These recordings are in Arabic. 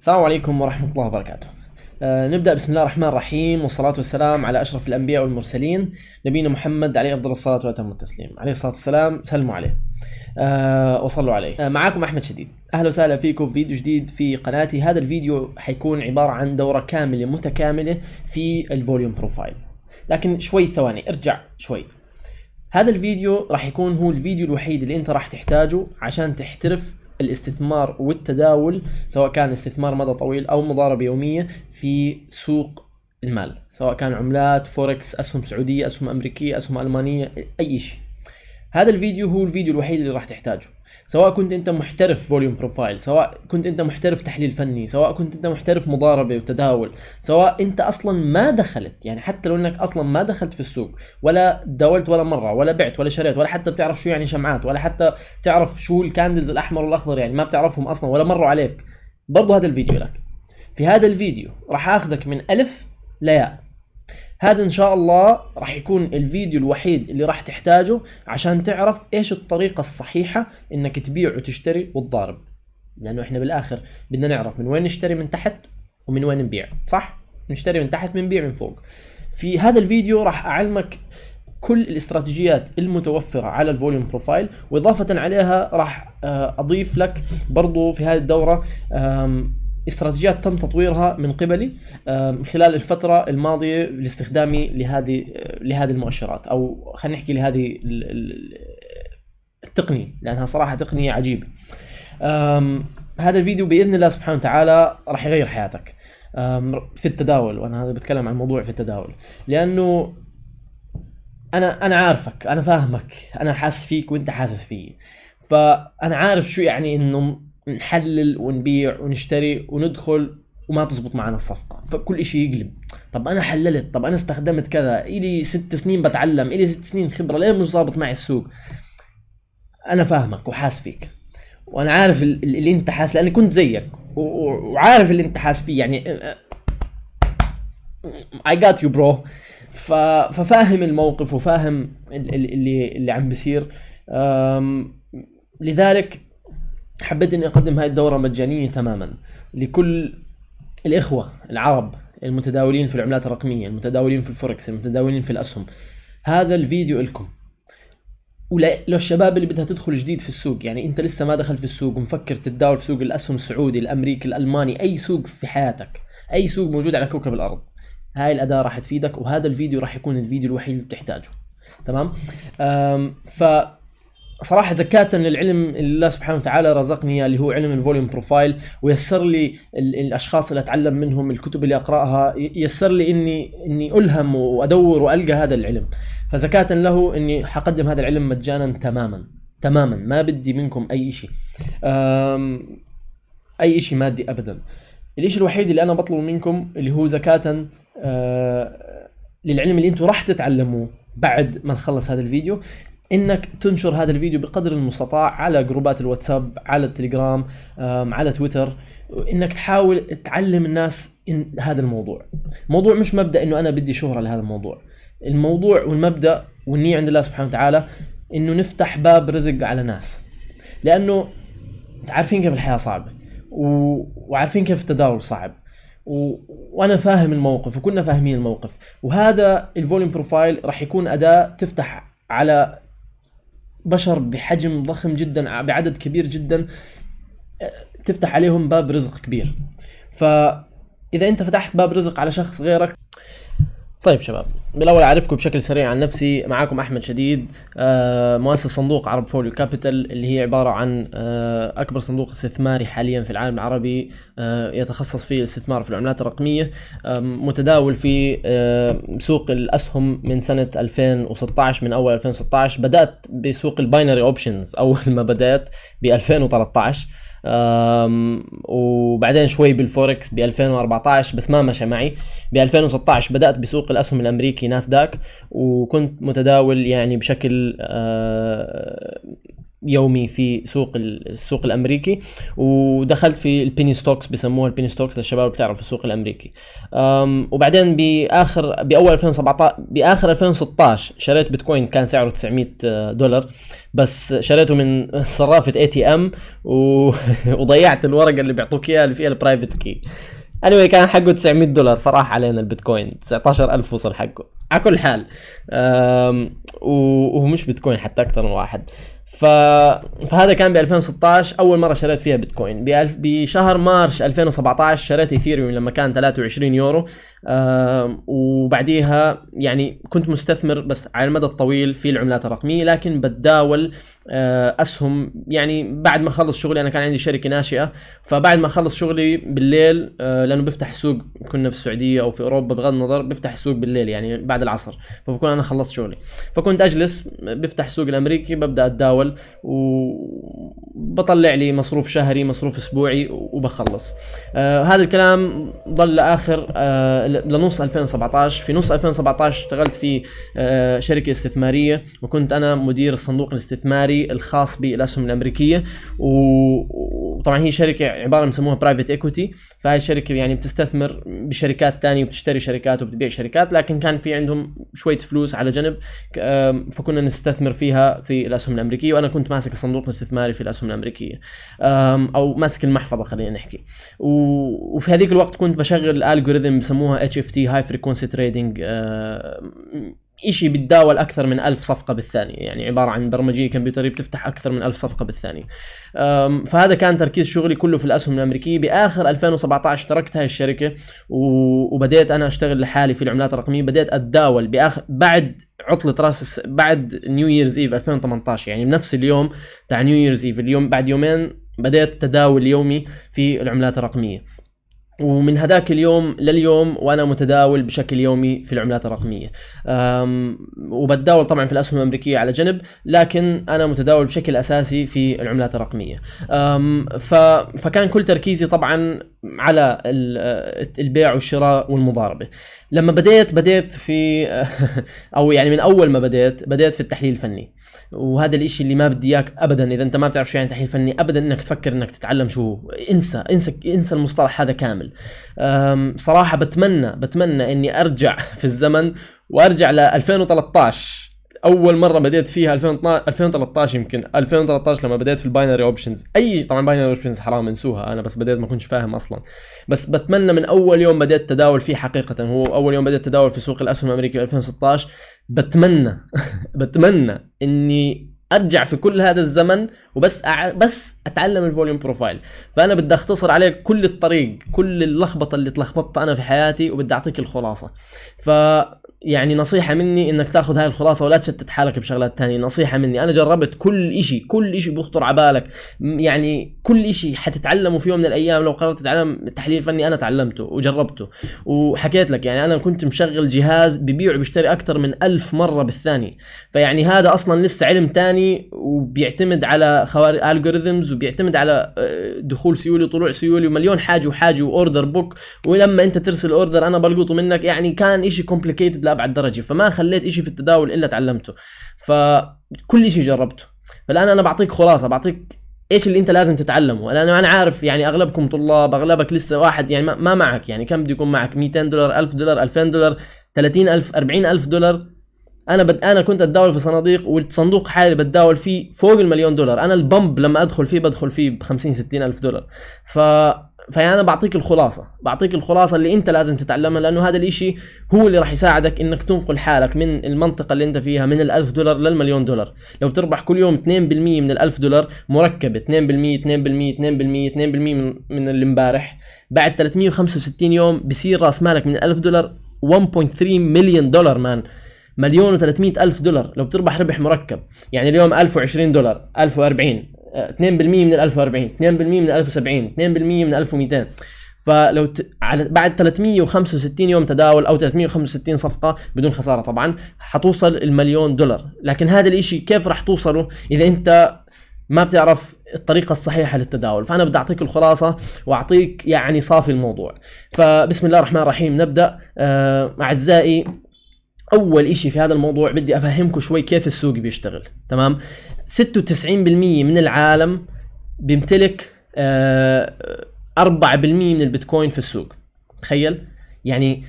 السلام عليكم ورحمة الله وبركاته. آه نبدأ بسم الله الرحمن الرحيم والصلاة والسلام على أشرف الأنبياء والمرسلين نبينا محمد عليه أفضل الصلاة وأتم التسليم، عليه الصلاة والسلام سلموا عليه. آه وصلوا عليه. آه معاكم أحمد شديد، أهلا وسهلا فيكم في فيديو جديد في قناتي، هذا الفيديو حيكون عبارة عن دورة كاملة متكاملة في الفوليوم بروفايل. لكن شوي ثواني ارجع شوي. هذا الفيديو راح يكون هو الفيديو الوحيد اللي أنت راح تحتاجه عشان تحترف الاستثمار والتداول سواء كان استثمار مدى طويل او مضاربه يوميه في سوق المال سواء كان عملات فوركس اسهم سعوديه اسهم امريكيه اسهم المانيه اي شيء هذا الفيديو هو الفيديو الوحيد اللي راح تحتاجه سواء كنت انت محترف فوليوم بروفايل سواء كنت انت محترف تحليل فني سواء كنت انت محترف مضاربه وتداول سواء انت اصلا ما دخلت يعني حتى لو انك اصلا ما دخلت في السوق ولا داولت ولا مره ولا بعت ولا شريت ولا حتى بتعرف شو يعني شمعات ولا حتى بتعرف شو الكاندلز الاحمر والاخضر يعني ما بتعرفهم اصلا ولا مروا عليك برضه هذا الفيديو لك في هذا الفيديو راح اخذك من الف لياء هذا ان شاء الله راح يكون الفيديو الوحيد اللي راح تحتاجه عشان تعرف ايش الطريقة الصحيحة انك تبيع وتشتري وتضارب لانه احنا بالاخر بدنا نعرف من وين نشتري من تحت ومن وين نبيع صح نشتري من تحت بنبيع من, من فوق في هذا الفيديو راح اعلمك كل الاستراتيجيات المتوفرة على الفوليوم بروفايل وإضافة عليها راح آه، أضيف لك برضو في هذه الدورة استراتيجيات تم تطويرها من قبلي خلال الفتره الماضيه لاستخدامي لهذه لهذه المؤشرات او خلينا نحكي لهذه التقنيه لانها صراحه تقنيه عجيبه هذا الفيديو باذن الله سبحانه وتعالى راح يغير حياتك في التداول وانا هذا بتكلم عن موضوع في التداول لانه انا انا عارفك انا فاهمك انا حاسس فيك وانت حاسس فيي فانا عارف شو يعني انه نحلل ونبيع ونشتري وندخل وما تزبط معنا الصفقه فكل شيء يقلب طب انا حللت طب انا استخدمت كذا الي ست سنين بتعلم الي ست سنين خبره ليه مش ظابط معي السوق انا فاهمك وحاس فيك وانا عارف اللي انت حاس لاني كنت زيك وعارف اللي انت حاس فيه يعني اي جات يو برو ففاهم الموقف وفاهم اللي اللي عم بيصير لذلك حبيت اني اقدم هاي الدوره مجانيه تماما لكل الاخوه العرب المتداولين في العملات الرقميه المتداولين في الفوركس المتداولين في الاسهم هذا الفيديو لكم وللشباب اللي بدها تدخل جديد في السوق يعني انت لسه ما دخلت في السوق ومفكر تتداول في سوق الاسهم السعودي الامريكي الالماني اي سوق في حياتك اي سوق موجود على كوكب الارض هاي الاداه راح تفيدك وهذا الفيديو راح يكون الفيديو الوحيد اللي بتحتاجه تمام ف صراحه زكاه للعلم اللي الله سبحانه وتعالى رزقني اللي هو علم الفوليوم بروفايل ويسر لي الاشخاص اللي اتعلم منهم الكتب اللي اقراها يسر لي اني اني الهم وادور والقى هذا العلم فزكاه له اني حقدم هذا العلم مجانا تماما تماما ما بدي منكم اي شيء اي شيء مادي ابدا الشيء الوحيد اللي انا بطلبه منكم اللي هو زكاه آه، للعلم اللي انتم راح تتعلموه بعد ما نخلص هذا الفيديو انك تنشر هذا الفيديو بقدر المستطاع على جروبات الواتساب على التليجرام على تويتر انك تحاول تعلم الناس إن هذا الموضوع موضوع مش مبدا انه انا بدي شهره لهذا الموضوع الموضوع والمبدا والنية عند الله سبحانه وتعالى انه نفتح باب رزق على ناس لانه عارفين كيف الحياه صعبه و... وعارفين كيف التداول صعب و... وانا فاهم الموقف وكنا فاهمين الموقف وهذا الفوليوم بروفايل راح يكون اداه تفتح على بشر بحجم ضخم جدا بعدد كبير جدا تفتح عليهم باب رزق كبير فاذا انت فتحت باب رزق على شخص غيرك طيب شباب بالاول اعرفكم بشكل سريع عن نفسي معاكم احمد شديد آه، مؤسس صندوق عرب فوليو كابيتال اللي هي عباره عن آه، اكبر صندوق استثماري حاليا في العالم العربي آه، يتخصص في الاستثمار في العملات الرقميه متداول في سوق الاسهم من سنه 2016 من اول 2016 بدات بسوق الباينري اوبشنز اول ما بدات ب 2013 وبعدين شوي بالفوركس ب 2014 بس ما مشى معي ب 2016 بدات بسوق الاسهم الامريكي ناسداك وكنت متداول يعني بشكل آه، يومي في سوق السوق الامريكي ودخلت في البيني ستوكس بيسموها البيني ستوكس للشباب اللي بتعرف السوق الامريكي وبعدين باخر باول 2017 باخر 2016 شريت بيتكوين كان سعره 900 دولار بس شريته من صرافه اي تي ام وضيعت الورقه اللي بيعطوك اياها اللي فيها البرايفت كي anyway كان حقه 900 دولار فراح علينا البيتكوين 19000 وصل حقه على كل حال ومش بيتكوين حتى اكثر من واحد ف... فهذا كان ب 2016 اول مره شريت فيها بيتكوين بشهر مارش 2017 شريت ايثيريوم لما كان 23 يورو وبعديها يعني كنت مستثمر بس على المدى الطويل في العملات الرقميه لكن بتداول آه، اسهم يعني بعد ما اخلص شغلي انا كان عندي شركه ناشئه فبعد ما اخلص شغلي بالليل آه، لانه بفتح السوق كنا في السعوديه او في اوروبا بغض النظر بفتح السوق بالليل يعني بعد العصر فبكون انا خلصت شغلي فكنت اجلس بفتح السوق الامريكي ببدا اتداول وبطلع لي مصروف شهري مصروف اسبوعي وبخلص آه، هذا الكلام ظل اخر لنص 2017 في نص 2017 اشتغلت في آه، شركه استثماريه وكنت انا مدير الصندوق الاستثماري الخاص بالاسهم الامريكيه وطبعا هي شركه عباره بيسموها برايفت ايكوتي فهي الشركه يعني بتستثمر بشركات ثانيه وبتشتري شركات وبتبيع شركات لكن كان في عندهم شويه فلوس على جنب آه، فكنا نستثمر فيها في الاسهم الامريكيه وانا كنت ماسك الصندوق الاستثماري في الاسهم الامريكيه او ماسك المحفظه خلينا نحكي وفي هذيك الوقت كنت بشغل الالجوريثم بسموها اتش اف تي هاي فريكونسي تريدنج شيء بتداول اكثر من ألف صفقه بالثانيه يعني عباره عن برمجيه كمبيوتريه بتفتح اكثر من ألف صفقه بالثانيه فهذا كان تركيز شغلي كله في الاسهم الامريكيه باخر 2017 تركت هاي الشركه وبديت انا اشتغل لحالي في العملات الرقميه بديت اتداول باخر بعد عطلة راس بعد نيو ييرز ايف 2018 يعني بنفس اليوم تاع نيو ييرز ايف اليوم بعد يومين بدأت تداول يومي في العملات الرقمية ومن هذاك اليوم لليوم وانا متداول بشكل يومي في العملات الرقميه وبتداول طبعا في الاسهم الامريكيه على جنب لكن انا متداول بشكل اساسي في العملات الرقميه فكان كل تركيزي طبعا على البيع والشراء والمضاربه لما بديت بديت في او يعني من اول ما بديت بديت في التحليل الفني وهذا الاشي اللي ما بدي اياك ابدا اذا انت ما بتعرف شو يعني تحليل فني ابدا انك تفكر انك تتعلم شو انسى انسى انسى المصطلح هذا كامل صراحه بتمنى بتمنى اني ارجع في الزمن وارجع ل 2013 اول مره بديت فيها 2013 يمكن 2013 لما بديت في الباينري اوبشنز اي طبعا باينري اوبشنز حرام انسوها انا بس بديت ما كنتش فاهم اصلا بس بتمنى من اول يوم بديت تداول فيه حقيقه هو اول يوم بديت تداول في سوق الاسهم الامريكي 2016 بتمنى بتمنى اني ارجع في كل هذا الزمن وبس أع... بس اتعلم الفوليوم بروفايل فانا بدي اختصر عليك كل الطريق كل اللخبطه اللي تلخبطت انا في حياتي وبدي اعطيك الخلاصه ف يعني نصيحة مني انك تاخذ هاي الخلاصة ولا تشتت حالك بشغلات تانية نصيحة مني انا جربت كل اشي كل اشي بخطر على بالك يعني كل اشي حتتعلمه في يوم من الايام لو قررت تتعلم التحليل الفني انا تعلمته وجربته وحكيت لك يعني انا كنت مشغل جهاز ببيع وبيشتري اكثر من ألف مرة بالثانية فيعني هذا اصلا لسه علم تاني وبيعتمد على خوارق الجوريزمز وبيعتمد على آه، دخول سيولي وطلوع سيولي ومليون حاجة وحاجة واوردر بوك ولما انت ترسل اوردر انا بلقطه منك يعني كان اشي كومبليكيتد لابعد درجه فما خليت إشي في التداول الا تعلمته فكل إشي جربته فالان انا بعطيك خلاصه بعطيك ايش اللي انت لازم تتعلمه لانه انا عارف يعني اغلبكم طلاب اغلبك لسه واحد يعني ما معك يعني كم بده يكون معك 200 دولار 1000 دولار 2000 دولار 30000 40000 دولار انا بد... انا كنت اتداول في صناديق والصندوق حالي بتداول فيه فوق المليون دولار انا البمب لما ادخل فيه بدخل فيه ب 50 60 الف دولار ف فانا بعطيك الخلاصه بعطيك الخلاصه اللي انت لازم تتعلمها لانه هذا الاشي هو اللي راح يساعدك انك تنقل حالك من المنطقه اللي انت فيها من ال1000 دولار للمليون دولار لو تربح كل يوم 2% من ال1000 دولار مركبه 2% 2% 2% 2%, 2% من من اللي امبارح بعد 365 يوم بصير راس مالك من ال1000 دولار 1.3 مليون دولار مان مليون و300 ألف دولار لو بتربح ربح مركب يعني اليوم 1020 دولار 1040 2% من 1040 2% من 1070 2% من 1200 فلو ت... على... بعد 365 يوم تداول او 365 صفقه بدون خساره طبعا حتوصل المليون دولار لكن هذا الاشي كيف راح توصله اذا انت ما بتعرف الطريقه الصحيحه للتداول فانا بدي اعطيك الخلاصه واعطيك يعني صافي الموضوع فبسم الله الرحمن الرحيم نبدا آه اعزائي اول اشي في هذا الموضوع بدي افهمكم شوي كيف السوق بيشتغل تمام 96% من العالم بيمتلك 4% آه، من البيتكوين في السوق تخيل يعني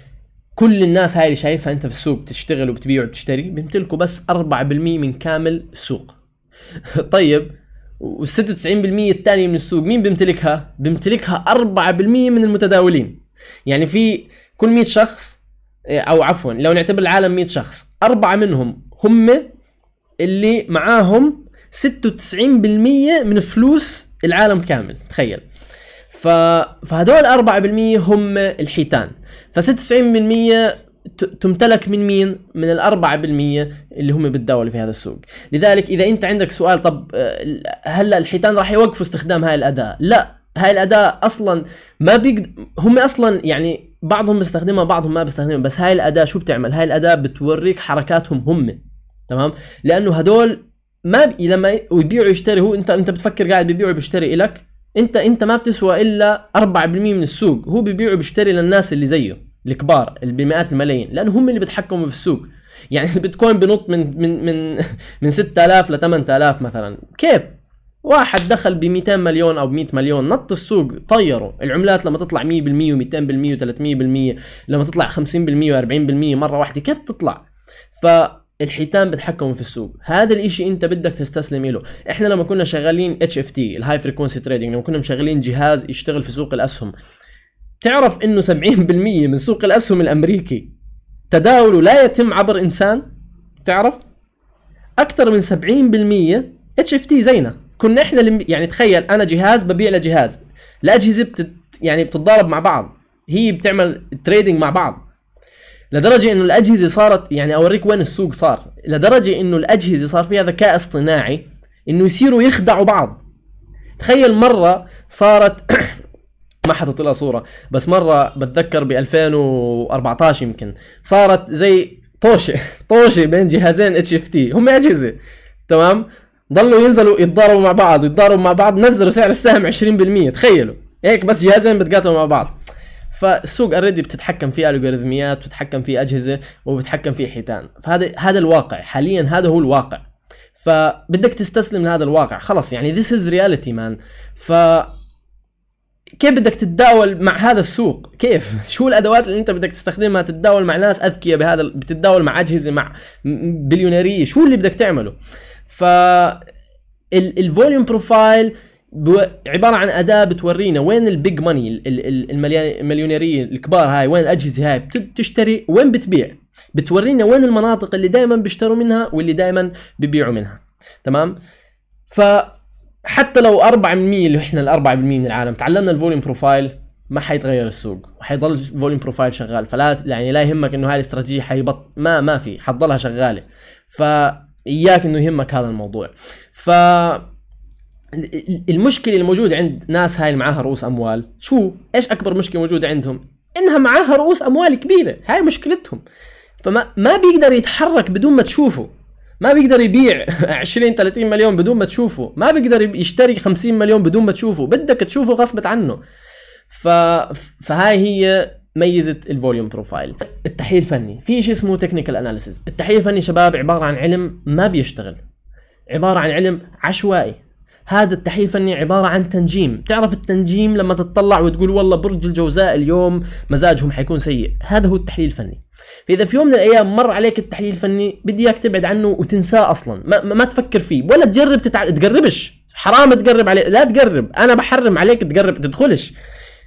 كل الناس هاي اللي شايفها انت في السوق بتشتغل وبتبيع وبتشتري بيمتلكوا بس 4% من كامل السوق طيب وال96% الثانيه من السوق مين بيمتلكها بيمتلكها 4% من المتداولين يعني في كل 100 شخص إيه، او عفوا لو نعتبر العالم 100 شخص اربعه منهم هم اللي معاهم 96% من فلوس العالم كامل تخيل ف... فهدول 4% هم الحيتان ف 96% ت... تمتلك من مين؟ من ال 4% اللي هم بتداولوا في هذا السوق، لذلك اذا انت عندك سؤال طب آه، هلا الحيتان راح يوقفوا استخدام هاي الاداه؟ لا هاي الاداه اصلا ما بيقد هم اصلا يعني بعضهم بيستخدمها بعضهم ما بيستخدمها بس هاي الاداه شو بتعمل هاي الاداه بتوريك حركاتهم هم تمام لانه هدول ما ب... لما يبيع يشتري هو انت انت بتفكر قاعد ببيعوا وبيشتري لك انت انت ما بتسوى الا 4% من السوق هو ببيعوا وبيشتري للناس اللي زيه الكبار اللي بمئات الملايين لانه هم اللي بيتحكموا في السوق يعني البيتكوين بنط من من من من 6000 ل 8000 مثلا كيف واحد دخل ب 200 مليون او ب 100 مليون نط السوق طيره العملات لما تطلع 100% و200% و300% لما تطلع 50% و40% مره واحده كيف تطلع فالحيتان بتحكموا في السوق هذا الاشي انت بدك تستسلم له احنا لما كنا شغالين اتش اف تي الهاي فريكونسي تريدنج لما كنا مشغلين جهاز يشتغل في سوق الاسهم تعرف انه 70% من سوق الاسهم الامريكي تداوله لا يتم عبر انسان تعرف اكثر من 70% اتش اف تي زينا كنا احنا اللي يعني تخيل انا جهاز ببيع لجهاز الاجهزه بتت يعني بتتضارب مع بعض هي بتعمل تريدنج مع بعض لدرجه انه الاجهزه صارت يعني اوريك وين السوق صار لدرجه انه الاجهزه صار فيها ذكاء اصطناعي انه يصيروا يخدعوا بعض تخيل مره صارت ما حطيت لها صوره بس مره بتذكر ب 2014 يمكن صارت زي طوشه طوشه بين جهازين اتش اف تي هم اجهزه تمام ضلوا ينزلوا يتضاربوا مع بعض يتضاربوا مع بعض نزلوا سعر السهم 20% تخيلوا هيك بس جهازين بتقاتلوا مع بعض فالسوق اوريدي بتتحكم فيه الجوريثميات بتتحكم فيه اجهزه وبتحكم فيه حيتان فهذا هذا الواقع حاليا هذا هو الواقع فبدك تستسلم لهذا الواقع خلص يعني ذيس از رياليتي مان ف كيف بدك تتداول مع هذا السوق؟ كيف؟ شو الادوات اللي انت بدك تستخدمها تتداول مع ناس اذكياء بهذا بتتداول مع اجهزه مع بليونيريه، شو اللي بدك تعمله؟ فالفوليوم الفوليوم بروفايل عباره عن اداه بتورينا وين البيج ماني المليونيريه الكبار هاي وين الاجهزه هاي بتشتري وين بتبيع بتورينا وين المناطق اللي دائما بيشتروا منها واللي دائما بيبيعوا منها تمام ف حتى لو 4% اللي احنا ال 4% من العالم تعلمنا الفوليوم بروفايل ما حيتغير السوق وحيضل الفوليوم بروفايل شغال فلا يعني لا يهمك انه هاي الاستراتيجيه حيبط ما ما في حتضلها شغاله ف اياك انه يهمك هذا الموضوع ف المشكله الموجوده عند ناس هاي اللي معاها رؤوس اموال شو ايش اكبر مشكله موجوده عندهم انها معاها رؤوس اموال كبيره هاي مشكلتهم فما ما بيقدر يتحرك بدون ما تشوفه ما بيقدر يبيع 20 30 مليون بدون ما تشوفه ما بيقدر يشتري 50 مليون بدون ما تشوفه بدك تشوفه غصبت عنه ف... فهاي هي ميزه الفوليوم بروفايل التحليل الفني في شيء اسمه تكنيكال اناليسيز التحليل الفني شباب عباره عن علم ما بيشتغل عباره عن علم عشوائي هذا التحليل الفني عبارة عن تنجيم تعرف التنجيم لما تتطلع وتقول والله برج الجوزاء اليوم مزاجهم حيكون سيء هذا هو التحليل الفني فإذا في يوم من الأيام مر عليك التحليل الفني بدي إياك تبعد عنه وتنساه أصلا ما, ما تفكر فيه ولا تجرب تتع... تقربش حرام تقرب عليه لا تقرب أنا بحرم عليك تقرب تدخلش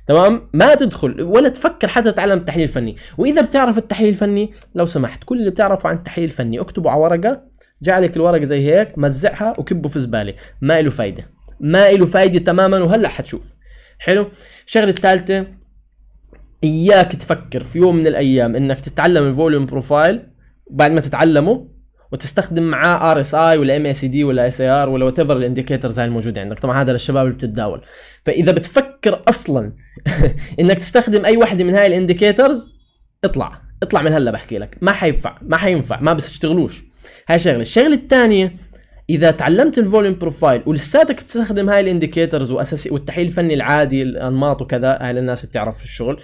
تمام ما تدخل ولا تفكر حتى تتعلم التحليل الفني واذا بتعرف التحليل الفني لو سمحت كل اللي بتعرفه عن التحليل الفني اكتبه على ورقه جعلك الورقه زي هيك مزعها وكبه في زباله ما له فايده ما له فايده تماما وهلا حتشوف حلو الشغله الثالثه اياك تفكر في يوم من الايام انك تتعلم الفوليوم بروفايل بعد ما تتعلمه وتستخدم معاه ار اس اي ولا ام اس دي ولا اس اي ار ولا وات ايفر الانديكيتورز هاي الموجوده عندك طبعا هذا للشباب اللي بتتداول فاذا بتفكر اصلا انك تستخدم اي وحده من هاي الانديكيتورز اطلع اطلع من هلا بحكي لك ما حينفع ما حينفع ما بتشتغلوش هاي شغله الشغله الثانيه اذا تعلمت الفوليوم بروفايل ولساتك بتستخدم هاي الانديكيتورز واساسي والتحليل الفني العادي الانماط وكذا هاي للناس اللي بتعرف الشغل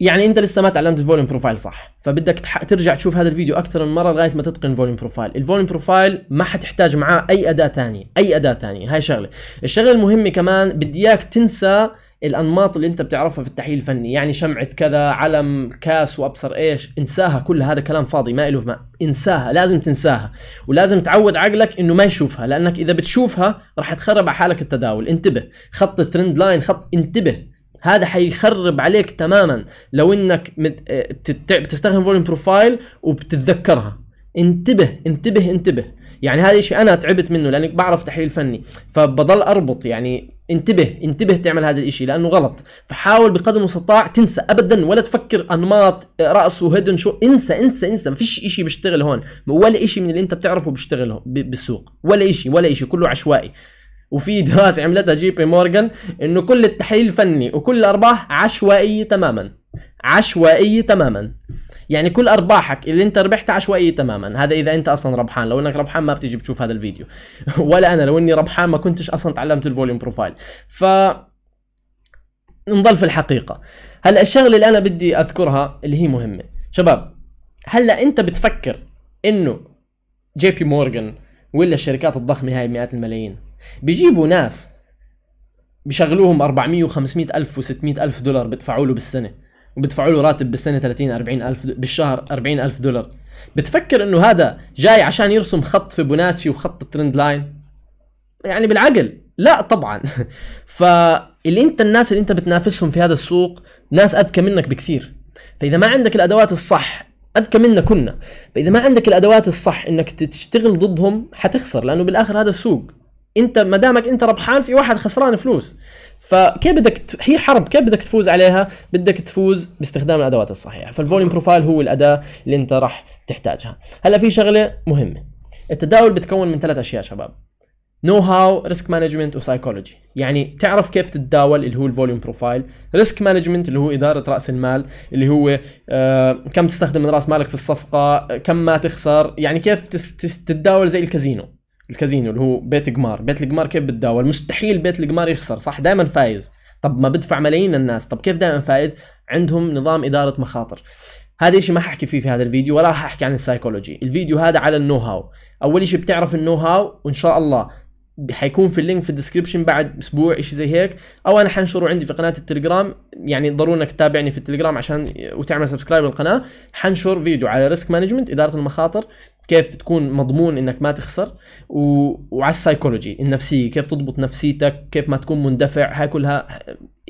يعني انت لسه ما تعلمت الفوليوم بروفايل صح فبدك ترجع تشوف هذا الفيديو اكثر من مره لغايه ما تتقن فوليوم بروفايل الفوليوم بروفايل ما حتحتاج معاه اي اداه ثانيه اي اداه ثانيه هاي شغله الشغله المهمه كمان بدي اياك تنسى الانماط اللي انت بتعرفها في التحليل الفني يعني شمعه كذا علم كاس وابصر ايش انساها كل هذا كلام فاضي ما له ما انساها لازم تنساها ولازم تعود عقلك انه ما يشوفها لانك اذا بتشوفها راح تخرب على حالك التداول انتبه خط الترند لاين خط انتبه هذا حيخرب عليك تماما لو انك بتستخدم فوليوم بروفايل وبتتذكرها انتبه انتبه انتبه يعني هذا الشيء انا تعبت منه لاني بعرف تحليل فني فبضل اربط يعني انتبه انتبه تعمل هذا الشيء لانه غلط فحاول بقدر المستطاع تنسى ابدا ولا تفكر انماط راس وهدن شو انسى انسى انسى ما فيش شيء بيشتغل هون ولا شيء من اللي انت بتعرفه بيشتغل بالسوق ولا شيء ولا شيء كله عشوائي وفي دراسه عملتها جي بي مورجان انه كل التحليل الفني وكل الارباح عشوائيه تماما عشوائيه تماما يعني كل ارباحك اللي انت ربحتها عشوائيه تماما هذا اذا انت اصلا ربحان لو انك ربحان ما بتيجي بتشوف هذا الفيديو ولا انا لو اني ربحان ما كنتش اصلا تعلمت الفوليوم بروفايل ف نضل في الحقيقه هلا الشغله اللي انا بدي اذكرها اللي هي مهمه شباب هلا انت بتفكر انه جي بي مورغان ولا الشركات الضخمه هاي مئات الملايين بيجيبوا ناس بشغلوهم 400 و500 الف و600 الف دولار بدفعوا له بالسنه وبدفعوا له راتب بالسنه 30 40 الف بالشهر 40 الف دولار بتفكر انه هذا جاي عشان يرسم خط فيبوناتشي وخط الترند لاين يعني بالعقل لا طبعا فاللي انت الناس اللي انت بتنافسهم في هذا السوق ناس اذكى منك بكثير فاذا ما عندك الادوات الصح اذكى منا كنا فاذا ما عندك الادوات الصح انك تشتغل ضدهم حتخسر لانه بالاخر هذا السوق انت ما دامك انت ربحان في واحد خسران فلوس فكيف بدك هي حرب كيف بدك تفوز عليها بدك تفوز باستخدام الادوات الصحيحه فالفوليوم بروفايل هو الاداه اللي انت راح تحتاجها هلا في شغله مهمه التداول بتكون من ثلاث اشياء شباب نو هاو ريسك مانجمنت وسايكولوجي يعني تعرف كيف تتداول اللي هو الفوليوم بروفايل ريسك مانجمنت اللي هو اداره راس المال اللي هو آه، كم تستخدم من راس مالك في الصفقه كم ما تخسر يعني كيف تتداول زي الكازينو الكازينو اللي هو بيت قمار بيت القمار كيف بتداول مستحيل بيت القمار يخسر صح دائما فايز طب ما بدفع ملايين الناس طب كيف دائما فايز عندهم نظام اداره مخاطر هذا الشيء ما ححكي فيه في هذا الفيديو ولا راح احكي عن السايكولوجي الفيديو هذا على النو هاو اول شيء بتعرف النو هاو وان شاء الله حيكون في اللينك في الديسكربشن بعد اسبوع شيء زي هيك او انا حنشره عندي في قناه التليجرام يعني ضروري انك تتابعني في التليجرام عشان وتعمل سبسكرايب للقناه حنشر فيديو على ريسك مانجمنت اداره المخاطر كيف تكون مضمون انك ما تخسر و... وعلى السايكولوجي النفسيه كيف تضبط نفسيتك كيف ما تكون مندفع هاي كلها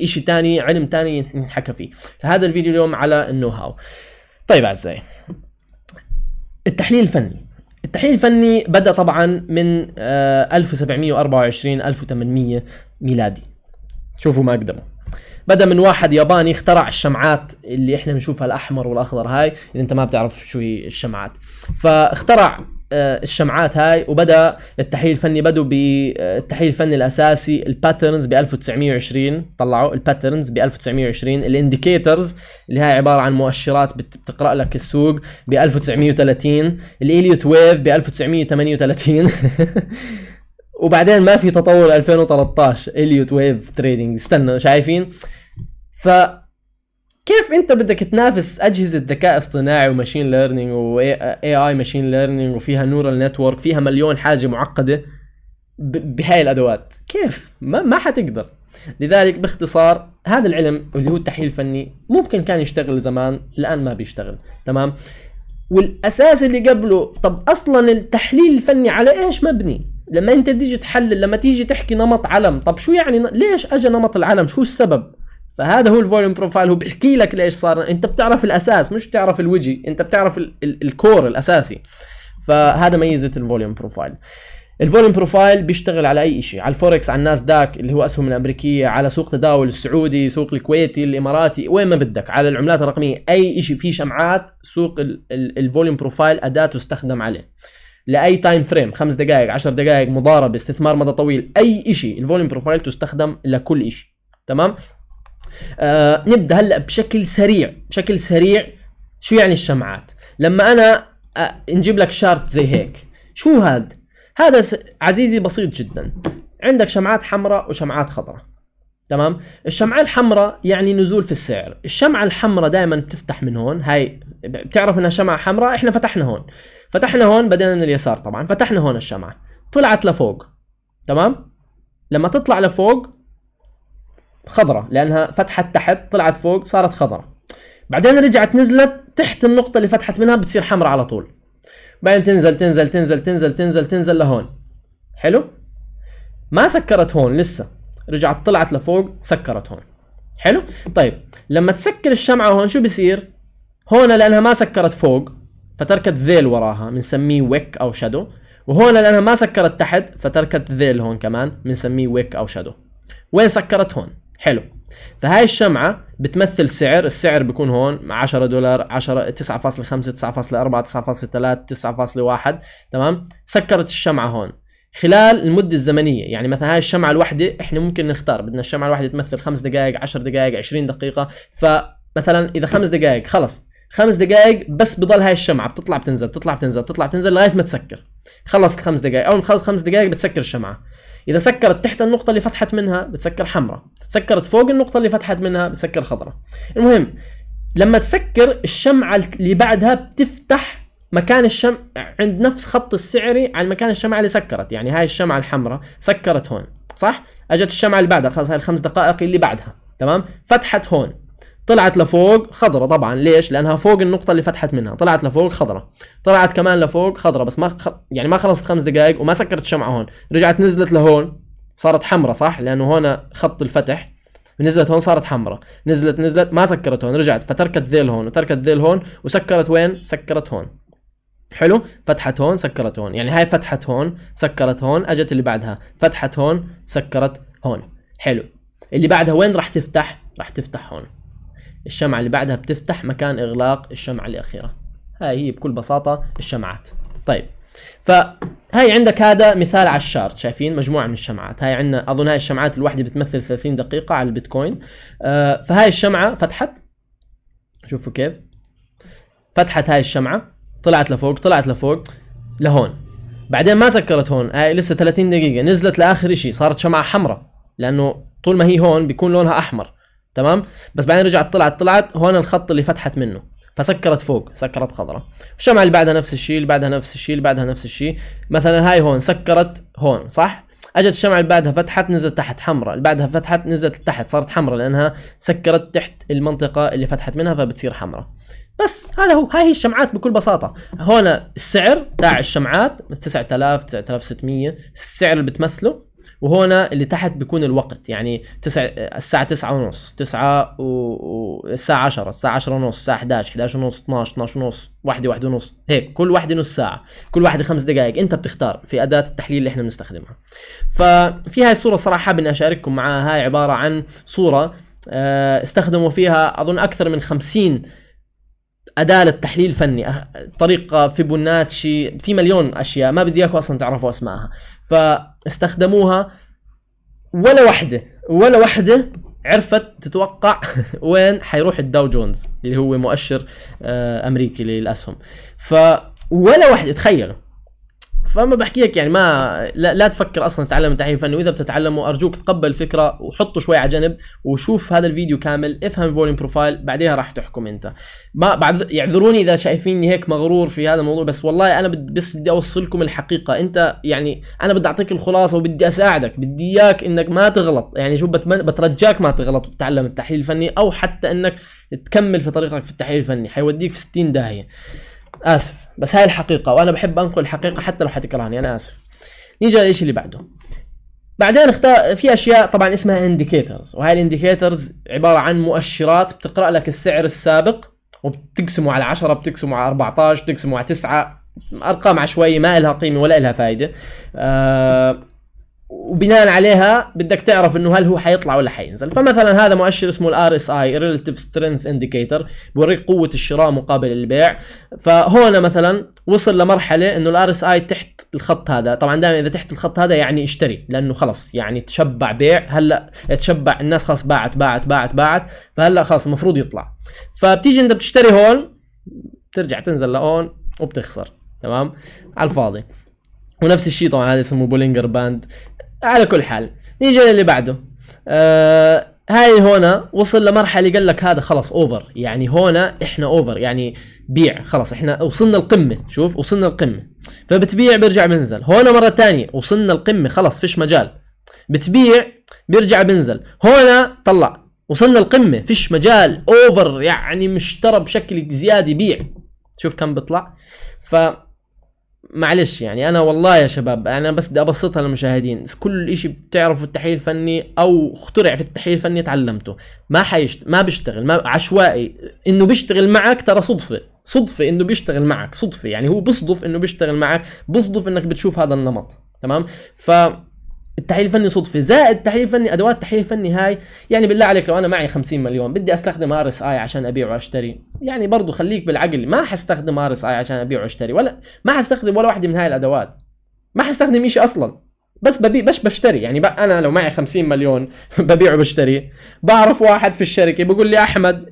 شيء ثاني علم ثاني نحكى فيه هذا الفيديو اليوم على النو هاو طيب اعزائي التحليل الفني التحليل الفني بدا طبعا من 1724 آه، 1800 ميلادي شوفوا ما قدروا بدا من واحد ياباني اخترع الشمعات اللي احنا بنشوفها الاحمر والاخضر هاي اللي انت ما بتعرف شو هي الشمعات فاخترع آه، الشمعات هاي وبدا التحليل الفني بدوا بالتحليل آه، الفني الاساسي الباترنز ب 1920 طلعوا الباترنز ب 1920 الانديكيتورز اللي هي عباره عن مؤشرات بتقرا لك السوق ب 1930 الاليوت ويف ب 1938 وبعدين ما في تطور 2013 اليوت ويف تريدنج استنوا شايفين ف كيف انت بدك تنافس اجهزه ذكاء اصطناعي وماشين ليرنينج واي اي ماشين ليرنينج وفيها نورال نتورك فيها مليون حاجه معقده بهاي الادوات كيف ما ما حتقدر لذلك باختصار هذا العلم اللي هو التحليل الفني ممكن كان يشتغل زمان الان ما بيشتغل تمام والاساس اللي قبله طب اصلا التحليل الفني على ايش مبني لما انت تيجي تحلل لما تيجي تحكي نمط علم طب شو يعني ليش اجى نمط العلم شو السبب فهذا هو الفوليوم بروفايل هو بيحكي لك ليش صار انت بتعرف الاساس مش بتعرف الوجه انت بتعرف ال ال الكور الاساسي فهذا ميزه الفوليوم بروفايل الفوليوم بروفايل بيشتغل على اي شيء على الفوركس على الناس داك اللي هو اسهم الامريكيه على سوق تداول السعودي سوق الكويتي الاماراتي وين ما بدك على العملات الرقميه اي شيء فيه شمعات سوق الفوليوم بروفايل اداه تستخدم عليه لاي تايم فريم خمس دقائق 10 دقائق مضاربه استثمار مدى طويل اي شيء الفوليوم بروفايل تستخدم لكل شيء تمام آه نبدا هلا بشكل سريع بشكل سريع شو يعني الشمعات لما انا آه نجيب لك شارت زي هيك شو هاد هذا عزيزي بسيط جدا عندك شمعات حمراء وشمعات خضراء تمام الشمعة الحمراء يعني نزول في السعر الشمعة الحمراء دائما بتفتح من هون هاي بتعرف انها شمعة حمراء احنا فتحنا هون فتحنا هون بدينا من اليسار طبعا فتحنا هون الشمعة طلعت لفوق تمام لما تطلع لفوق خضراء لانها فتحت تحت طلعت فوق صارت خضراء بعدين رجعت نزلت تحت النقطه اللي فتحت منها بتصير حمراء على طول بعدين تنزل تنزل تنزل تنزل تنزل تنزل لهون حلو ما سكرت هون لسه رجعت طلعت لفوق سكرت هون حلو طيب لما تسكر الشمعه هون شو بصير هون لانها ما سكرت فوق فتركت ذيل وراها بنسميه ويك او شادو وهون لانها ما سكرت تحت فتركت ذيل هون كمان بنسميه ويك او شادو وين سكرت هون حلو فهاي الشمعة بتمثل سعر السعر بيكون هون 10 دولار 10 9.5 9.4 9.3 9.1 تمام سكرت الشمعة هون خلال المدة الزمنية يعني مثلا هاي الشمعة الواحدة احنا ممكن نختار بدنا الشمعة الواحدة تمثل 5 دقائق 10 دقائق 20 دقيقة فمثلا إذا 5 دقائق خلص خمس دقائق بس بضل هاي الشمعة بتطلع بتنزل بتطلع بتنزل بتطلع بتنزل لغاية ما تسكر خلصت الخمس دقائق أول ما تخلص خمس دقائق بتسكر الشمعة اذا سكرت تحت النقطه اللي فتحت منها بتسكر حمراء سكرت فوق النقطه اللي فتحت منها بتسكر خضراء المهم لما تسكر الشمعه اللي بعدها بتفتح مكان الشمع عند نفس خط السعري على مكان الشمعه اللي سكرت يعني هاي الشمعه الحمراء سكرت هون صح اجت الشمعه اللي بعدها خلاص هاي الخمس دقائق اللي بعدها تمام فتحت هون طلعت لفوق خضرة طبعا ليش لانها فوق النقطه اللي فتحت منها طلعت لفوق خضرة طلعت كمان لفوق خضرة بس ما خ... يعني ما خلصت خمس دقائق وما سكرت الشمعه هون رجعت نزلت لهون صارت حمراء صح لانه هون خط الفتح نزلت هون صارت حمراء نزلت نزلت ما سكرت هون رجعت فتركت ذيل هون وتركت ذيل هون وسكرت وين سكرت هون حلو فتحت هون سكرت هون يعني هاي فتحت هون سكرت هون اجت اللي بعدها فتحت هون سكرت هون حلو اللي بعدها وين راح تفتح راح تفتح هون الشمعة اللي بعدها بتفتح مكان إغلاق الشمعة الأخيرة هاي هي بكل بساطة الشمعات طيب فهي عندك هذا مثال على الشارت شايفين مجموعة من الشمعات هاي عندنا أظن هاي الشمعات الواحدة بتمثل 30 دقيقة على البيتكوين آه فهاي الشمعة فتحت شوفوا كيف فتحت هاي الشمعة طلعت لفوق طلعت لفوق لهون بعدين ما سكرت هون هاي لسه 30 دقيقة نزلت لآخر شيء صارت شمعة حمراء لأنه طول ما هي هون بيكون لونها أحمر تمام بس بعدين رجعت طلعت طلعت هون الخط اللي فتحت منه فسكرت فوق سكرت خضراء الشمعة اللي بعدها نفس الشيء اللي بعدها نفس الشيء اللي بعدها نفس الشيء مثلا هاي هون سكرت هون صح اجت الشمعة اللي بعدها فتحت نزلت تحت حمراء اللي بعدها فتحت نزلت تحت صارت حمراء لانها سكرت تحت المنطقة اللي فتحت منها فبتصير حمراء بس هذا هو هاي هي الشمعات بكل بساطة هون السعر تاع الشمعات 9000 9600 السعر اللي بتمثله وهنا اللي تحت بيكون الوقت يعني تسع الساعة تسعة ونص تسعة والساعة و... عشرة الساعة عشرة ونص الساعة 11 11 ونص 12 12 ونص واحدة واحدة ونص هيك كل واحدة نص ساعة كل واحدة خمس دقائق انت بتختار في أداة التحليل اللي احنا بنستخدمها ففي هاي الصورة صراحة حابب أشارككم معاها هاي عبارة عن صورة آه، استخدموا فيها أظن أكثر من خمسين أداة للتحليل فني أه، طريقة فيبوناتشي في مليون أشياء ما بدي إياكم أصلا تعرفوا أسمائها فاستخدموها ولا وحده ولا وحده عرفت تتوقع وين حيروح الداو جونز اللي هو مؤشر آه، أمريكي للأسهم فولا وحده تخيلوا فما بحكي لك يعني ما لا, لا تفكر اصلا تتعلم التحليل الفني واذا بتتعلمه ارجوك تقبل الفكره وحطه شوي على جنب وشوف هذا الفيديو كامل افهم فوليوم بروفايل بعدها راح تحكم انت ما بعد يعذروني اذا شايفيني هيك مغرور في هذا الموضوع بس والله انا بد بس بدي اوصلكم الحقيقه انت يعني انا بدي اعطيك الخلاصه وبدي اساعدك بدي اياك انك ما تغلط يعني شو بتمنى بترجاك ما تغلط وتتعلم التحليل الفني او حتى انك تكمل في طريقك في التحليل الفني حيوديك في 60 داهيه اسف بس هاي الحقيقه وانا بحب انقل الحقيقه حتى لو حتكرهني انا اسف نيجي للشيء اللي بعده بعدين اختار في اشياء طبعا اسمها انديكيتورز وهاي الانديكيتورز عباره عن مؤشرات بتقرا لك السعر السابق وبتقسمه على 10 بتقسمه على 14 بتقسمه على 9 ارقام عشوائيه ما لها قيمه ولا لها فائده أه وبناء عليها بدك تعرف انه هل هو حيطلع ولا حينزل فمثلا هذا مؤشر اسمه الار اس اي ريلاتيف سترينث انديكيتور بوريك قوه الشراء مقابل البيع فهون مثلا وصل لمرحله انه الار اس اي تحت الخط هذا طبعا دائما اذا تحت الخط هذا يعني اشتري لانه خلص يعني تشبع بيع هلا تشبع الناس خلاص باعت باعت باعت باعت فهلا خلاص المفروض يطلع فبتيجي انت بتشتري هون بترجع تنزل لهون وبتخسر تمام على الفاضي ونفس الشيء طبعا هذا اسمه بولينجر باند على كل حال نيجي للي بعده آه هاي هنا وصل لمرحله قال لك هذا خلص اوفر يعني هنا احنا اوفر يعني بيع خلص احنا وصلنا القمه شوف وصلنا القمه فبتبيع بيرجع بنزل هنا مره ثانيه وصلنا القمه خلص فيش مجال بتبيع بيرجع بنزل هنا طلع وصلنا القمه فيش مجال اوفر يعني مشترى بشكل زياده بيع شوف كم بيطلع ف معلش يعني انا والله يا شباب انا بس بدي ابسطها للمشاهدين كل إشي بتعرفه التحليل الفني او اخترع في التحليل الفني تعلمته ما حيشت ما بيشتغل ما عشوائي انه بيشتغل معك ترى صدفه صدفه انه بيشتغل معك صدفه يعني هو بصدف انه بيشتغل معك بصدف انك بتشوف هذا النمط تمام ف التحليل الفني صدفة زائد التحليل الفني ادوات التحليل الفني هاي يعني بالله عليك لو انا معي 50 مليون بدي استخدم ار اس اي عشان ابيع واشتري يعني برضه خليك بالعقل ما حستخدم ار اس اي عشان ابيع واشتري ولا ما حستخدم ولا واحده من هاي الادوات ما حستخدم شيء اصلا بس ببيع بس بشتري يعني انا لو معي 50 مليون ببيع وبشتري بعرف واحد في الشركه بقول لي احمد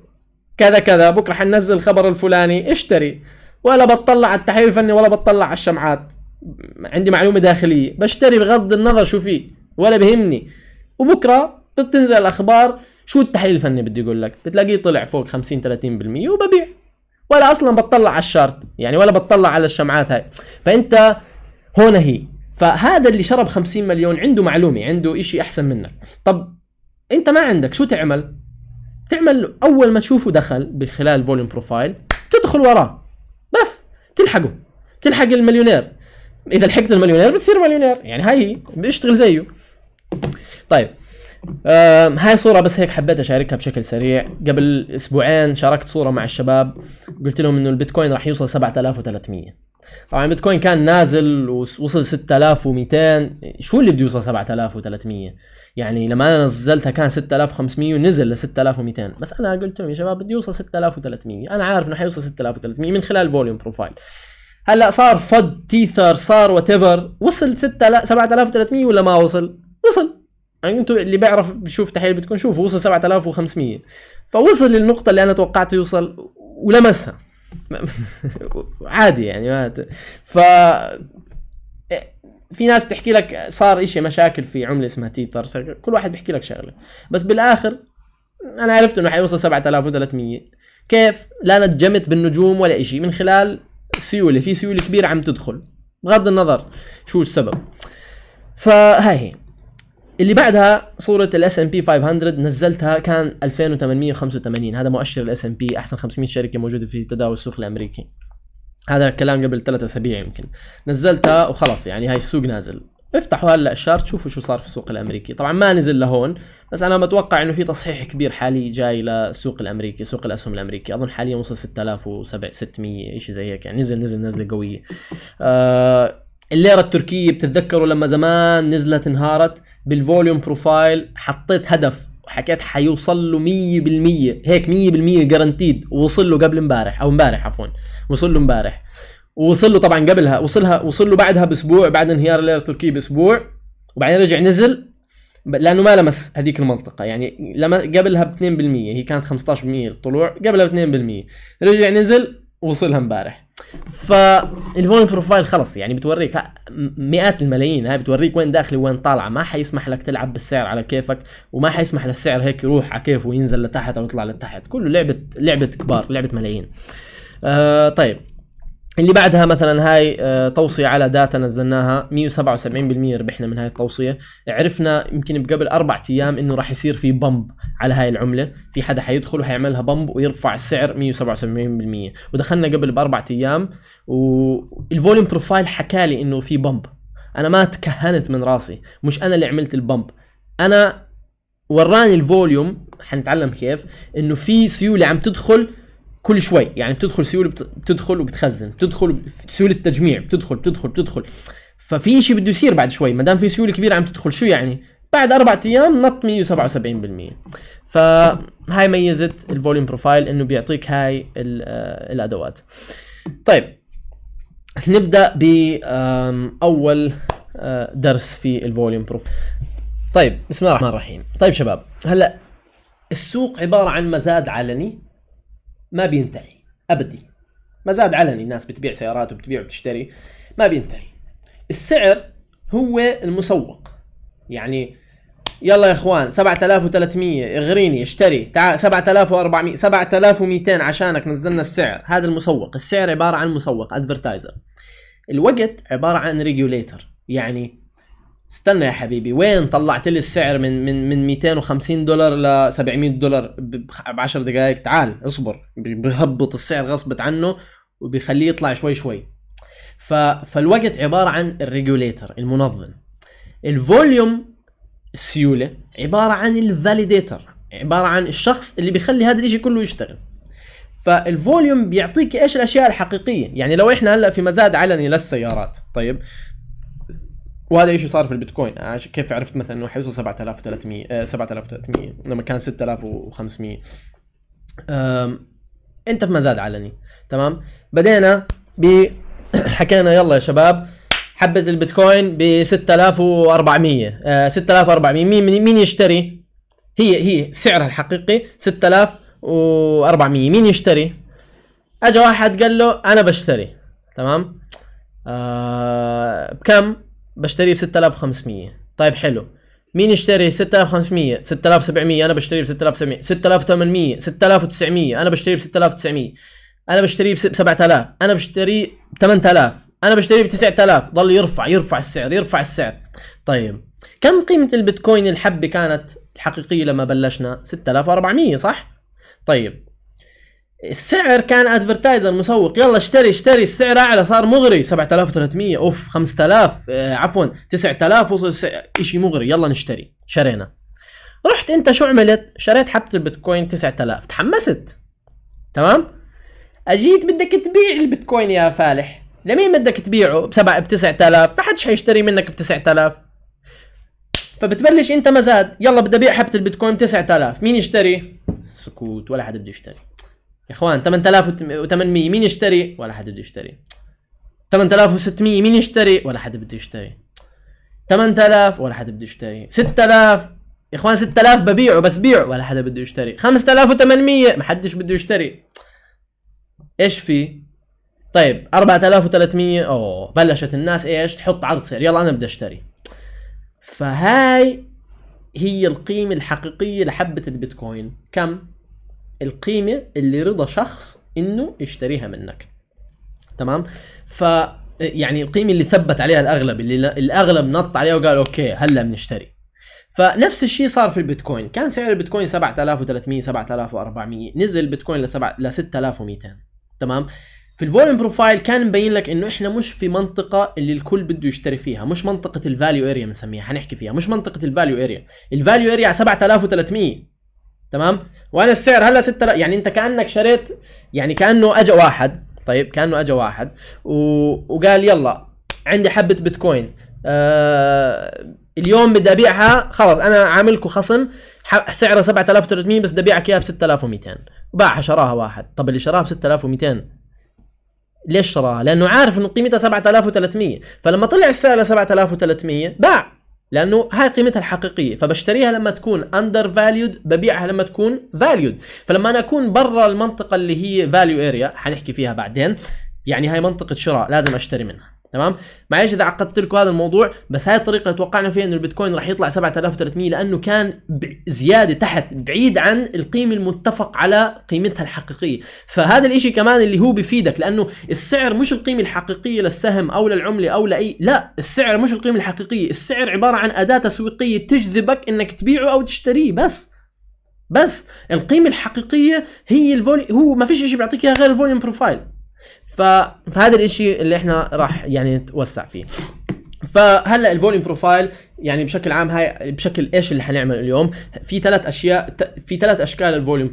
كذا كذا بكره حننزل الخبر الفلاني اشتري ولا بتطلع على التحليل الفني ولا بتطلع على الشمعات عندي معلومه داخليه بشتري بغض النظر شو فيه ولا بهمني وبكره بتنزل الاخبار شو التحليل الفني بدي اقول لك بتلاقيه طلع فوق 50 30% وببيع ولا اصلا بتطلع على الشارت يعني ولا بتطلع على الشمعات هاي فانت هون هي فهذا اللي شرب 50 مليون عنده معلومه عنده إشي احسن منك طب انت ما عندك شو تعمل تعمل اول ما تشوفه دخل بخلال فوليوم بروفايل تدخل وراه بس تلحقه تلحق المليونير اذا لحقت المليونير بتصير مليونير يعني هاي هي بيشتغل زيه طيب آه هاي صورة بس هيك حبيت اشاركها بشكل سريع قبل اسبوعين شاركت صورة مع الشباب قلت لهم انه البيتكوين راح يوصل 7300 طبعا البيتكوين كان نازل ووصل 6200 شو اللي بده يوصل 7300 يعني لما انا نزلتها كان 6500 ونزل ل 6200 بس انا قلت لهم يا شباب بده يوصل 6300 انا عارف انه حيوصل 6300 من خلال فوليوم بروفايل هلا صار فد تيثر صار وات وصل 6 7300 ولا ما وصل؟ وصل يعني انتم اللي بيعرف بيشوف تحليل بتكون شوفوا وصل 7500 فوصل للنقطه اللي انا توقعت يوصل ولمسها عادي يعني ما ف في ناس بتحكي لك صار إشي مشاكل في عمله اسمها تيثر كل واحد بيحكي لك شغله بس بالاخر انا عرفت انه حيوصل 7300 كيف لا نجمت بالنجوم ولا إشي من خلال سيوله في سيوله كبيره عم تدخل بغض النظر شو السبب فهاي هي اللي بعدها صورة الاس ام بي 500 نزلتها كان 2885 هذا مؤشر الاس ام بي احسن 500 شركة موجودة في تداول السوق الامريكي هذا الكلام قبل ثلاث اسابيع يمكن نزلتها وخلص يعني هاي السوق نازل افتحوا هلا الشارت تشوفوا شو صار في السوق الامريكي طبعا ما نزل لهون بس انا متوقع انه في تصحيح كبير حالي جاي للسوق الامريكي سوق الاسهم الامريكي اظن حاليا وصل 6600 شيء زي هيك يعني نزل نزل نزله قويه آه الليرة التركية بتتذكروا لما زمان نزلت انهارت بالفوليوم بروفايل حطيت هدف وحكيت حيوصل له 100% هيك 100% جرانتيد ووصل له قبل امبارح او امبارح عفوا وصل له امبارح ووصل له طبعا قبلها وصلها وصل له بعدها باسبوع بعد انهيار الليره التركيه باسبوع وبعدين رجع نزل لانه ما لمس هذيك المنطقه يعني لما قبلها ب 2% هي كانت 15% الطلوع قبلها ب 2% رجع نزل وصلها امبارح فالفوليوم بروفايل خلص يعني بتوريك مئات الملايين هاي بتوريك وين داخله وين طالعه ما حيسمح لك تلعب بالسعر على كيفك وما حيسمح للسعر هيك يروح على كيفه وينزل لتحت او يطلع لتحت كله لعبه لعبه كبار لعبه ملايين آه طيب اللي بعدها مثلا هاي آه، توصية على داتا نزلناها 177% ربحنا من هاي التوصية عرفنا يمكن بقبل أربع أيام إنه راح يصير في بمب على هاي العملة في حدا حيدخل وحيعملها بمب ويرفع السعر 177% ودخلنا قبل بأربع أيام والفوليوم بروفايل حكالي إنه في بمب أنا ما تكهنت من راسي مش أنا اللي عملت البمب أنا وراني الفوليوم حنتعلم كيف إنه في سيولة عم تدخل كل شوي يعني بتدخل سيوله بتدخل وبتخزن بتدخل سيوله تجميع بتدخل بتدخل بتدخل ففي شيء بده يصير بعد شوي ما دام في سيوله كبيره عم تدخل شو يعني بعد اربع ايام نط 177% فهاي ميزه الفوليوم بروفايل انه بيعطيك هاي آه، الادوات طيب نبدا باول آه، درس في الفوليوم بروفايل طيب بسم الله الرحمن الرحيم طيب شباب هلا السوق عباره عن مزاد علني ما بينتهي ابدي زاد علني الناس بتبيع سيارات وبتبيع وبتشتري ما بينتهي السعر هو المسوق يعني يلا يا اخوان 7300 اغريني اشتري تعال 7400 7200 عشانك نزلنا السعر هذا المسوق السعر عباره عن مسوق ادفرتايزر الوقت عباره عن ريجوليتر يعني استنى يا حبيبي وين طلعت لي السعر من من من 250 دولار ل 700 دولار ب 10 دقائق تعال اصبر بيهبط السعر غصبت عنه وبيخليه يطلع شوي شوي ف فالوقت عباره عن الريجوليتر المنظم الفوليوم السيوله عباره عن الفاليديتر عباره عن الشخص اللي بيخلي هذا الشيء كله يشتغل فالفوليوم بيعطيك ايش الاشياء الحقيقيه يعني لو احنا هلا في مزاد علني للسيارات طيب وهذا الشيء صار في البيتكوين آه، كيف عرفت مثلا انه حيوصل 7300 7300 لما كان 6500 انت في مزاد علني تمام بدينا ب حكينا يلا يا شباب حبه البيتكوين ب 6400 6400 آه، مين مين يشتري هي هي سعرها الحقيقي 6400 مين يشتري اجى واحد قال له انا بشتري تمام آه بكم بشتريه ب 6500 طيب حلو مين يشتري 6500 6700 انا بشتريه ب 6700 6800 6900 انا بشتريه ب 6900 انا بشتريه ب 7000 انا بشتريه ب 8000 انا بشتريه ب 9000 ضل يرفع يرفع السعر يرفع السعر طيب كم قيمة البيتكوين الحبة كانت الحقيقية لما بلشنا 6400 صح؟ طيب السعر كان ادفرتايزر مسوق يلا اشتري اشتري السعر اعلى صار مغري 7300 اوف 5000 آه عفوا 9000 وصل شيء مغري يلا نشتري شرينا رحت انت شو عملت شريت حبه البيتكوين 9000 تحمست تمام اجيت بدك تبيع البيتكوين يا فالح لمين بدك تبيعه 7 ب 9000 ما حدش حيشتري منك ب 9000 فبتبلش انت مزاد يلا بدي ابيع حبه البيتكوين 9000 مين يشتري سكوت ولا حدا بده يشتري يا اخوان 8800 مين يشتري ولا حد بده يشتري 8600 مين يشتري ولا حد بده يشتري 8000 ولا حد بده يشتري 6000 يا اخوان 6000 ببيعه بس بيعه ولا حدا بده يشتري 5800 ما حدش بده يشتري ايش في طيب 4300 اوه بلشت الناس ايش تحط عرض سعر يلا انا بدي اشتري فهاي هي القيمة الحقيقية لحبة البيتكوين كم القيمه اللي رضا شخص انه يشتريها منك تمام ف يعني القيمه اللي ثبت عليها الاغلب اللي الاغلب نط عليها وقال اوكي هلا بنشتري فنفس الشيء صار في البيتكوين كان سعر البيتكوين 7300 7400 نزل البيتكوين ل ل 6200 تمام في الفوليوم بروفايل كان مبين لك انه احنا مش في منطقه اللي الكل بده يشتري فيها مش منطقه الفاليو اريا بنسميها حنحكي فيها مش منطقه الفاليو اريا الفاليو اريا 7300 تمام وانا السعر هلا 6 يعني انت كانك شريت يعني كانه اجى واحد طيب كانه اجى واحد و... وقال يلا عندي حبه بيتكوين آه... اليوم بدي ابيعها خلص انا عاملكم خصم سعرها 7300 بس بدي ابيعك اياها ب 6200 باعها شراها واحد طب اللي شراها ب 6200 ليش شراها؟ لانه عارف انه قيمتها 7300 فلما طلع السعر ل 7300 باع لانه هاي قيمتها الحقيقيه فبشتريها لما تكون اندر فاليود ببيعها لما تكون فاليود فلما انا اكون برا المنطقه اللي هي فاليو اريا حنحكي فيها بعدين يعني هاي منطقه شراء لازم اشتري منها تمام معلش اذا عقدت لكم هذا الموضوع بس هاي الطريقه توقعنا فيها انه البيتكوين راح يطلع 7300 لانه كان زياده تحت بعيد عن القيمه المتفق على قيمتها الحقيقيه فهذا الاشي كمان اللي هو بفيدك لانه السعر مش القيمه الحقيقيه للسهم او للعمله او لاي لا السعر مش القيمه الحقيقيه السعر عباره عن اداه تسويقيه تجذبك انك تبيعه او تشتريه بس بس القيمه الحقيقيه هي الفولي هو ما فيش شيء بيعطيك اياها غير الفوليوم بروفايل فهذا الاشي اللي احنا راح يعني نتوسع فيه فهلا الفوليوم بروفايل يعني بشكل عام هاي بشكل ايش اللي حنعمل اليوم في ثلاث اشياء في ثلاث اشكال الفوليوم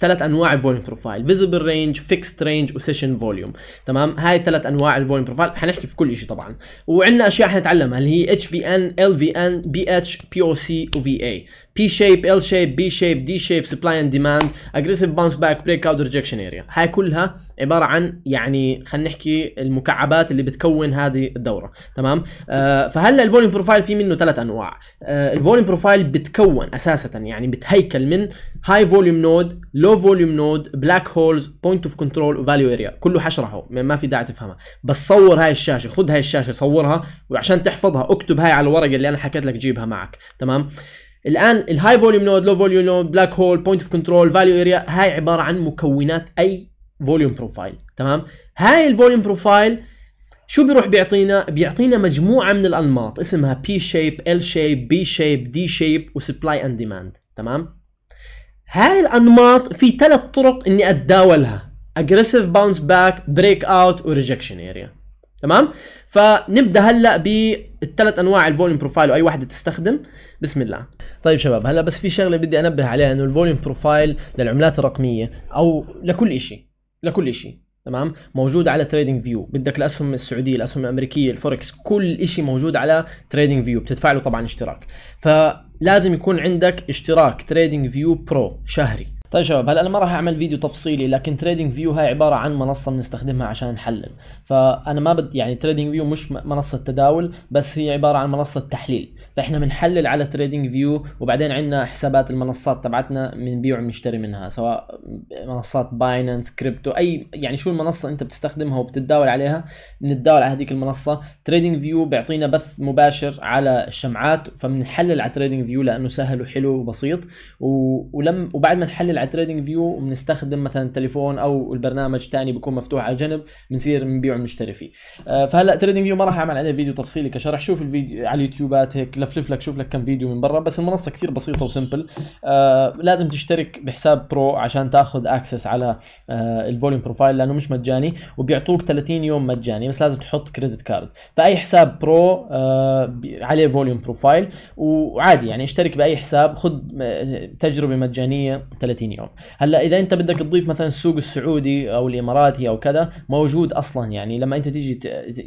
ثلاث انواع الفوليوم بروفايل فيزبل رينج فيكست رينج وسيشن فوليوم تمام هاي ثلاث انواع الفوليوم بروفايل حنحكي في كل شيء طبعا وعندنا اشياء حنتعلمها اللي هي اتش في ان ال في ان بي اتش بي او سي وفي اي T-shape, L-shape, B-shape, D-shape, supply and demand, aggressive bounce back, اوت rejection area، هاي كلها عبارة عن يعني خلينا نحكي المكعبات اللي بتكون هذه الدورة، تمام؟ آه فهلا الفوليوم بروفايل في منه ثلاث انواع، آه الفوليوم بروفايل بتكون اساسا يعني بتهيكل من هاي فوليوم نود، لو فوليوم نود، بلاك هولز، بوينت اوف كنترول وفاليو اريا، كله حشرحه ما في داعي تفهمها، بس صور هاي الشاشة، خذ هاي الشاشة صورها وعشان تحفظها اكتب هاي على الورقة اللي انا حكيت لك جيبها معك، تمام؟ الان الهاي فوليوم نود لو فوليوم نود بلاك هول بوينت اوف كنترول فاليو اريا هاي عباره عن مكونات اي فوليوم بروفايل تمام هاي الفوليوم بروفايل شو بيروح بيعطينا بيعطينا مجموعه من الانماط اسمها بي شيب ال شيب بي شيب دي شيب وسبلاي اند ديماند تمام هاي الانماط في ثلاث طرق اني اتداولها اجريسيف باونس باك بريك اوت وريجكشن اريا تمام فنبدا هلا بالثلاث انواع الفوليوم بروفايل واي وحده تستخدم بسم الله طيب شباب هلا بس في شغله بدي انبه عليها انه الفوليوم بروفايل للعملات الرقميه او لكل شيء لكل شيء تمام موجود على تريدنج فيو بدك الاسهم السعوديه الاسهم الامريكيه الفوركس كل شيء موجود على تريدنج فيو بتدفع له طبعا اشتراك فلازم يكون عندك اشتراك تريدنج فيو برو شهري طيب شباب هلا انا ما راح اعمل فيديو تفصيلي لكن تريدنج فيو هاي عباره عن منصه بنستخدمها عشان نحلل فانا ما بد يعني تريدنج فيو مش منصه تداول بس هي عباره عن منصه تحليل فاحنا بنحلل على تريدنج فيو وبعدين عندنا حسابات المنصات تبعتنا بنبيع وبنشتري منها سواء منصات باينانس كريبتو اي يعني شو المنصه انت بتستخدمها وبتتداول عليها بنتداول على هذيك المنصه تريدنج فيو بيعطينا بث مباشر على الشمعات فبنحلل على تريدنج فيو لانه سهل وحلو وبسيط و... ولم وبعد ما نحلل على تريدنج فيو وبنستخدم مثلا التليفون او البرنامج الثاني بيكون مفتوح على جنب بنصير بنبيع وبنشتري فيه آه، فهلا تريدنج فيو ما راح اعمل عليه فيديو تفصيلي كشرح شوف الفيديو على اليوتيوبات هيك لفلف لك شوف لك كم فيديو من برا بس المنصه كثير بسيطه وسمبل آه، لازم تشترك بحساب برو عشان تاخذ اكسس على آه، الفوليوم بروفايل لانه مش مجاني وبيعطوك 30 يوم مجاني بس لازم تحط كريدت كارد فاي حساب برو عليه فوليوم بروفايل وعادي يعني اشترك باي حساب خذ تجربه مجانيه 30 30 يوم هلا اذا انت بدك تضيف مثلا السوق السعودي او الاماراتي او كذا موجود اصلا يعني لما انت تيجي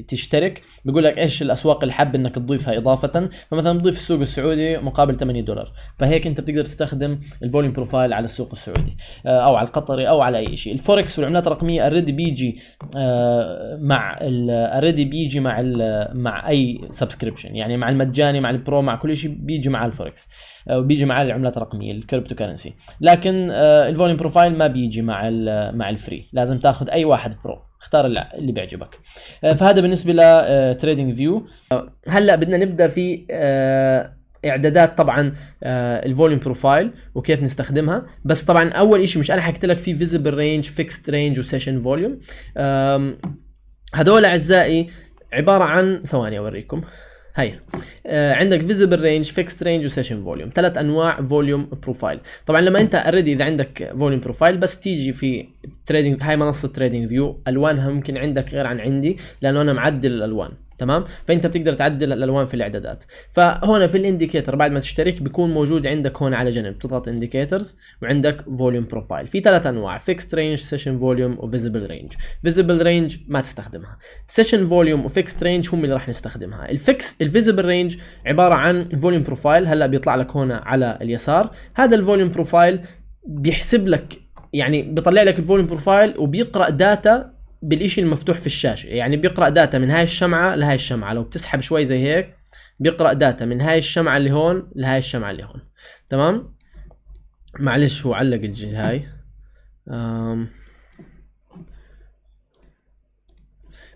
تشترك بيقول لك ايش الاسواق اللي حاب انك تضيفها اضافه فمثلا تضيف السوق السعودي مقابل 8 دولار فهيك انت بتقدر تستخدم الفوليوم بروفايل على السوق السعودي آه، او على القطري او على اي شيء الفوركس والعملات الرقميه اوريدي آه، بيجي مع اوريدي بيجي مع مع اي سبسكريبشن يعني مع المجاني مع البرو مع كل شيء بيجي مع الفوركس آه، وبيجي معاه العملات الرقميه الكريبتو كرنسي لكن آه، الفوليوم بروفايل ما بيجي مع آه، مع الفري لازم تاخذ اي واحد برو اختار اللي بيعجبك فهذا بالنسبه لتريدنج فيو هلا بدنا نبدا في اعدادات طبعا الفوليوم بروفايل وكيف نستخدمها بس طبعا اول شيء مش انا حكيت لك في فيزبل رينج فيكست رينج وسيشن فوليوم هذول اعزائي عباره عن ثواني اوريكم هي آه عندك فيزبل رينج فيكست رينج وسيشن فوليوم ثلاث انواع فوليوم بروفايل طبعا لما انت اوريدي اذا عندك فوليوم بروفايل بس تيجي في تريدنج هاي منصه تريدنج فيو الوانها ممكن عندك غير عن عندي لانه انا معدل الالوان تمام فانت بتقدر تعدل الالوان في الاعدادات فهنا في الانديكيتر بعد ما تشترك بيكون موجود عندك هون على جنب بتضغط انديكيترز وعندك فوليوم بروفايل في ثلاث انواع فيكست رينج سيشن فوليوم وفيزبل رينج فيزبل رينج ما تستخدمها سيشن فوليوم وفيكست رينج هم اللي راح نستخدمها الفيكس الفيزبل رينج عباره عن فوليوم بروفايل هلا بيطلع لك هون على اليسار هذا الفوليوم بروفايل بيحسب لك يعني بيطلع لك الفوليوم بروفايل وبيقرا داتا بالإشي المفتوح في الشاشة يعني بيقرأ داتا من هاي الشمعة لهاي الشمعة لو بتسحب شوي زي هيك بيقرأ داتا من هاي الشمعة اللي هون لهاي الشمعة اللي هون تمام معلش هو علق الجي هاي أم.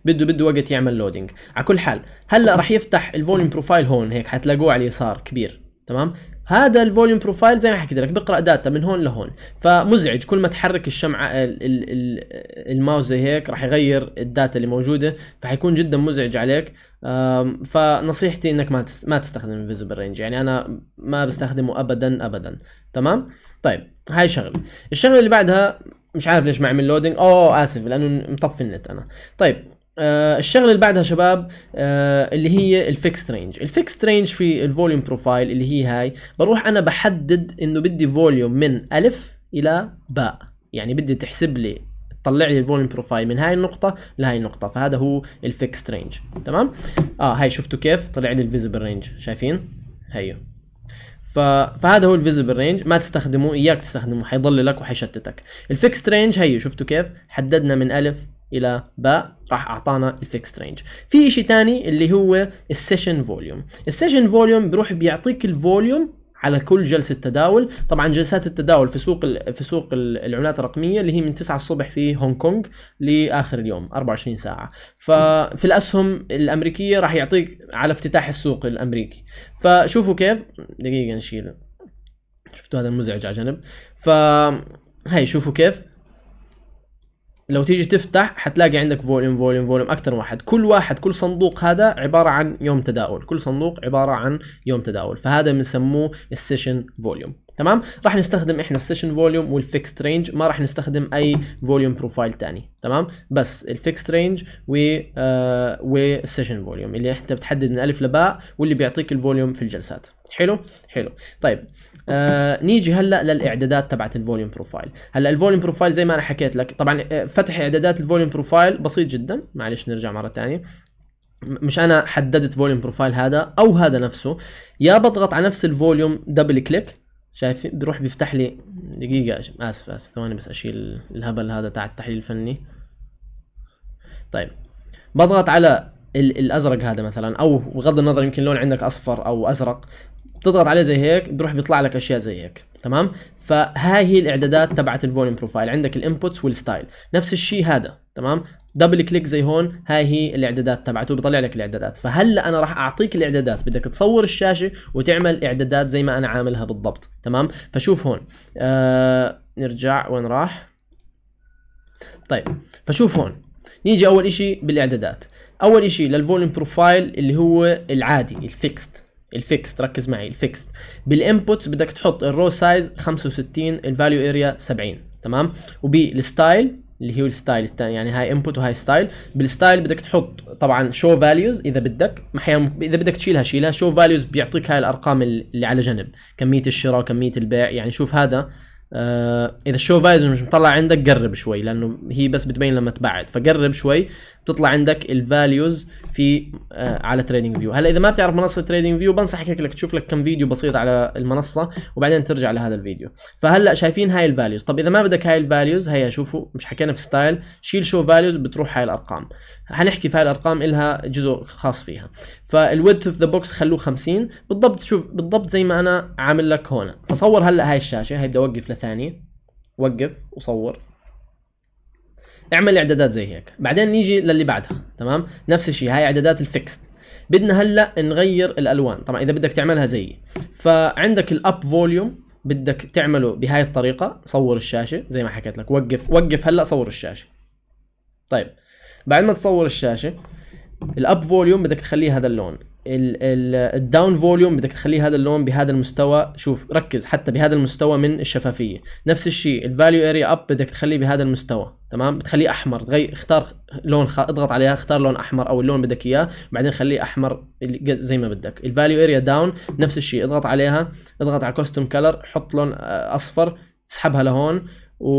بده بده وقت يعمل لودينج على كل حال هلا رح يفتح الفوليوم بروفايل هون هيك حتلاقوه على اليسار كبير تمام هذا الفوليوم بروفايل زي ما حكيت لك بقرا داتا من هون لهون فمزعج كل ما تحرك الشمعه الـ الـ الـ الماوس زي هيك راح يغير الداتا اللي موجوده فحيكون جدا مزعج عليك فنصيحتي انك ما ما تستخدم الفيزبل رينج يعني انا ما بستخدمه ابدا ابدا تمام طيب هاي شغله الشغله اللي بعدها مش عارف ليش ما عمل لودنج اوه اسف لانه مطفي النت انا طيب آه الشغله اللي بعدها شباب آه اللي هي الفيكس رينج الفيكس رينج في الفوليوم بروفايل اللي هي هاي بروح انا بحدد انه بدي فوليوم من الف الى باء يعني بدي تحسب لي تطلع لي الفوليوم بروفايل من هاي النقطة لهاي النقطة فهذا هو الفيكس رينج تمام اه هاي شفتوا كيف طلع لي الفيزبل رينج شايفين هيو فهذا هو الفيزبل رينج ما تستخدمه اياك تستخدمه حيضل لك وحيشتتك الفيكس رينج هيو شفتوا كيف حددنا من الف الى باء راح اعطانا الفيكس رينج في شيء ثاني اللي هو السيشن فوليوم السيشن فوليوم بيروح بيعطيك الفوليوم على كل جلسه تداول طبعا جلسات التداول في سوق في سوق العملات الرقميه اللي هي من 9 الصبح في هونغ كونغ لاخر اليوم 24 ساعه ففي الاسهم الامريكيه راح يعطيك على افتتاح السوق الامريكي فشوفوا كيف دقيقه نشيل شفتوا هذا المزعج على جنب هاي شوفوا كيف لو تيجي تفتح حتلاقي عندك فوليوم فوليوم فوليوم اكثر واحد كل واحد كل صندوق هذا عباره عن يوم تداول كل صندوق عباره عن يوم تداول فهذا بنسموه السيشن فوليوم تمام راح نستخدم احنا السيشن فوليوم والفيكست رينج ما راح نستخدم اي فوليوم بروفايل ثاني تمام بس الفيكست رينج و آه، والسيشن فوليوم اللي انت بتحدد من الف لباء واللي بيعطيك الفوليوم في الجلسات حلو حلو طيب آه، نيجي هلا للاعدادات تبعت الفوليوم بروفايل هلا الفوليوم بروفايل زي ما انا حكيت لك طبعا آه، فتح اعدادات الفوليوم بروفايل بسيط جدا معلش نرجع مره ثانيه مش انا حددت فوليوم بروفايل هذا او هذا نفسه يا بضغط على نفس الفوليوم دبل كليك شايفين بيروح بيفتح لي دقيقه اسف اسف ثواني بس اشيل الهبل هذا تاع التحليل الفني طيب بضغط على الازرق هذا مثلا او بغض النظر يمكن لون عندك اصفر او ازرق بتضغط عليه زي هيك بيروح بيطلع لك اشياء زي هيك تمام فهاي هي الاعدادات تبعت الفوليوم بروفايل عندك الانبوتس والستايل نفس الشيء هذا تمام دبل كليك زي هون هاي هي الاعدادات تبعته بيطلع لك الاعدادات فهلا انا راح اعطيك الاعدادات بدك تصور الشاشه وتعمل اعدادات زي ما انا عاملها بالضبط تمام فشوف هون آه نرجع وين راح طيب فشوف هون نيجي اول شيء بالاعدادات اول شيء للفوليوم بروفايل اللي هو العادي الفيكست الفيكس ركز معي الفيكس بالانبوتس بدك تحط الرو سايز 65 الفاليو اريا 70 تمام وبالستايل اللي هو الستايل الثاني يعني هاي انبوت وهاي ستايل بالستايل بدك تحط طبعا شو فاليوز اذا بدك احيانا اذا بدك تشيلها شيلها شو فاليوز بيعطيك هاي الارقام اللي على جنب كميه الشراء كميه البيع يعني شوف هذا آه اذا الشو فاليوز مش مطلع عندك قرب شوي لانه هي بس بتبين لما تبعد فقرب شوي بتطلع عندك الفاليوز في آه على تريدنج فيو هلا اذا ما بتعرف منصه تريدنج فيو بنصحك هيك لك تشوف لك كم فيديو بسيط على المنصه وبعدين ترجع لهذا الفيديو فهلا شايفين هاي الفاليوز طب اذا ما بدك هاي الفاليوز هيا شوفوا مش حكينا في ستايل شيل شو فاليوز بتروح هاي الارقام هنحكي في هاي الارقام إلها جزء خاص فيها فالويدث اوف ذا بوكس خلوه 50 بالضبط شوف بالضبط زي ما انا عامل لك هون فصور هلا هاي الشاشه هي بدي اوقف لثانيه وقف وصور اعمل اعدادات زي هيك بعدين نيجي للي بعدها تمام نفس الشيء هاي اعدادات الفيكست بدنا هلا نغير الالوان طبعا اذا بدك تعملها زيي فعندك الاب فوليوم بدك تعمله بهاي الطريقه صور الشاشه زي ما حكيت لك وقف وقف هلا صور الشاشه طيب بعد ما تصور الشاشه الاب فوليوم بدك تخليه هذا اللون الداون فوليوم بدك تخليه هذا اللون بهذا المستوى شوف ركز حتى بهذا المستوى من الشفافيه نفس الشيء الفاليو اريا اب بدك تخليه بهذا المستوى تمام بتخليه احمر تغير اختار لون خ... اضغط عليها اختار لون احمر او اللون بدك اياه بعدين خليه احمر زي ما بدك الفاليو اريا داون نفس الشيء اضغط عليها اضغط على كوستوم كلر حط لون آه، اصفر اسحبها لهون و...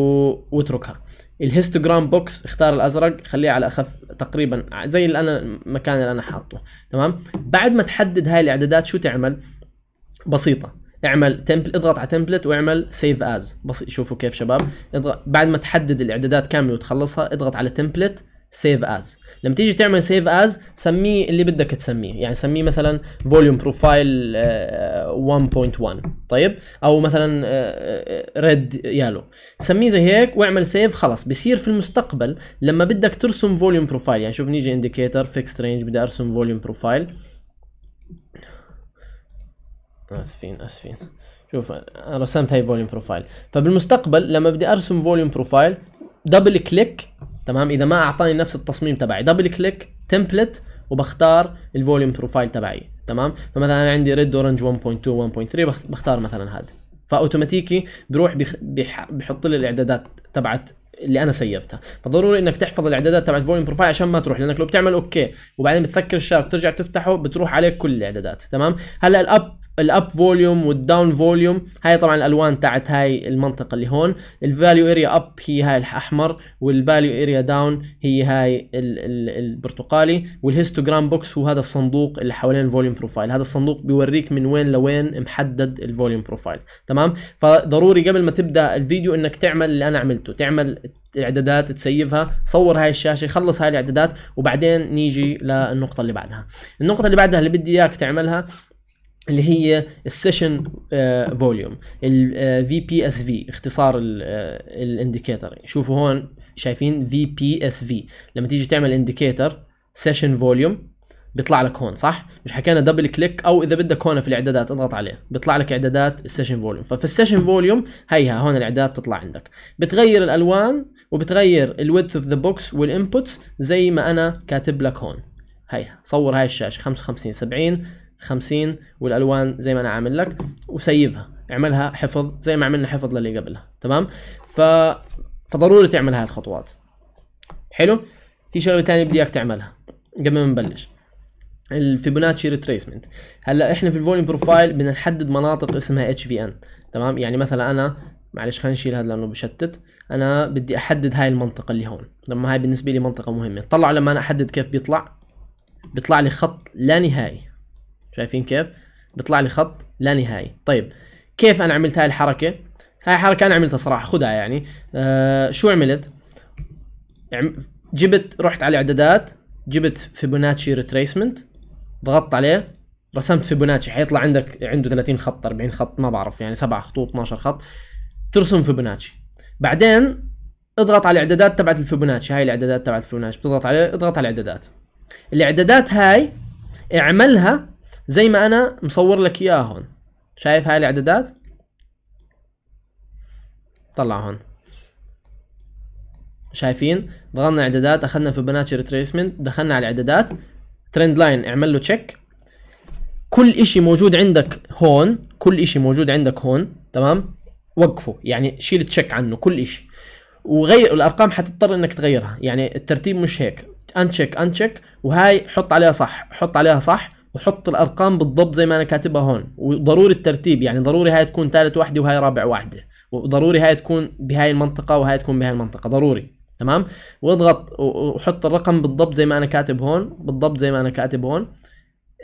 واتركها الهيستوجرام بوكس اختار الازرق خليه على اخف تقريبا زي اللي انا المكان اللي انا حاطه تمام بعد ما تحدد هاي الاعدادات شو تعمل بسيطه اعمل تمبل اضغط على تمبلت واعمل سيف از بس شوفوا كيف شباب اضغط بعد ما تحدد الاعدادات كامله وتخلصها اضغط على تمبلت سيف از لما تيجي تعمل سيف از سميه اللي بدك تسميه يعني سميه مثلا فوليوم بروفايل 1.1 طيب او مثلا ريد آه، يالو آه، سميه زي هيك واعمل سيف خلص بصير في المستقبل لما بدك ترسم فوليوم بروفايل يعني شوف نيجي انديكيتر فيكس رينج بدي ارسم فوليوم بروفايل اسفين اسفين شوف انا رسمت هاي فوليوم بروفايل فبالمستقبل لما بدي ارسم فوليوم بروفايل دبل كليك تمام اذا ما اعطاني نفس التصميم تبعي دبل كليك تمبلت وبختار الفوليوم بروفايل تبعي تمام فمثلا انا عندي ريد اورنج 1.2 1.3 بختار مثلا هذا فاوتوماتيكي بروح بحط لي الاعدادات تبعت اللي انا سيفتها فضروري انك تحفظ الاعدادات تبعت فوليوم بروفايل عشان ما تروح لانك لو بتعمل اوكي وبعدين بتسكر الشارت ترجع تفتحه بتروح عليك كل الاعدادات تمام هلا الاب الاب فوليوم والداون فوليوم هاي طبعا الالوان تاعت هاي المنطقه اللي هون الفاليو اريا اب هي هاي الاحمر والفاليو اريا داون هي هاي البرتقالي والهيستوجرام بوكس هو هذا الصندوق اللي حوالين الفوليوم بروفايل هذا الصندوق بيوريك من وين لوين محدد الفوليوم بروفايل تمام فضروري قبل ما تبدا الفيديو انك تعمل اللي انا عملته تعمل الاعدادات تسيبها صور هاي الشاشه خلص هاي الاعدادات وبعدين نيجي للنقطه اللي بعدها النقطه اللي بعدها اللي بدي اياك تعملها اللي هي السيشن آه، فوليوم الفي بي اس في اختصار آه، الانديكيتر يعني شوفوا هون شايفين في بي اس في لما تيجي تعمل انديكيتر سيشن فوليوم بيطلع لك هون صح مش حكينا دبل كليك او اذا بدك هون في الاعدادات اضغط عليه بيطلع لك اعدادات السيشن فوليوم ففي السيشن فوليوم هيها هون الاعدادات بتطلع عندك بتغير الالوان وبتغير الويدث اوف ذا بوكس والانبوتس زي ما انا كاتب لك هون هيها صور هاي الشاشه 55 70 50 والالوان زي ما انا عامل لك وسيفها اعملها حفظ زي ما عملنا حفظ للي قبلها تمام ف فضروري تعمل هاي الخطوات حلو في شغله ثانيه بدي اياك تعملها قبل ما نبلش الفيبوناتشي ريتريسمنت هلا احنا في الفوليوم بروفايل بدنا نحدد مناطق اسمها اتش في ان تمام يعني مثلا انا معلش خلينا نشيل هذا لانه بشتت انا بدي احدد هاي المنطقه اللي هون لما هاي بالنسبه لي منطقه مهمه طلع لما انا احدد كيف بيطلع بيطلع لي خط لا نهائي شايفين كيف بيطلع لي خط لا نهائي طيب كيف انا عملت هاي الحركه هاي حركة انا عملتها صراحه خدها يعني آه شو عملت جبت رحت على الاعدادات جبت فيبوناتشي ريتريسمنت ضغطت عليه رسمت فيبوناتشي حيطلع عندك عنده 30 خط 40 خط ما بعرف يعني 7 خطوط 12 خط ترسم فيبوناتشي بعدين اضغط على الاعدادات تبعت الفيبوناتشي هاي الاعدادات تبعت الفيبوناتشي بتضغط عليه اضغط على الاعدادات الاعدادات هاي اعملها زي ما انا مصور لك اياها هون شايف هاي الاعدادات طلع هون شايفين ضغطنا اعدادات اخذنا في بناتش ريتريسمنت دخلنا على الاعدادات ترند لاين اعمل له تشيك كل اشي موجود عندك هون كل اشي موجود عندك هون تمام وقفه يعني شيل تشيك عنه كل اشي وغير الارقام حتضطر انك تغيرها يعني الترتيب مش هيك ان تشيك ان تشيك وهاي حط عليها صح حط عليها صح وحط الارقام بالضبط زي ما انا كاتبها هون وضروري الترتيب يعني ضروري هاي تكون ثالث وحده وهاي رابع وحده وضروري هاي تكون بهاي المنطقه وهاي تكون بهاي المنطقه ضروري تمام واضغط وحط الرقم بالضبط زي ما انا كاتب هون بالضبط زي ما انا كاتب هون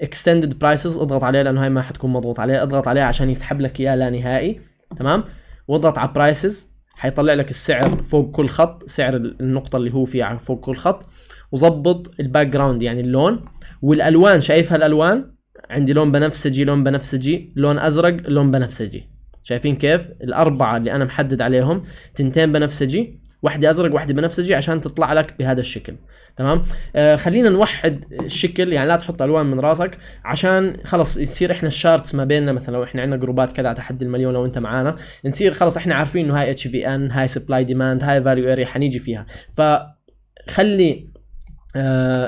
اكستندد برايسز اضغط عليه لانه هاي ما حتكون مضغوط عليها اضغط عليها عشان يسحب لك اياه لا نهائي تمام واضغط على برايسز حيطلع لك السعر فوق كل خط سعر النقطه اللي هو فيها فوق كل خط وظبط الباك جراوند يعني اللون والالوان شايف هالالوان عندي لون بنفسجي لون بنفسجي لون ازرق لون بنفسجي شايفين كيف الاربعه اللي انا محدد عليهم تنتين بنفسجي واحدة أزرق واحدة بنفسجي عشان تطلع لك بهذا الشكل تمام آه خلينا نوحد الشكل يعني لا تحط ألوان من راسك عشان خلص يصير إحنا الشارتس ما بيننا مثلا لو إحنا عندنا جروبات كذا على تحدي المليون لو أنت معانا نصير خلص إحنا عارفين إنه هاي اتش في إن هاي سبلاي ديماند هاي فاليو اريا حنيجي فيها ف خلي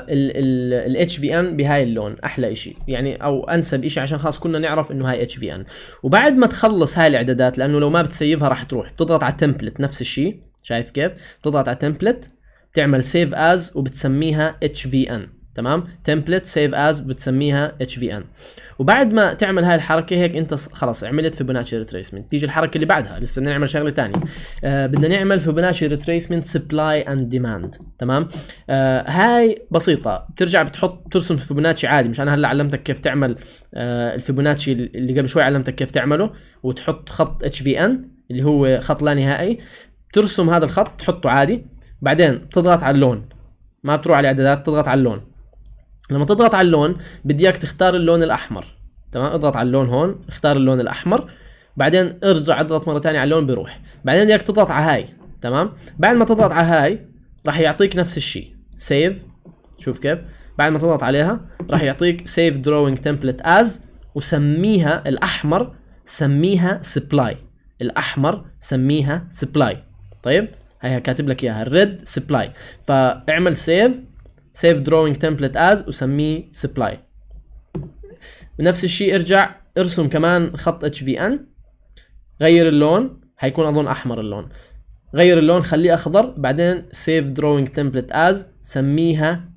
الاتش في ان بهاي اللون احلى اشي يعني او انسب اشي عشان خلاص كنا نعرف انه هاي اتش في ان وبعد ما تخلص هاي الاعدادات لانه لو ما بتسيفها راح تروح بتضغط على تمبلت نفس الشيء شايف كيف بتضغط على تمبلت بتعمل سيف از وبتسميها اتش في ان تمام تمبلت سيف از بتسميها اتش في ان وبعد ما تعمل هاي الحركه هيك انت خلاص عملت فيبوناتشي ريتريسمنت تيجي الحركه اللي بعدها لسه بدنا نعمل شغله ثانيه آه بدنا نعمل فيبوناتشي ريتريسمنت سبلاي اند ديماند تمام آه هاي بسيطه بترجع بتحط ترسم فيبوناتشي عادي مش انا هلا علمتك كيف تعمل آه الفيبوناتشي اللي قبل شوي علمتك كيف تعمله وتحط خط اتش في ان اللي هو خط لا نهائي بترسم هذا الخط تحطه عادي بعدين تضغط على اللون ما بتروح على الاعدادات تضغط على اللون لما تضغط على اللون بدي اياك تختار اللون الاحمر تمام اضغط على اللون هون اختار اللون الاحمر بعدين ارجع اضغط مره ثانيه على اللون بيروح بعدين بدك تضغط على هاي تمام بعد ما تضغط على هاي راح يعطيك نفس الشيء سيف شوف كيف بعد ما تضغط عليها راح يعطيك سيف دروينج تمبلت از وسميها الاحمر سميها سبلاي الاحمر سميها سبلاي طيب هي كاتب لك اياها الريد سبلاي فاعمل سيف save drawing template as وسميه supply نفس الشيء ارجع ارسم كمان خط اتش في ان غير اللون هيكون اظن احمر اللون غير اللون خليه اخضر بعدين save drawing template as سميها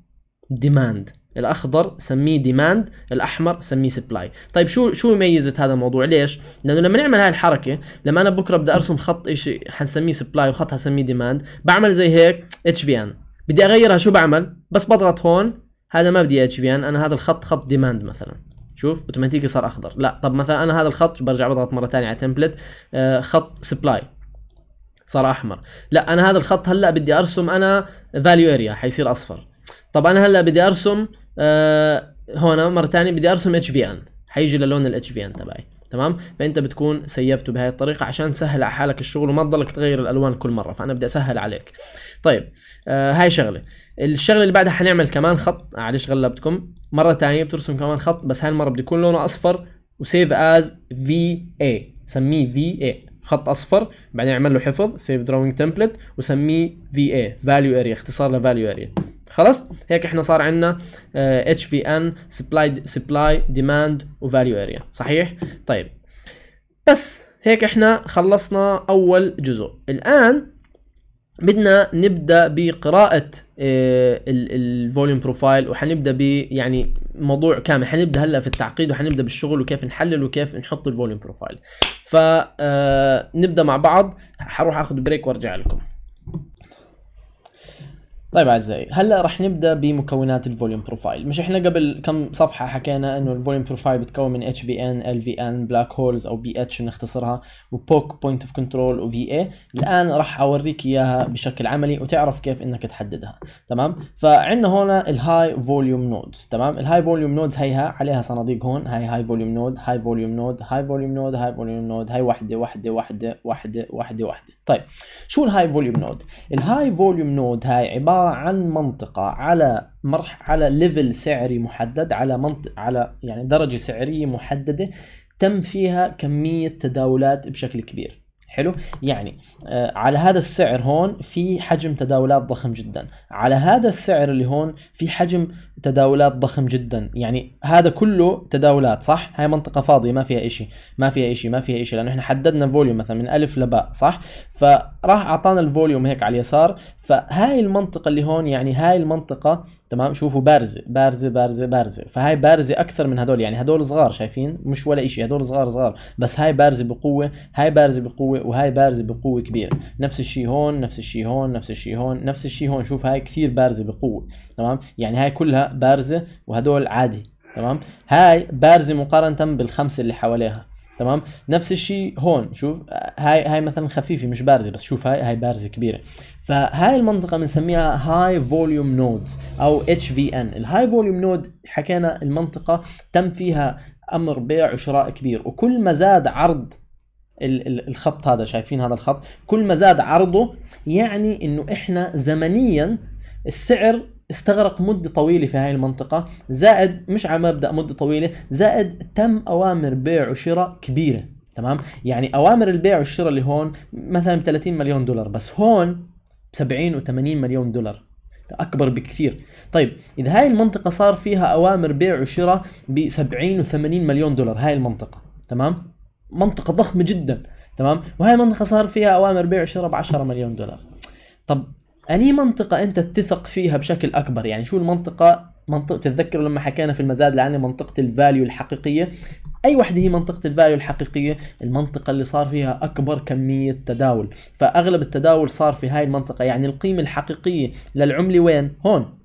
demand الاخضر سميه ديماند الاحمر سميه سبلاي طيب شو شو ميزه هذا الموضوع ليش لانه لما نعمل هاي الحركه لما انا بكره بدي ارسم خط شيء حنسميه سبلاي وخط حسميه ديماند بعمل زي هيك اتش في ان بدي اغيرها شو بعمل بس بضغط هون هذا ما بدي اتش في ان يعني انا هذا الخط خط ديماند مثلا شوف اوتوماتيكي صار اخضر لا طب مثلا انا هذا الخط برجع بضغط مره ثانيه على تمبلت آه، خط سبلاي صار احمر لا انا هذا الخط هلا بدي ارسم انا فاليو اريا حيصير اصفر طب انا هلا بدي ارسم آه، هون مره ثانيه بدي ارسم اتش في ان حيجي للون الاتش في ان تبعي تمام فانت بتكون سيفته بهاي الطريقه عشان تسهل على حالك الشغل وما تضلك تغير الالوان كل مره فانا بدي اسهل عليك طيب آه هاي شغله الشغله اللي بعدها حنعمل كمان خط معلش غلبتكم مره ثانيه بترسم كمان خط بس هاي المره بده يكون لونه اصفر وسيف از في اي سميه في اي خط اصفر بعدين اعمل له حفظ سيف دروينج تمبلت وسميه في اي فاليو اريا اختصار لفاليو اريا خلاص هيك احنا صار عندنا اتش في ان سبلاي سبلاي ديماند وفاليو اريا صحيح طيب بس هيك احنا خلصنا اول جزء الان بدنا نبدا بقراءه آه، الفوليوم بروفايل وحنبدا ب يعني موضوع كامل حنبدا هلا في التعقيد وحنبدا بالشغل وكيف نحلل وكيف نحط الفوليوم بروفايل فنبدا مع بعض حروح اخذ بريك وارجع لكم طيب اعزائي هلا رح نبدا بمكونات الفوليوم بروفايل مش احنا قبل كم صفحه حكينا انه الفوليوم بروفايل بتكون من اتش في ان ال في ان بلاك هولز او بي اتش بنختصرها وبوك بوينت اوف كنترول وفي اي الان رح اوريك اياها بشكل عملي وتعرف كيف انك تحددها تمام فعندنا هنا الهاي فوليوم نودز تمام الهاي فوليوم نودز هيها عليها صناديق هون هاي هاي فوليوم نود هاي فوليوم نود هاي فوليوم نود هاي فوليوم نود هاي وحده وحده وحده وحده وحده وحده طيب شو الهاي فوليوم نود الهاي فوليوم نود هاي عباره عن منطقه على مرح على ليفل سعري محدد على منطق على يعني درجه سعريه محدده تم فيها كميه تداولات بشكل كبير حلو يعني آه على هذا السعر هون في حجم تداولات ضخم جدا على هذا السعر اللي هون في حجم تداولات ضخم جدا يعني هذا كله تداولات صح هاي منطقة فاضية ما فيها إشي ما فيها إشي ما فيها إشي لأنه إحنا حددنا فوليوم مثلا من ألف لباء صح فراح أعطانا الفوليوم هيك على اليسار فهاي المنطقة اللي هون يعني هاي المنطقة تمام شوفوا بارزة بارزة بارزة بارزة فهاي بارزة أكثر من هدول يعني هدول صغار شايفين مش ولا إشي هدول صغار صغار بس هاي بارزة بقوة هاي بارزة بقوة وهاي بارزة بقوة كبيرة نفس الشيء هون نفس الشيء هون نفس الشيء هون نفس الشيء هون شوف هاي كثير بارزة بقوة تمام يعني هاي كلها بارزه وهدول عادي تمام هاي بارزه مقارنه بالخمسه اللي حواليها تمام نفس الشيء هون شوف هاي هاي مثلا خفيفه مش بارزه بس شوف هاي هاي بارزه كبيره فهاي المنطقه بنسميها هاي فوليوم نودز او اتش في ان الهاي فوليوم نود حكينا المنطقه تم فيها امر بيع وشراء كبير وكل ما زاد عرض الخط هذا شايفين هذا الخط كل ما زاد عرضه يعني انه احنا زمنيا السعر استغرق مدة طويلة في هاي المنطقة زائد مش على مبدأ مدة طويلة زائد تم أوامر بيع وشراء كبيرة تمام يعني أوامر البيع والشراء اللي هون مثلا ب 30 مليون دولار بس هون ب 70 و 80 مليون دولار اكبر بكثير طيب اذا هاي المنطقه صار فيها اوامر بيع وشراء ب 70 و80 مليون دولار هاي المنطقه تمام منطقه ضخمه جدا تمام وهاي المنطقه صار فيها اوامر بيع وشراء ب 10 مليون دولار طب أني منطقة أنت تثق فيها بشكل أكبر يعني شو المنطقة منطقة تتذكروا لما حكينا في المزاد العالي منطقة الفاليو الحقيقية أي وحدة هي منطقة الفاليو الحقيقية المنطقة اللي صار فيها أكبر كمية تداول فأغلب التداول صار في هاي المنطقة يعني القيمة الحقيقية للعملة وين هون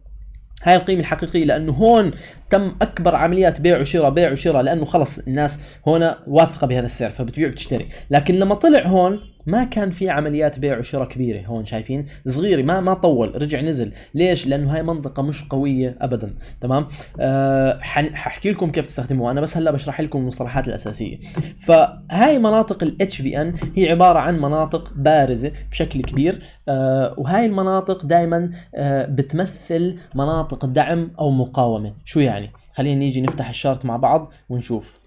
هاي القيمة الحقيقية لأنه هون تم أكبر عمليات بيع وشراء بيع وشراء لأنه خلص الناس هنا واثقة بهذا السعر فبتبيع وبتشتري لكن لما طلع هون ما كان في عمليات بيع وشراء كبيره هون شايفين صغيره ما ما طول رجع نزل ليش لانه هاي منطقه مش قويه ابدا تمام أه ححكي لكم كيف تستخدموها انا بس هلا بشرح لكم المصطلحات الاساسيه فهاي مناطق الاتش في ان هي عباره عن مناطق بارزه بشكل كبير أه وهاي المناطق دائما أه بتمثل مناطق دعم او مقاومه شو يعني خلينا نيجي نفتح الشارت مع بعض ونشوف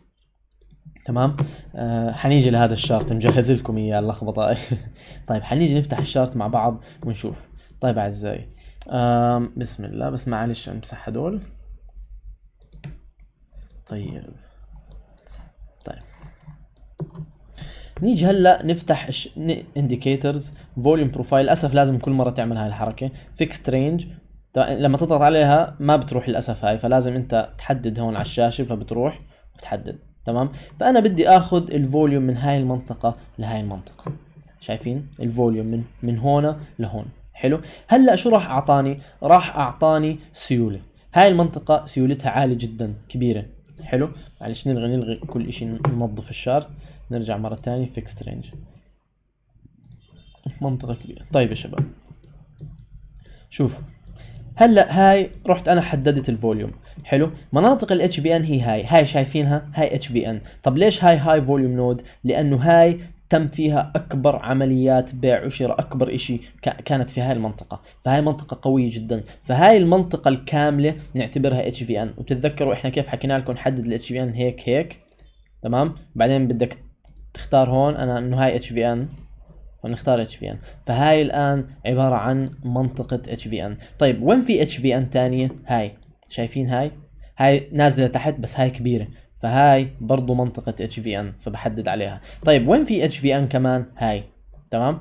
تمام آه حنيجي لهذا الشارت مجهز لكم اياه اللخبطه طيب حنيجي نفتح الشارت مع بعض ونشوف طيب اعزائي آه بسم الله بس معلش امسح هدول طيب طيب نيجي هلا نفتح انديكيتورز فوليوم بروفايل للاسف لازم كل مره تعمل هاي الحركه فيكس رينج لما تضغط عليها ما بتروح للاسف هاي فلازم انت تحدد هون على الشاشه فبتروح بتحدد تمام فانا بدي اخذ الفوليوم من هاي المنطقه لهاي المنطقه شايفين الفوليوم من من هون لهون حلو هلا شو راح اعطاني راح اعطاني سيوله هاي المنطقه سيولتها عاليه جدا كبيره حلو معلش نلغي نلغي كل شيء ننظف الشارت نرجع مره ثانيه فيكس رينج منطقه كبيره طيب يا شباب شوفوا هلا هاي رحت انا حددت الفوليوم حلو مناطق الاتش بي ان هي هاي هاي شايفينها هاي اتش بي ان طب ليش هاي هاي فوليوم نود لانه هاي تم فيها اكبر عمليات بيع وشراء اكبر شيء كانت في هاي المنطقه فهاي منطقه قويه جدا فهاي المنطقه الكامله نعتبرها اتش في ان وبتتذكروا احنا كيف حكينا لكم نحدد الاتش في ان هيك هيك تمام بعدين بدك تختار هون انا انه هاي اتش في ان ونختار ان فهاي الآن عبارة عن منطقة اتش ان طيب وين في اتش ان ثانيه هاي شايفين هاي هاي نازلة تحت بس هاي كبيرة فهاي برضه منطقة اتش ان فبحدد عليها طيب وين في اتش ان كمان هاي تمام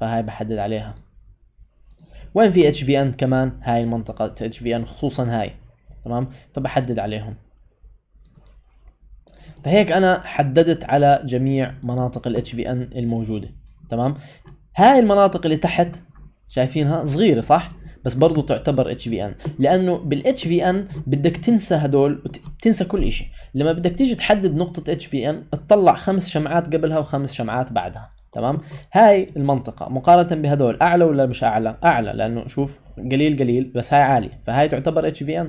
فهاي بحدد عليها وين في اتش ان كمان هاي المنطقة ان خصوصا هاي تمام فبحدد عليهم فهيك انا حددت على جميع مناطق ال ان الموجوده تمام هاي المناطق اللي تحت شايفينها صغيره صح بس برضه تعتبر اتش في ان لانه بالاتش في ان بدك تنسى هدول وتنسى كل شيء لما بدك تيجي تحدد نقطه اتش في ان تطلع خمس شمعات قبلها وخمس شمعات بعدها تمام هاي المنطقه مقارنه بهدول اعلى ولا مش اعلى اعلى لانه شوف قليل قليل بس هاي عاليه فهاي تعتبر اتش في ان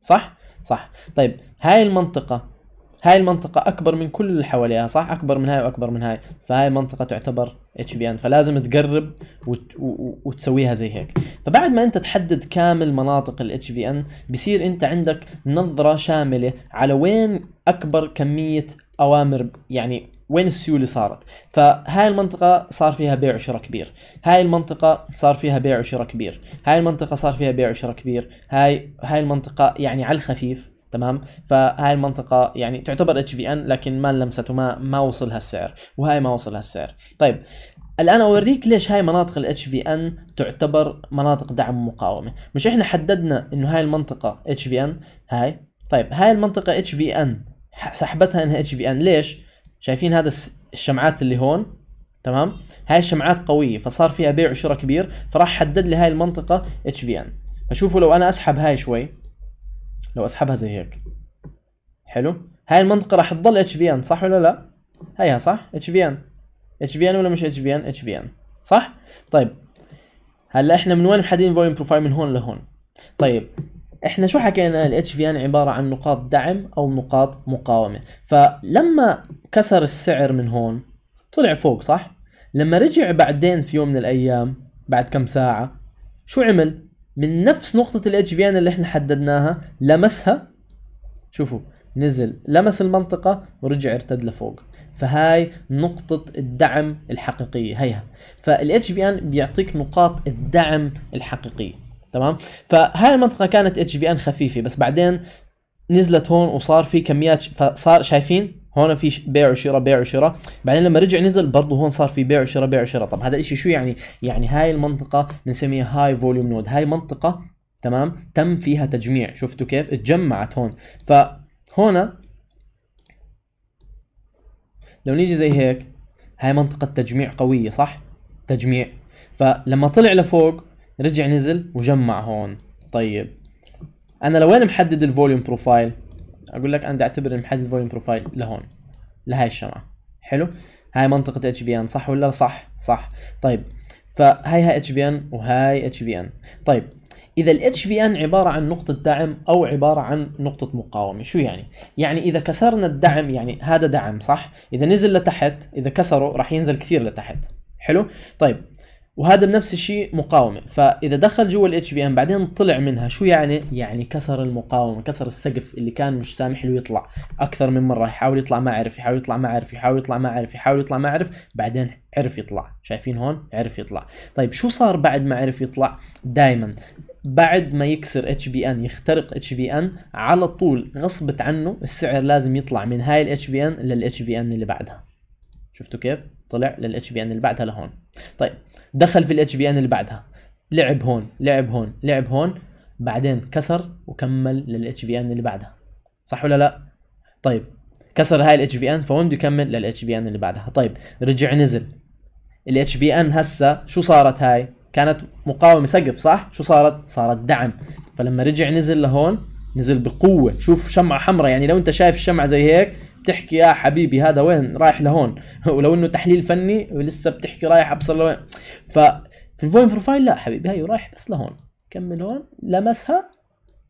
صح صح طيب هاي المنطقه هاي المنطقة أكبر من كل اللي حواليها صح؟ أكبر من هاي وأكبر من هاي، فهاي المنطقة تعتبر اتش بي ان، فلازم تقرب وت... و... وتسويها زي هيك. فبعد ما أنت تحدد كامل مناطق الاتش بي ان، بصير أنت عندك نظرة شاملة على وين أكبر كمية أوامر يعني وين السيولة صارت فهاي المنطقة صار فيها بيع وشراء كبير هاي المنطقة صار فيها بيع وشراء كبير هاي المنطقة صار فيها بيع وشراء كبير هاي هاي المنطقة يعني على الخفيف تمام فهاي المنطقه يعني تعتبر اتش في ان لكن ما لمسته ما ما وصل هالسعر وهاي ما وصل هالسعر طيب الان اوريك ليش هاي مناطق الاتش في ان تعتبر مناطق دعم مقاومه مش احنا حددنا انه هاي المنطقه اتش في ان هاي طيب هاي المنطقه اتش في ان سحبتها انها اتش في ان ليش شايفين هذا الشمعات اللي هون تمام هاي الشمعات قويه فصار فيها بيع وشراء كبير فراح حدد لي هاي المنطقه اتش في ان فشوفوا لو انا اسحب هاي شوي لو اسحبها زي هيك حلو هاي المنطقة راح تضل اتش في ان صح ولا لا هيها صح اتش في ان اتش في ان ولا مش اتش في ان اتش في ان صح طيب هلا احنا من وين محددين فوليوم بروفايل من هون لهون طيب احنا شو حكينا الاتش في ان عباره عن نقاط دعم او نقاط مقاومه فلما كسر السعر من هون طلع فوق صح لما رجع بعدين في يوم من الايام بعد كم ساعه شو عمل من نفس نقطة الاتش في ان اللي احنا حددناها لمسها شوفوا نزل لمس المنطقة ورجع ارتد لفوق فهاي نقطة الدعم الحقيقية هيها فالاتش في ان بيعطيك نقاط الدعم الحقيقية تمام فهاي المنطقة كانت اتش في ان خفيفة بس بعدين نزلت هون وصار في كميات فصار شايفين هون في بيع وشراء بيع وشراء بعدين لما رجع نزل برضه هون صار في بيع وشراء بيع وشراء طب هذا الشيء شو يعني يعني هاي المنطقه بنسميها هاي فوليوم نود هاي منطقه تمام تم فيها تجميع شفتوا كيف اتجمعت هون فهنا لو نيجي زي هيك هاي منطقه تجميع قويه صح تجميع فلما طلع لفوق رجع نزل وجمع هون طيب انا لوين محدد الفوليوم بروفايل اقول لك انا بدي اعتبر المحدد الفوليوم بروفايل لهون لهي الشمعه حلو هاي منطقه اتش في ان صح ولا صح صح طيب فهاي هاي اتش في ان وهاي اتش في ان طيب اذا الاتش في ان عباره عن نقطه دعم او عباره عن نقطه مقاومه شو يعني يعني اذا كسرنا الدعم يعني هذا دعم صح اذا نزل لتحت اذا كسره راح ينزل كثير لتحت حلو طيب وهذا بنفس الشيء مقاومه فاذا دخل جوا الاتش بي ام بعدين طلع منها شو يعني يعني كسر المقاومه كسر السقف اللي كان مش سامح له يطلع اكثر من مره يحاول يطلع ما عرف يحاول يطلع ما عرف يحاول يطلع ما عرف يحاول يطلع ما عرف بعدين عرف يطلع شايفين هون عرف يطلع طيب شو صار بعد ما عرف يطلع دائما بعد ما يكسر اتش بي ان يخترق اتش بي ان على طول غصبت عنه السعر لازم يطلع من هاي الاتش بي ان للاتش بي ان اللي بعدها شفتوا كيف طلع للاتش بي ان اللي بعدها لهون طيب دخل في الاتش بي ان اللي بعدها لعب هون لعب هون لعب هون بعدين كسر وكمل للاتش بي ان اللي بعدها صح ولا لا طيب كسر هاي الاتش في ان فوين بده يكمل للاتش في ان اللي بعدها طيب رجع نزل الاتش في ان هسه شو صارت هاي كانت مقاومه سقف صح شو صارت صارت دعم فلما رجع نزل لهون نزل بقوه شوف شمعه حمراء يعني لو انت شايف الشمعه زي هيك بتحكي يا حبيبي هذا وين رايح لهون ولو انه تحليل فني لسه بتحكي رايح ابصر لوين ف في الفوين بروفايل لا حبيبي هي رايح بس لهون كمل هون لمسها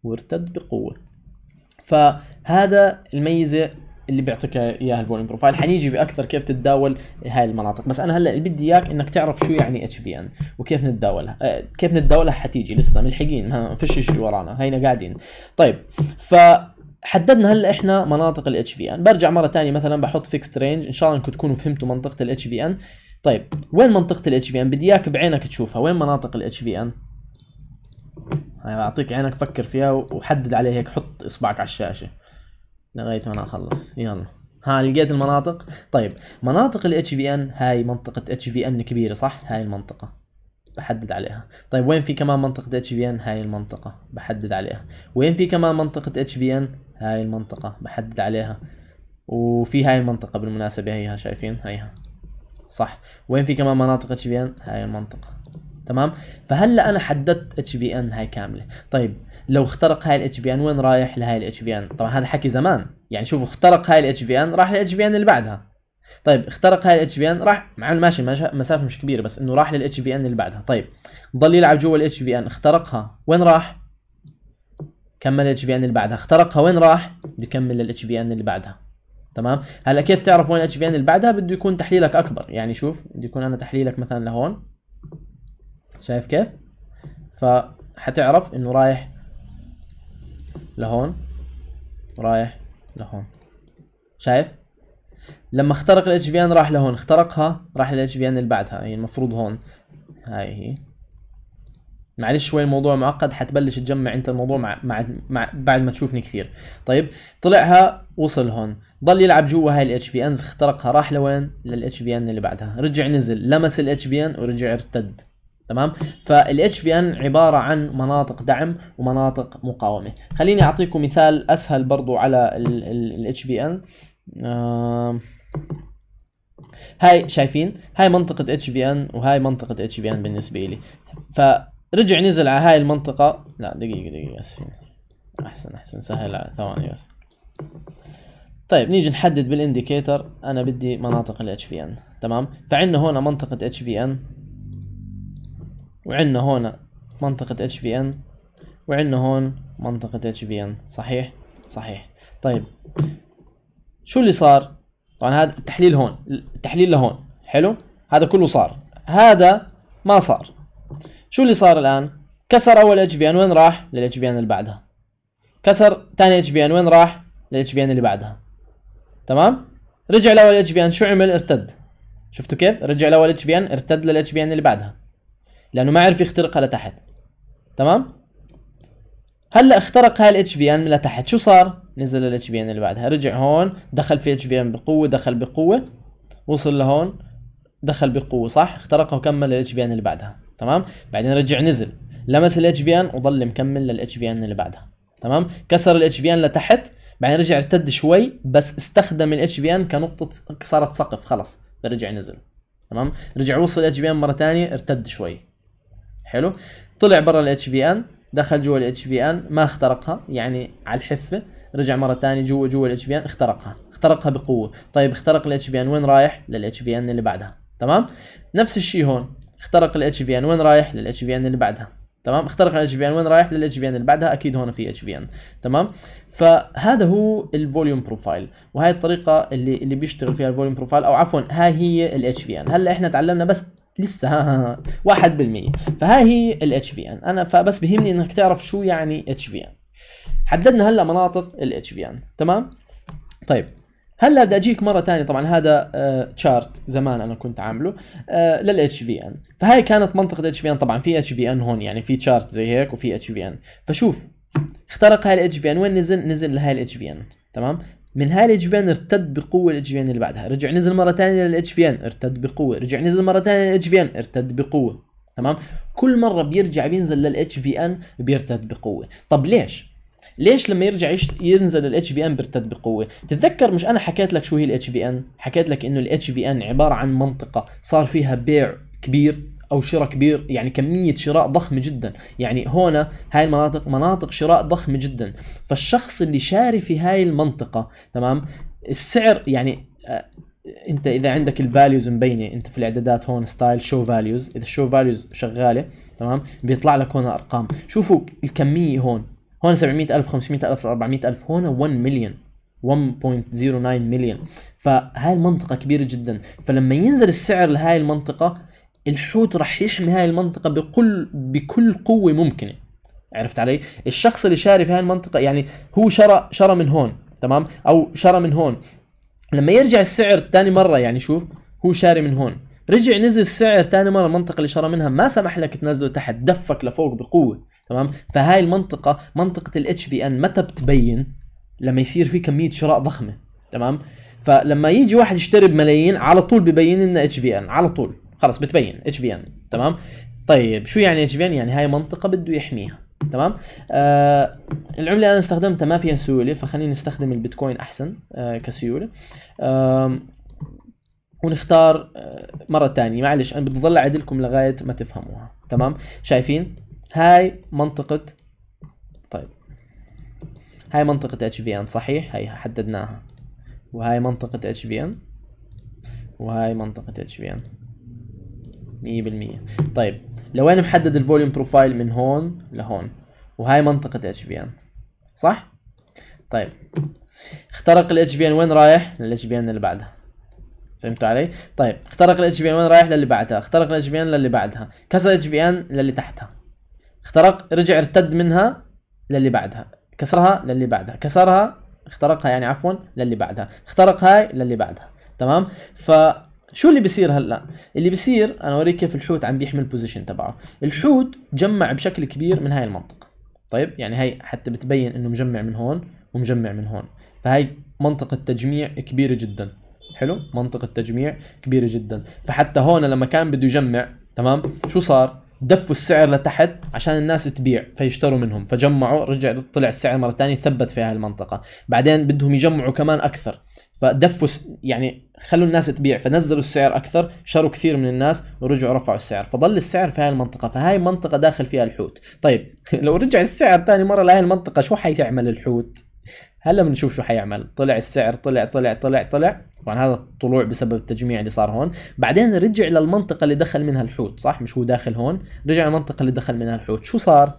وارتد بقوه فهذا الميزه اللي بيعطيك اياها الفوين بروفايل حنيجي باكثر كيف تتداول هاي المناطق بس انا هلا بدي اياك انك تعرف شو يعني اتش في ان وكيف نتداولها أه، كيف نتداولها حتيجي لسه ملحقين ما فيش شيء ورانا هينا قاعدين طيب ف حددنا هلا احنا مناطق الاتش في ان برجع مره ثانيه مثلا بحط فيكست رينج ان شاء الله انكم تكونوا فهمتوا منطقه الاتش في ان طيب وين منطقه الاتش في ان بدي اياك بعينك تشوفها وين مناطق الاتش في ان هاي اعطيك عينك فكر فيها وحدد عليه هيك حط اصبعك على الشاشه لغايه ما انا اخلص يلا ها لقيت المناطق طيب مناطق الاتش في ان هاي منطقه اتش في ان كبيره صح هاي المنطقه بحدد عليها طيب وين في كمان منطقة اتش في ان هاي المنطقة بحدد عليها وين في كمان منطقة اتش في ان هاي المنطقة بحدد عليها وفي هاي المنطقة بالمناسبة هيها شايفين هيها صح وين في كمان مناطق اتش بي ان هاي المنطقة تمام فهلا انا حددت اتش بي ان هاي كاملة طيب لو اخترق هاي الاتش بي ان وين رايح لهاي الاتش بي ان طبعا هذا حكي زمان يعني شوفوا اخترق هاي الاتش بي ان راح للاتش بي ان اللي بعدها طيب اخترق هاي الاتش بي ان راح مع ماشي مسافة مش كبيرة بس انه راح للاتش بي ان اللي بعدها طيب ضل يلعب جوا الاتش بي ان اخترقها وين راح كمل الاتش في ان اللي بعدها اخترقها وين راح بكمل الاتش في ان اللي بعدها تمام هلا كيف تعرف وين الاتش في ان اللي بعدها بده يكون تحليلك اكبر يعني شوف بده يكون انا تحليلك مثلا لهون شايف كيف فحتعرف انه رايح لهون رايح لهون شايف لما اخترق الاتش في ان راح لهون اخترقها راح للاتش في ان اللي بعدها هي يعني المفروض هون هاي هي معلش شوي الموضوع معقد حتبلش تجمع انت الموضوع مع, مع, مع بعد ما تشوفني كثير طيب طلعها وصل هون ضل يلعب جوا هاي الاتش بي انز اخترقها راح لوين للاتش بي ان اللي بعدها رجع نزل لمس الاتش بي ان ورجع ارتد تمام فالاتش بي ان عباره عن مناطق دعم ومناطق مقاومه خليني اعطيكم مثال اسهل برضو على الاتش بي ان هاي شايفين هاي منطقة اتش بي ان وهاي منطقة اتش بي ان بالنسبة لي ف رجع نزل على هاي المنطقة لا دقيقة دقيقة اسفين احسن احسن سهل على ثواني بس طيب نيجي نحدد بالانديكيتر انا بدي مناطق ال في ان تمام فعندنا هون منطقة اتش في ان وعندنا هون منطقة اتش في ان وعندنا هون منطقة اتش في ان صحيح صحيح طيب شو اللي صار طبعا هذا التحليل هون التحليل لهون حلو هذا كله صار هذا ما صار شو اللي صار الان كسر اول اتش في ان وين راح للاتش في ان اللي بعدها كسر ثاني اتش في ان وين راح للاتش في ان اللي بعدها تمام رجع لاول اتش في ان شو عمل ارتد شفتوا كيف رجع لاول اتش في ان ارتد للاتش في ان اللي بعدها لانه ما عرف يخترقها لتحت تمام هلا اخترق هاي الاتش في ان من لتحت شو صار نزل الاتش في ان اللي بعدها رجع هون دخل في اتش في ان بقوه دخل بقوه وصل لهون دخل بقوه صح اخترقها وكمل الاتش في ان اللي بعدها تمام بعدين رجع نزل لمس الاتش في ان وضل مكمل للاتش في ان اللي بعدها تمام كسر الاتش في ان لتحت بعدين رجع ارتد شوي بس استخدم الاتش في ان كنقطه صارت سقف خلص رجع نزل تمام رجع وصل الاتش في ان مره ثانيه ارتد شوي حلو طلع برا الاتش في ان دخل جوا الاتش في ان ما اخترقها يعني على الحفه رجع مره ثانيه جوا جوا الاتش في ان اخترقها اخترقها بقوه طيب اخترق الاتش في ان وين رايح للاتش في ان اللي بعدها تمام نفس الشيء هون اخترق الاتش في ان وين رايح للاتش في ان اللي بعدها تمام اخترق الاتش في ان وين رايح للاتش في ان اللي بعدها اكيد هون في اتش في ان تمام فهذا هو الفوليوم بروفايل وهي الطريقه اللي اللي بيشتغل فيها الفوليوم بروفايل او عفوا هاي هي الاتش في ان هلا احنا تعلمنا بس لسه ها ها 1% فهاي هي الاتش في ان انا فبس بهمني انك تعرف شو يعني اتش في ان حددنا هلا مناطق الاتش في ان تمام طيب هلا بدي اجيك مره ثانيه طبعا هذا تشارت آه زمان انا كنت عامله آه للاتش في ان فهاي كانت منطقه اتش في ان طبعا في اتش في ان هون يعني في تشارت زي هيك وفي اتش في ان فشوف اخترق هاي الاتش في ان وين نزل نزل لهاي الاتش في ان تمام من هاي الاتش في ان ارتد بقوه الاتش في ان اللي بعدها رجع نزل مره ثانيه للاتش في ان ارتد بقوه رجع نزل مره ثانيه للاتش في ان ارتد بقوه تمام كل مره بيرجع بينزل للاتش في ان بيرتد بقوه طب ليش ليش لما يرجع ينزل الاتش في ان بيرتد بقوه تتذكر مش انا حكيت لك شو هي الاتش في ان حكيت لك انه الاتش في ان عباره عن منطقه صار فيها بيع كبير او شراء كبير يعني كميه شراء ضخمه جدا يعني هنا هاي المناطق مناطق شراء ضخمه جدا فالشخص اللي شاري في هاي المنطقه تمام السعر يعني آه، انت اذا عندك الفاليوز مبينه انت في الاعدادات هون ستايل شو فاليوز اذا الشو فاليوز شغاله تمام بيطلع لك هون ارقام شوفوا الكميه هون هون 700000 500000 400000 هون 1 مليون 1.09 مليون فهاي المنطقة كبيرة جدا فلما ينزل السعر لهاي المنطقة الحوت رح يحمي هاي المنطقة بكل بكل قوة ممكنة عرفت علي؟ الشخص اللي شاري في هاي المنطقة يعني هو شرى شرى من هون تمام؟ أو شرى من هون لما يرجع السعر ثاني مرة يعني شوف هو شاري من هون رجع نزل السعر ثاني مرة المنطقة اللي شرى منها ما سمح لك تنزله تحت دفك لفوق بقوة تمام فهاي المنطقه منطقه الاتش في ان متى بتبين لما يصير في كميه شراء ضخمه تمام فلما يجي واحد يشتري بملايين على طول ببين لنا اتش في ان على طول خلص بتبين اتش في ان تمام طيب شو يعني اتش في ان يعني هاي منطقه بده يحميها تمام آه العمله انا استخدمتها ما فيها سيوله فخليني نستخدم البيتكوين احسن آه كسيوله آه ونختار آه مره ثانيه معلش انا بدي اضل اعدلكم لغايه ما تفهموها تمام شايفين هاي منطقة طيب هاي منطقة اتش ان صحيح هاي حددناها وهاي منطقة اتش ان وهاي منطقة اتش HVN مية بالمية طيب لوين محدد الفوليوم بروفايل من هون لهون وهاي منطقة اتش ان صح؟ طيب اخترق ال ان وين رايح؟ للاتش في ان اللي بعدها فهمتوا علي؟ طيب اخترق ال ان وين رايح للي بعدها اخترق ال ان للي بعدها كسر ان للي تحتها اخترق رجع ارتد منها للي بعدها كسرها للي بعدها كسرها اخترقها يعني عفوا للي بعدها اخترق هاي للي بعدها تمام فشو اللي بيصير هلا اللي بيصير انا اوريك كيف الحوت عم بيحمل البوزيشن تبعه الحوت جمع بشكل كبير من هاي المنطقه طيب يعني هاي حتى بتبين انه مجمع من هون ومجمع من هون فهي منطقه تجميع كبيره جدا حلو منطقه تجميع كبيره جدا فحتى هون لما كان بده يجمع تمام شو صار دفوا السعر لتحت عشان الناس تبيع فيشتروا منهم فجمعوا رجع طلع السعر مره ثانيه ثبت في هاي المنطقه بعدين بدهم يجمعوا كمان اكثر فدفوا يعني خلوا الناس تبيع فنزلوا السعر اكثر شروا كثير من الناس ورجعوا رفعوا السعر فضل السعر في هاي المنطقه فهاي المنطقه داخل فيها الحوت طيب لو رجع السعر ثاني مره لهي المنطقه شو حيعمل الحوت هلا بنشوف شو حيعمل طلع السعر طلع طلع طلع طلع طبعا هذا الطلوع بسبب التجميع اللي صار هون بعدين رجع للمنطقه اللي دخل منها الحوت صح مش هو داخل هون رجع للمنطقه اللي دخل منها الحوت شو صار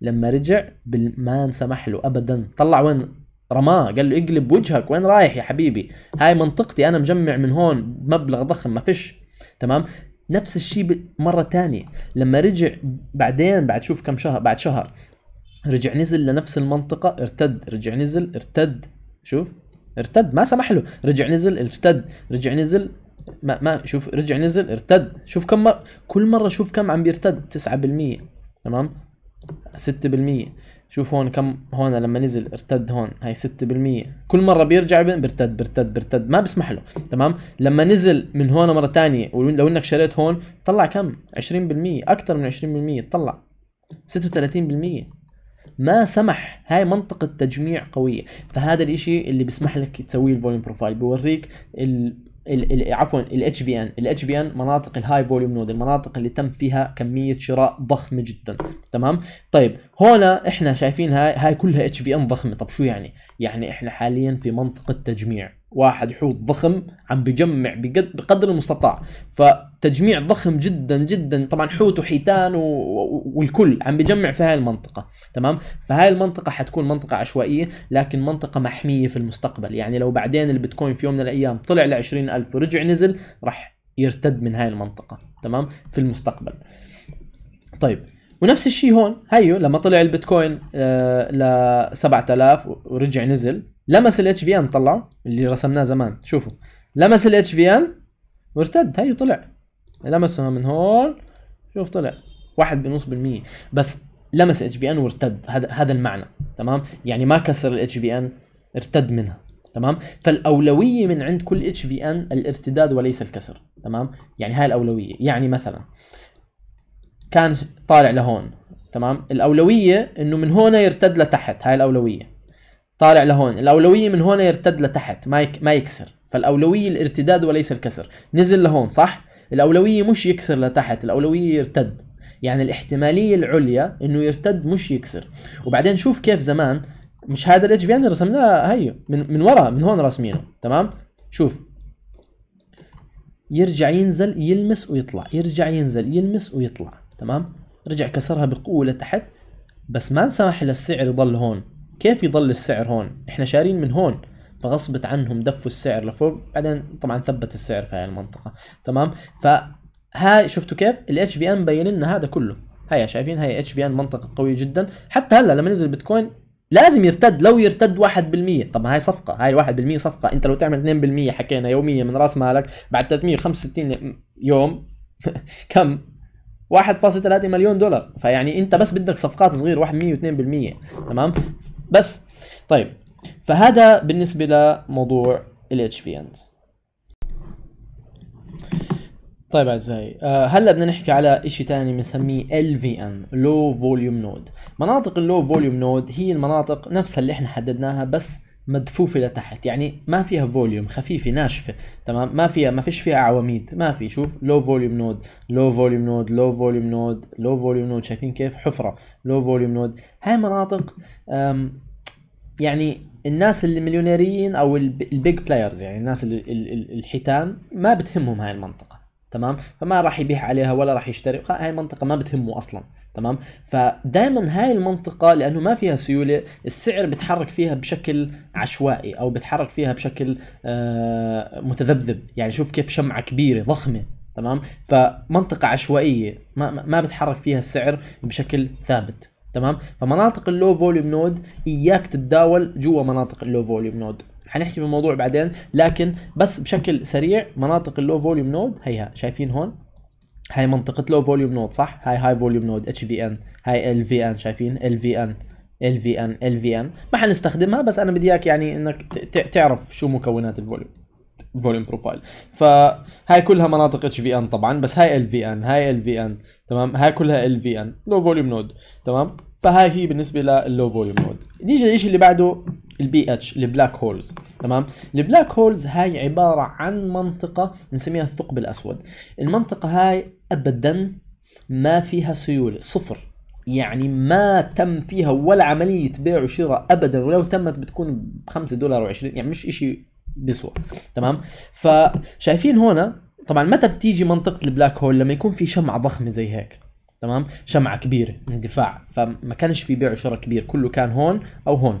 لما رجع ما انسمح له ابدا طلع وين رماه قال له اقلب وجهك وين رايح يا حبيبي هاي منطقتي انا مجمع من هون مبلغ ضخم ما فيش تمام نفس الشيء مرة ثانيه لما رجع بعدين بعد شوف كم شهر بعد شهر رجع نزل لنفس المنطقة ارتد رجع نزل ارتد شوف ارتد ما سمح له رجع نزل ارتد رجع نزل ما ما شوف رجع نزل ارتد شوف كم مرة كل مرة شوف كم عم بيرتد 9% تمام 6% شوف هون كم هون لما نزل ارتد هون هاي 6% كل مرة بيرجع بيرتد بيرتد بيرتد ما بسمح له تمام لما نزل من هون مرة ثانية ولو انك شريت هون طلع كم 20% اكثر من 20% طلع 36% ما سمح هاي منطقة تجميع قوية فهذا الاشي اللي بيسمح لك تسويه الفوليوم بروفايل بوريك ال عفوا ال اتش في ان الاتش في ان مناطق الهاي فوليوم نود المناطق اللي تم فيها كميه شراء ضخمه جدا تمام طيب هنا احنا شايفين هاي هاي كلها اتش في ان ضخمه طب شو يعني يعني احنا حاليا في منطقه تجميع واحد حوت ضخم عم بجمع بقدر المستطاع فتجميع ضخم جدا جدا طبعا حوت وحيتان و... والكل عم بجمع في هاي المنطقه تمام فهاي المنطقه حتكون منطقه عشوائيه لكن منطقه محميه في المستقبل يعني لو بعدين البيتكوين في يوم من الايام طلع ل 20000 ورجع نزل راح يرتد من هاي المنطقه تمام في المستقبل طيب ونفس الشيء هون هيو لما طلع البيتكوين آه، ل 7000 ورجع نزل لمس الاتش في ان طلعوا اللي رسمناه زمان شوفوا لمس الاتش في ان وارتد هي طلع لمسها من هون شوف طلع واحد بنص بالمية بس لمس اتش في ان وارتد هذا هذا المعنى تمام يعني ما كسر الاتش في ان ارتد منها تمام فالاولويه من عند كل اتش في ان الارتداد وليس الكسر تمام يعني هاي الاولويه يعني مثلا كان طالع لهون تمام الاولويه انه من هون يرتد لتحت هاي الاولويه طالع لهون الاولويه من هون يرتد لتحت ما يك... ما يكسر فالاولويه الارتداد وليس الكسر نزل لهون صح الاولويه مش يكسر لتحت الاولويه يرتد يعني الاحتماليه العليا انه يرتد مش يكسر وبعدين شوف كيف زمان مش هذا الاتش بي ان رسمناه هي من من ورا من هون راسمينه تمام شوف يرجع ينزل يلمس ويطلع يرجع ينزل يلمس ويطلع تمام رجع كسرها بقوه لتحت بس ما انسمح للسعر يضل هون كيف يضل السعر هون احنا شارين من هون فغصبت عنهم دفوا السعر لفوق بعدين طبعا ثبت السعر في هاي المنطقه تمام فهاي شفتوا كيف الاتش في ان بين لنا هذا كله هيا شايفين هاي اتش في ان منطقه قويه جدا حتى هلا لما نزل بيتكوين لازم يرتد لو يرتد 1% طب هاي صفقه هاي ال 1% صفقه انت لو تعمل 2% حكينا يوميا من راس مالك بعد 365 يوم كم 1.3 مليون دولار فيعني انت بس بدك صفقات صغيره 1% و2% تمام بس طيب فهذا بالنسبة لموضوع ال انز طيب اعزائي أه هلا بدنا نحكي على شيء ثاني بنسميه ال في ان لو فوليوم نود مناطق اللو فوليوم نود هي المناطق نفسها اللي احنا حددناها بس مدفوفه لتحت يعني ما فيها فوليوم خفيفه ناشفه تمام ما فيها ما فيش فيها عواميد ما في شوف لو فوليوم نود لو فوليوم نود لو فوليوم نود لو فوليوم نود شايفين كيف حفره لو فوليوم نود هاي مناطق يعني الناس المليونيريين او البيج بلايرز يعني الناس الحيتان ما بتهمهم هاي المنطقه تمام فما راح يبيع عليها ولا راح يشتري هاي المنطقه ما بتهمه اصلا تمام فدائما هاي المنطقه لانه ما فيها سيوله السعر بتحرك فيها بشكل عشوائي او بتحرك فيها بشكل آه، متذبذب يعني شوف كيف شمعه كبيره ضخمه تمام فمنطقه عشوائيه ما ما بتحرك فيها السعر بشكل ثابت تمام فمناطق اللو فوليوم نود اياك تتداول جوا مناطق اللو فوليوم نود حنحكي بالموضوع بعدين لكن بس بشكل سريع مناطق اللو فوليوم نود هيها شايفين هون هاي منطقة لو فوليوم نود صح هاي هاي فوليوم نود اتش في ان هاي ال في ان شايفين ال في ان ال في ان ال في ان ما حنستخدمها بس انا بدي اياك يعني انك تعرف شو مكونات الفوليوم فوليوم بروفايل فهاي كلها مناطق اتش في ان طبعا بس هاي ال في ان هاي ال في ان تمام هاي كلها ال في ان لو فوليوم نود تمام فهاي هي بالنسبه لللو فوليوم نود نيجي للشيء اللي بعده البي اتش البلاك هولز تمام البلاك هولز هاي عباره عن منطقه بنسميها الثقب الاسود المنطقه هاي ابدا ما فيها سيوله صفر يعني ما تم فيها ولا عملية بيع وشراء أبدا ولو تمت بتكون ب 5 دولار و20 يعني مش شيء بيسوى تمام فشايفين هون طبعا متى بتيجي منطقه البلاك هول لما يكون في شمعه ضخمه زي هيك تمام شمعه كبيره اندفاع فما كانش في بيع وشراء كبير كله كان هون او هون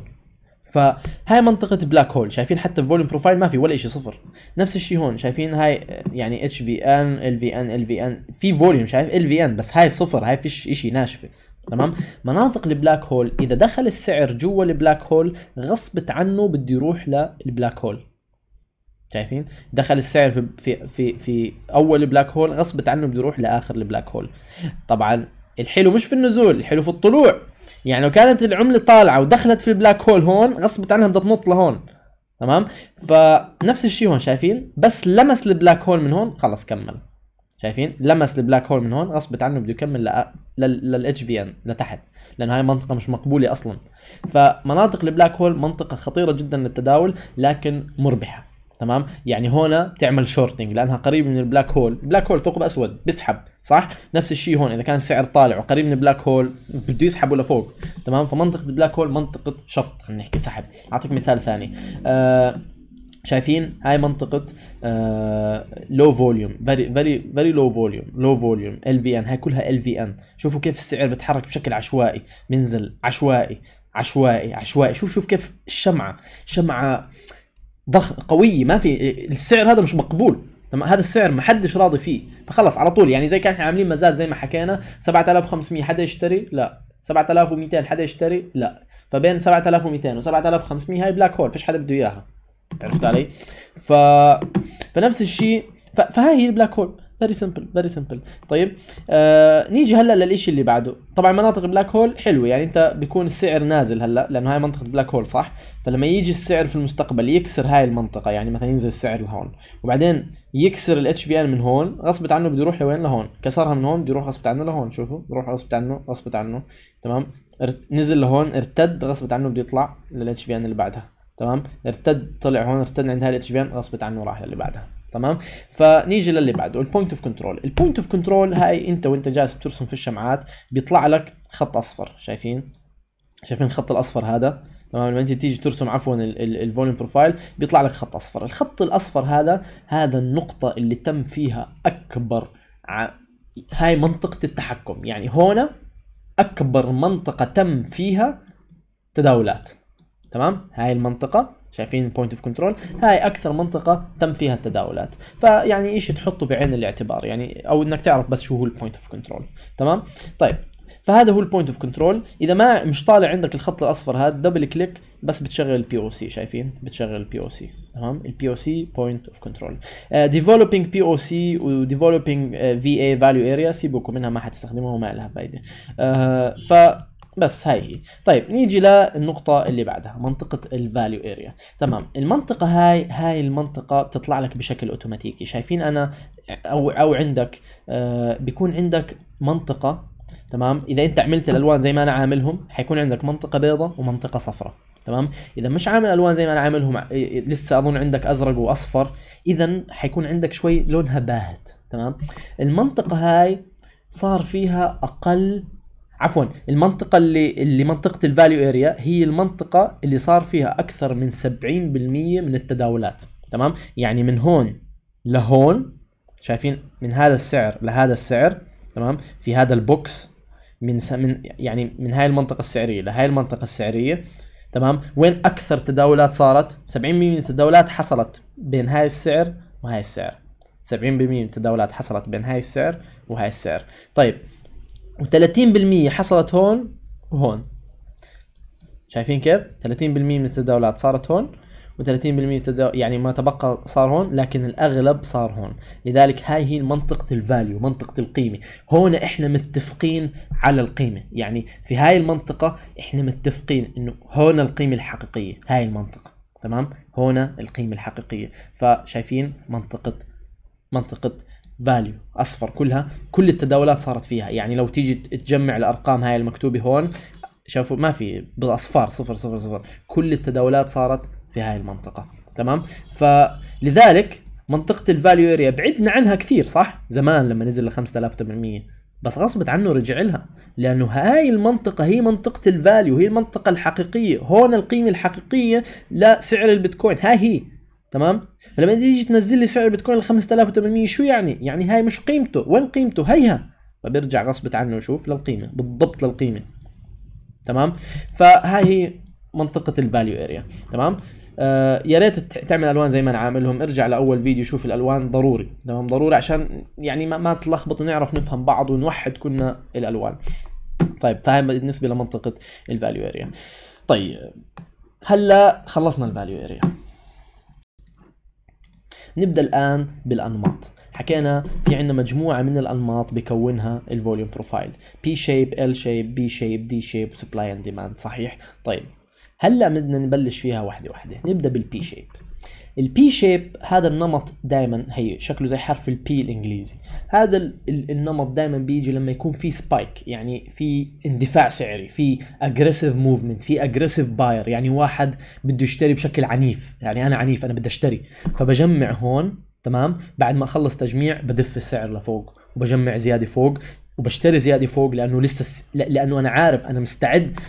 فهاي منطقة بلاك هول شايفين حتى الفوليوم بروفايل ما في ولا شيء صفر نفس الشيء هون شايفين هاي يعني اتش في ان ال في ان ال في ان في فوليوم شايف ال في ان بس هاي صفر هاي فيش شيء ناشفة تمام مناطق البلاك هول اذا دخل السعر جوا البلاك هول غصبت عنه بده يروح للبلاك هول شايفين دخل السعر في في في, في اول بلاك هول غصبت عنه بده يروح لاخر البلاك هول طبعا الحلو مش في النزول الحلو في الطلوع يعني لو كانت العمله طالعه ودخلت في البلاك هول هون غصبت عنها بدها تنط لهون تمام فنفس الشيء هون شايفين بس لمس البلاك هول من هون خلص كمل شايفين لمس البلاك هول من هون غصبت عنه بده يكمل للاتش في ان لتحت لانه هاي منطقه مش مقبوله اصلا فمناطق البلاك هول منطقه خطيره جدا للتداول لكن مربحه تمام يعني هون بتعمل شورتنج لانها قريب من البلاك هول بلاك هول ثقب اسود بيسحب صح نفس الشيء هون اذا كان السعر طالع وقريب من البلاك هول بده يسحب ولا فوق تمام فمنطقه البلاك هول منطقه شفط خلينا نحكي سحب اعطيك مثال ثاني آه شايفين هاي منطقة لو فوليوم فيري فيري فيري لو فوليوم لو فوليوم ال في ان هاي كلها ال في ان شوفوا كيف السعر بتحرك بشكل عشوائي بينزل عشوائي عشوائي عشوائي شوف شوف كيف الشمعة شمعة ضخ قويه ما في السعر هذا مش مقبول تمام هذا السعر ما حدش راضي فيه فخلص على طول يعني زي كان احنا عاملين مزاد زي ما حكينا 7500 حدا يشتري لا 7200 حدا يشتري لا فبين 7200 و 7500 هاي بلاك هول فيش حدا بده اياها عرفت علي ف فنفس الشيء ف... فهاي هي البلاك هول فيري سمبل فيري سمبل طيب آه نيجي هلا للإشي اللي بعده طبعا مناطق بلاك هول حلوه يعني انت بيكون السعر نازل هلا لانه هاي منطقه بلاك هول صح فلما يجي السعر في المستقبل يكسر هاي المنطقه يعني مثلا ينزل السعر لهون وبعدين يكسر الاتش في ان من هون غصبت عنه بده يروح لوين لهون كسرها من هون بده يروح غصبت عنه لهون شوفوا بروح غصبت عنه غصبت عنه تمام نزل لهون ارتد غصبت عنه بده يطلع للاتش في ان اللي بعدها تمام ارتد طلع هون ارتد عند هاي الاتش في ان غصبت عنه راح للي بعدها تمام فنيجي للي بعده البوينت اوف كنترول البوينت اوف كنترول هاي انت وانت جالس بترسم في الشمعات بيطلع لك خط اصفر شايفين شايفين الخط الاصفر هذا تمام لما انت تيجي ترسم عفوا الفوليوم بروفايل بيطلع لك خط اصفر الخط الاصفر هذا هذا النقطه اللي تم فيها اكبر ع... هاي منطقه التحكم يعني هون اكبر منطقه تم فيها تداولات تمام هاي المنطقه شايفين البوينت اوف كنترول هاي اكثر منطقه تم فيها التداولات فيعني ايش تحطه بعين الاعتبار يعني او انك تعرف بس شو هو البوينت اوف كنترول تمام طيب فهذا هو البوينت اوف كنترول اذا ما مش طالع عندك الخط الاصفر هذا دبل كليك بس بتشغل البي او سي شايفين بتشغل البي او سي تمام البي او سي بوينت اوف كنترول ديفلوبينج بي او سي وديفلوبينج في اي فاليو اريا سيبوكم منها ما حتستخدموها وما لها فايده uh, ف بس هاي هي طيب نيجي للنقطة اللي بعدها منطقة الفاليو اريا تمام المنطقة هاي هاي المنطقة بتطلع لك بشكل اوتوماتيكي شايفين انا او او عندك آه بيكون عندك منطقة تمام اذا انت عملت الالوان زي ما انا عاملهم حيكون عندك منطقة بيضة ومنطقة صفراء تمام اذا مش عامل الوان زي ما انا عاملهم لسه اظن عندك ازرق واصفر اذا حيكون عندك شوي لونها باهت تمام المنطقة هاي صار فيها اقل عفوا المنطقة اللي اللي منطقة الفاليو اريا هي المنطقة اللي صار فيها أكثر من 70% من التداولات تمام يعني من هون لهون شايفين من هذا السعر لهذا السعر تمام في هذا البوكس من من يعني من هاي المنطقة السعرية لهاي المنطقة السعرية تمام وين أكثر تداولات صارت 70% من التداولات حصلت بين هاي السعر وهاي السعر 70% من التداولات حصلت بين هاي السعر وهاي السعر طيب و30% حصلت هون وهون شايفين كيف 30% من التداولات صارت هون و30% يعني ما تبقى صار هون لكن الاغلب صار هون لذلك هاي هي منطقه الفاليو منطقه القيمه هون احنا متفقين على القيمه يعني في هاي المنطقه احنا متفقين انه هون القيمه الحقيقيه هاي المنطقه تمام هون القيمه الحقيقيه فشايفين منطقه منطقه فاليو اصفر كلها كل التداولات صارت فيها يعني لو تيجي تجمع الارقام هاي المكتوبه هون شافوا ما في بالاصفار صفر صفر صفر كل التداولات صارت في هاي المنطقه تمام فلذلك منطقه الفاليو اريا بعدنا عنها كثير صح زمان لما نزل ل 5800 بس غصبت عنه رجع لها لانه هاي المنطقه هي منطقه الفاليو هي المنطقه الحقيقيه هون القيمه الحقيقيه لسعر البيتكوين هاي هي تمام لما تيجي تنزل لي سعر بتكون ال 5800 شو يعني؟ يعني هاي مش قيمته، وين قيمته؟ هيها فبيرجع غصبت عنه شوف للقيمه بالضبط للقيمه تمام؟ فهاي هي منطقه الفاليو اريا تمام؟ آه يا ريت تعمل الوان زي ما انا عاملهم ارجع لاول فيديو شوف الالوان ضروري تمام ضروري عشان يعني ما, ما تتلخبط ونعرف نفهم بعض ونوحد كنا الالوان طيب فهي بالنسبه لمنطقه الفاليو اريا طيب هلا خلصنا الفاليو اريا نبدا الان بالانماط حكينا في عندنا مجموعة من الأنماط بكونها الفوليوم بروفايل بي شيب ال شيب بي شيب دي شيب سبلاي اند ديماند صحيح طيب هلا بدنا نبلش فيها وحده وحده نبدا بالبي شيب البي شيب هذا النمط دائما هي شكله زي حرف البي الانجليزي هذا النمط دائما بيجي لما يكون في سبايك يعني في اندفاع سعري في اجريسيف موفمنت في اجريسيف باير يعني واحد بده يشتري بشكل عنيف يعني انا عنيف انا بدي اشتري فبجمع هون تمام بعد ما اخلص تجميع بدف السعر لفوق وبجمع زياده فوق وبشتري زياده فوق لانه لسه لانه انا عارف انا مستعد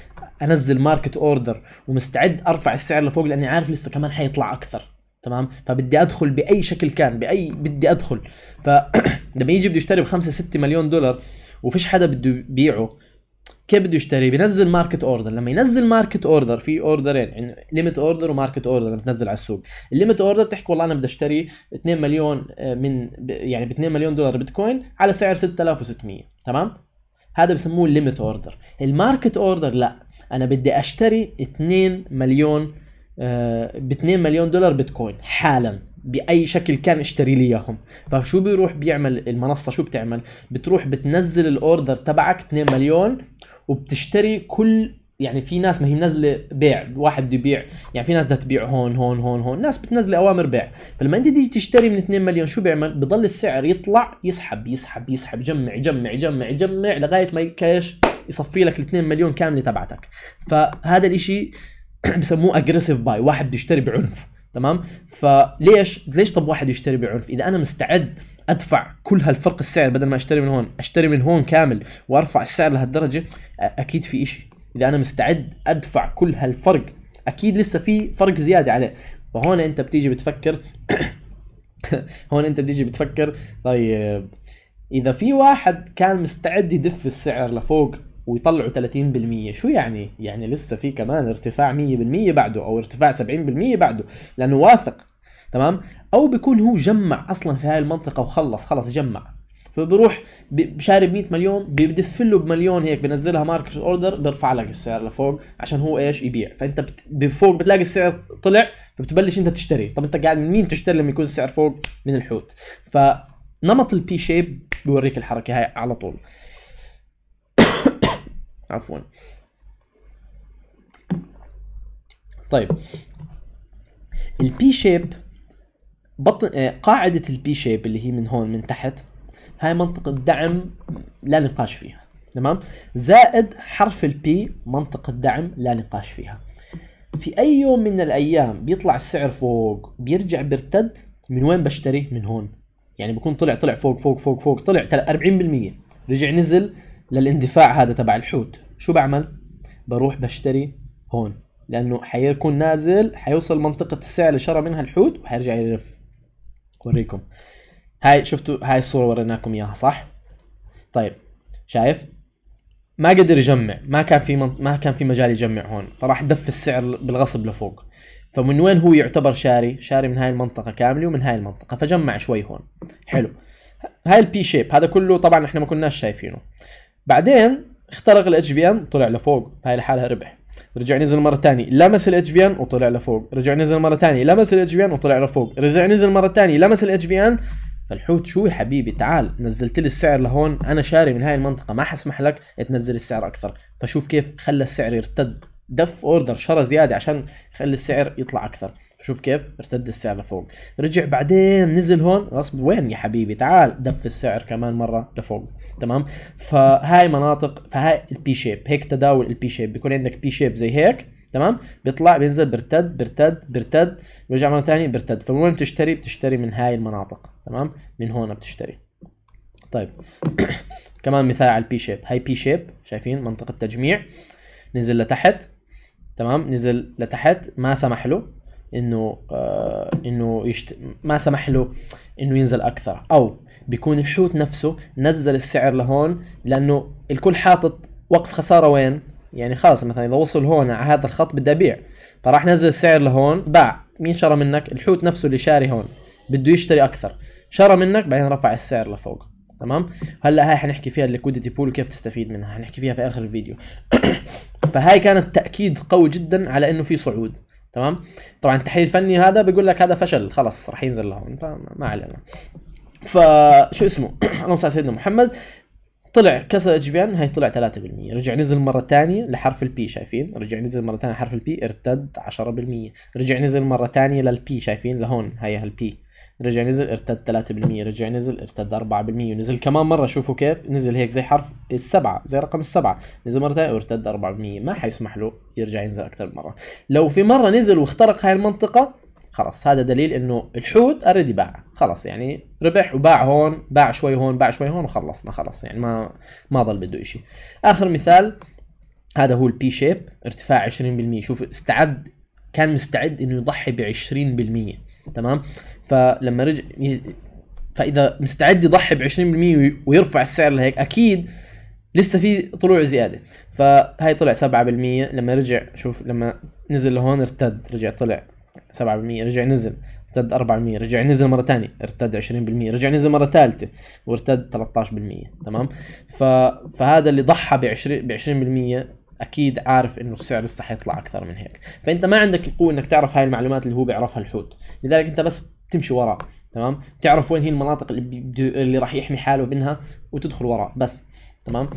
انزل ماركت اوردر ومستعد ارفع السعر لفوق لاني عارف لسه كمان حيطلع اكثر تمام فبدي ادخل باي شكل كان باي بدي ادخل فلما يجي بده يشتري ب 5 6 مليون دولار وفيش حدا بده يبيعه كيف بده يشتري بينزل ماركت اوردر لما ينزل ماركت اوردر في اوردرين ليميت اوردر وماركت اوردر لما تنزل على السوق الليميت اوردر تحكي والله انا بدي اشتري 2 مليون آه، من يعني ب 2 مليون دولار بيتكوين على سعر 6600 تمام هذا بسموه الليميت اوردر الماركت اوردر لا انا بدي اشتري 2 مليون آه، ب 2 مليون دولار بيتكوين حالا باي شكل كان اشتري لي اياهم فشو بيروح بيعمل المنصه شو بتعمل بتروح بتنزل الاوردر تبعك 2 مليون وبتشتري كل يعني في ناس ما هي منزله بيع واحد بده يبيع يعني في ناس بدها تبيع هون هون هون هون ناس بتنزل اوامر بيع فلما انت تيجي تشتري من 2 مليون شو بيعمل بضل السعر يطلع يسحب يسحب يسحب يجمع يجمع يجمع يجمع لغايه ما يكاش يصفي لك ال 2 مليون كامله تبعتك فهذا الاشي بسموه اجريسيف باي واحد بده يشتري بعنف تمام فليش ليش طب واحد يشتري بعنف اذا انا مستعد ادفع كل هالفرق السعر بدل ما اشتري من هون اشتري من هون كامل وارفع السعر لهالدرجه اكيد في إشي اذا انا مستعد ادفع كل هالفرق اكيد لسه في فرق زياده عليه فهون انت بتيجي بتفكر هون انت بتيجي بتفكر طيب اذا في واحد كان مستعد يدف السعر لفوق ويطلعوا 30% شو يعني؟ يعني لسه في كمان ارتفاع 100% بعده او ارتفاع 70% بعده لانه واثق تمام؟ او بيكون هو جمع اصلا في هاي المنطقه وخلص خلص جمع فبروح بشارب 100 مليون بدف له بمليون هيك بنزلها ماركت اوردر بيرفع لك السعر لفوق عشان هو ايش يبيع فانت بفوق بتلاقي السعر طلع فبتبلش انت تشتري طب انت قاعد من مين تشتري لما يكون السعر فوق من الحوت فنمط البي شيب بيوريك الحركه هاي على طول عفوا طيب البي شيب بطن آه، قاعدة البي شيب اللي هي من هون من تحت هاي منطقة دعم لا نقاش فيها تمام زائد حرف البي منطقة دعم لا نقاش فيها في أي يوم من الأيام بيطلع السعر فوق بيرجع بيرتد من وين بشتري من هون يعني بكون طلع طلع فوق فوق فوق فوق طلع 40% رجع نزل للاندفاع هذا تبع الحوت شو بعمل بروح بشتري هون لانه حيكون نازل حيوصل منطقه السعر اللي شرى منها الحوت وحيرجع يلف وريكم هاي شفتوا هاي الصوره وريناكم اياها صح طيب شايف ما قدر يجمع ما كان في منط... ما كان في مجال يجمع هون فراح دف السعر بالغصب لفوق فمن وين هو يعتبر شاري شاري من هاي المنطقه كامله ومن هاي المنطقه فجمع شوي هون حلو هاي البي شيب هذا كله طبعا احنا ما كناش شايفينه بعدين اخترق الاتش في ان طلع لفوق هاي لحالها ربح رجع نزل مره ثانيه لمس الاتش في ان وطلع لفوق رجع نزل مره ثانيه لمس الاتش في ان وطلع لفوق رجع نزل مره ثانيه لمس الاتش في ان فالحوت شو يا حبيبي تعال نزلت لي السعر لهون انا شاري من هاي المنطقه ما حسمح لك تنزل السعر اكثر فشوف كيف خلى السعر يرتد دف اوردر شرى زياده عشان يخلي السعر يطلع اكثر شوف كيف ارتد السعر لفوق رجع بعدين نزل هون غصب وين يا حبيبي تعال دف السعر كمان مره لفوق تمام فهاي مناطق فهاي البي شيب هيك تداول البي شيب بيكون عندك بي شيب زي هيك تمام بيطلع بينزل بيرتد بيرتد بيرتد بيرجع مره ثانيه بيرتد وين بتشتري بتشتري من هاي المناطق تمام من هون بتشتري طيب كمان مثال على البي شيب هاي بي شيب شايفين منطقه تجميع نزل لتحت تمام نزل لتحت ما سمح له انه آه انه يشت... ما سمح له انه ينزل اكثر او بيكون الحوت نفسه نزل السعر لهون لانه الكل حاطط وقف خساره وين يعني خلاص مثلا اذا وصل هون على هذا الخط بدي ابيع فراح نزل السعر لهون باع مين شرى منك الحوت نفسه اللي شاري هون بده يشتري اكثر شرى منك بعدين رفع السعر لفوق تمام هلا هاي حنحكي فيها الليكويديتي بول وكيف تستفيد منها حنحكي فيها في اخر الفيديو فهاي كانت تاكيد قوي جدا على انه في صعود تمام طبعا التحليل الفني هذا بيقول لك هذا فشل خلاص راح ينزل لهم فما علينا فشو اسمه اللهم صل على سيدنا محمد طلع كسر اتش بي ان هي طلع 3% رجع نزل مره ثانيه لحرف البي شايفين رجع نزل مره ثانيه لحرف البي ارتد 10% رجع نزل مره ثانيه للبي شايفين لهون هي هالبي رجع نزل ارتد 3% رجع نزل ارتد 4% ونزل كمان مره شوفوا كيف نزل هيك زي حرف السبعه زي رقم السبعه نزل مره ثانيه وارتد 4% ما حيسمح له يرجع ينزل اكثر من مره لو في مره نزل واخترق هاي المنطقه خلاص هذا دليل انه الحوت اوريدي باع خلاص يعني ربح وباع هون باع شوي هون باع شوي هون وخلصنا خلاص يعني ما ما ضل بده شيء اخر مثال هذا هو البي شيب ارتفاع 20% شوف استعد كان مستعد انه يضحي ب 20% تمام فلما رجع يز... فاذا مستعد يضحي ب 20% ويرفع السعر لهيك اكيد لسه في طلوع زياده فهي طلع 7% لما رجع شوف لما نزل لهون ارتد رجع طلع 7% رجع نزل ارتد 4% رجع نزل مره ثانيه ارتد 20% رجع نزل مره ثالثه وارتد 13% تمام ف... فهذا اللي ضحى ب 20 ب 20% اكيد عارف انه السعر لسه حيطلع اكثر من هيك فانت ما عندك القوه انك تعرف هاي المعلومات اللي هو بيعرفها الحوت لذلك انت بس تمشي وراه تمام تعرف وين هي المناطق اللي, بدو... اللي راح يحمي حاله منها وتدخل وراه بس تمام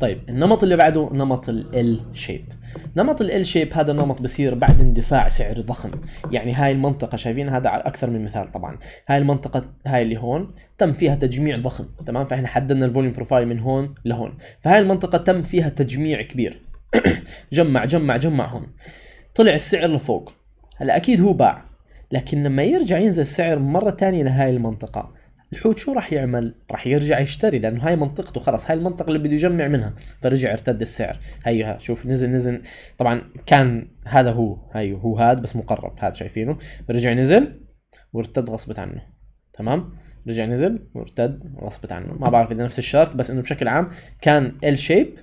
طيب النمط اللي بعده نمط ال شيب نمط ال شيب هذا النمط بصير بعد اندفاع سعر ضخم يعني هاي المنطقه شايفين هذا على اكثر من مثال طبعا هاي المنطقه هاي اللي هون تم فيها تجميع ضخم تمام فاحنا حددنا الفوليوم بروفايل من هون لهون فهاي المنطقه تم فيها تجميع كبير جمع جمع جمع هون طلع السعر لفوق هلا اكيد هو باع لكن لما يرجع ينزل السعر مره ثانيه لهاي المنطقه الحوت شو راح يعمل؟ راح يرجع يشتري لانه هاي منطقته خلاص هاي المنطقه اللي بده يجمع منها فرجع ارتد السعر هيها شوف نزل نزل طبعا كان هذا هو هي هو هاد بس مقرب هذا شايفينه رجع نزل وارتد غصبت عنه تمام رجع نزل وارتد غصبت عنه ما بعرف اذا نفس الشرط بس انه بشكل عام كان ال شيب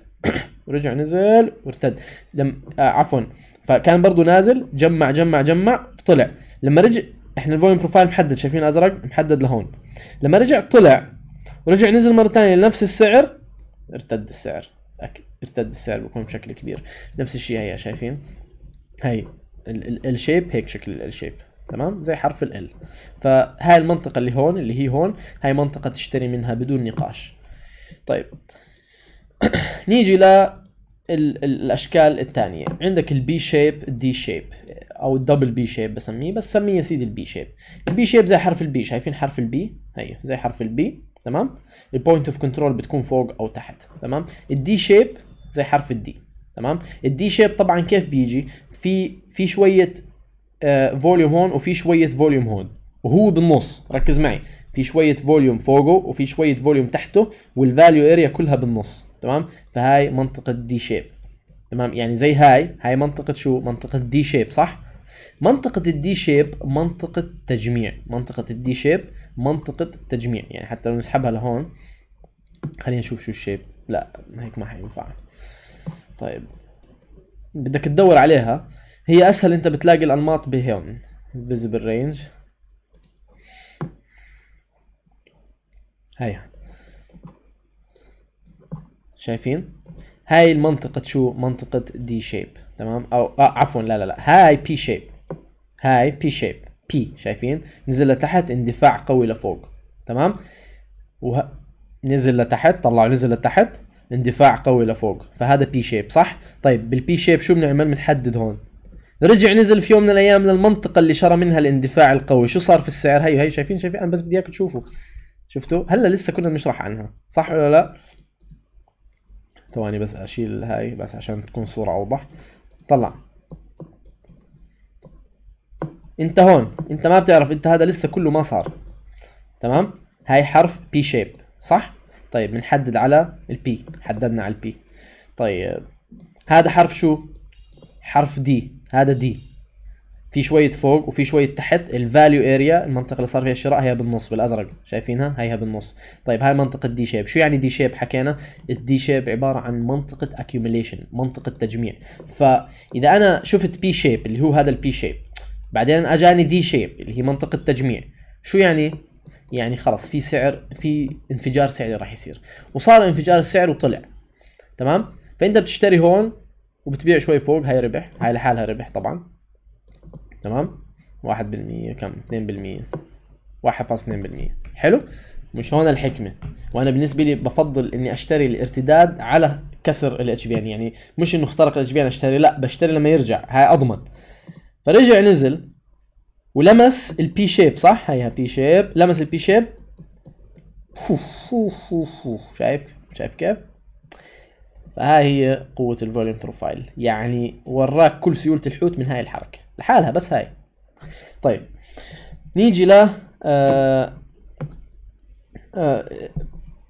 ورجع نزل وارتد لم آه عفوا فكان برضو نازل جمع جمع جمع طلع لما رجع احنا الفوليوم بروفايل محدد شايفين ازرق محدد لهون لما رجع طلع ورجع نزل مره ثانيه لنفس السعر ارتد السعر أكيد. ارتد السعر بكون بشكل كبير نفس الشيء هي شايفين هي الشيب هيك شكل الشيب تمام زي حرف ال فهاي المنطقه اللي هون اللي هي هون هاي منطقه تشتري منها بدون نقاش طيب نيجي ل ال ال الاشكال الثانيه عندك البي شيب الدي شيب او الدبل بي شيب بسميه بس سميه يا سيدي البي شيب البي شيب زي حرف البي شايفين حرف البي هي زي حرف البي تمام البوينت اوف كنترول بتكون فوق او تحت تمام الدي شيب زي حرف الدي تمام الدي شيب طبعا كيف بيجي في في شويه فوليوم آه، هون وفي شويه فوليوم هون وهو بالنص ركز معي في شويه فوليوم فوقه وفي شويه فوليوم تحته والفاليو اريا كلها بالنص تمام فهاي منطقه دي شيب تمام يعني زي هاي هاي منطقه شو منطقه دي شيب صح منطقة الدي شيب منطقة تجميع منطقة الدي شيب منطقة تجميع يعني حتى لو نسحبها لهون خلينا نشوف شو الشيب لا هيك ما حينفع طيب بدك تدور عليها هي اسهل انت بتلاقي الانماط بهون فيزبل رينج هيا شايفين هاي المنطقة شو منطقة دي شيب تمام او آه عفوا لا لا لا هاي بي شيب هاي بي شيب بي شايفين نزل لتحت اندفاع قوي لفوق تمام وه... نزل لتحت طلعوا نزل لتحت اندفاع قوي لفوق فهذا بي شيب صح طيب بالبي شيب شو بنعمل بنحدد هون رجع نزل في يوم من الايام للمنطقه اللي شرى منها الاندفاع القوي شو صار في السعر هي هي شايفين شايفين انا بس بدي اياكم تشوفوا شفتوا هلا لسه كنا بنشرح عنها صح ولا لا ثواني بس اشيل هاي بس عشان تكون صورة اوضح طلع انت هون انت ما بتعرف انت هذا لسه كله ما صار تمام هاي حرف بي شيب صح طيب بنحدد على البي حددنا على البي طيب هذا حرف شو حرف دي هذا دي في شويه فوق وفي شويه تحت الفاليو اريا المنطقه اللي صار فيها الشراء هي بالنص بالازرق شايفينها هيها بالنص طيب هاي منطقه دي شيب شو يعني دي شيب حكينا الدي شيب عباره عن منطقه اكيوميليشن منطقه تجميع فاذا انا شفت بي شيب اللي هو هذا البي شيب بعدين اجاني دي شيب اللي هي منطقه تجميع شو يعني يعني خلص في سعر في انفجار سعري راح يصير وصار انفجار السعر وطلع تمام فانت بتشتري هون وبتبيع شوي فوق هاي ربح هاي لحالها ربح طبعا تمام واحد بالمية كم 2% بالمية واحد بالمية حلو مش هون الحكمة وانا بالنسبة لي بفضل اني اشتري الارتداد على كسر الاتش بي ان يعني مش انه اخترق الاتش بي ان اشتري لا بشتري لما يرجع هاي اضمن فرجع نزل ولمس البي شيب صح هيها بي شيب لمس البي شيب شايف شايف كيف فهاي هي قوة الفوليوم بروفايل يعني وراك كل سيولة الحوت من هاي الحركة لحالها بس هاي طيب نيجي ل آه آه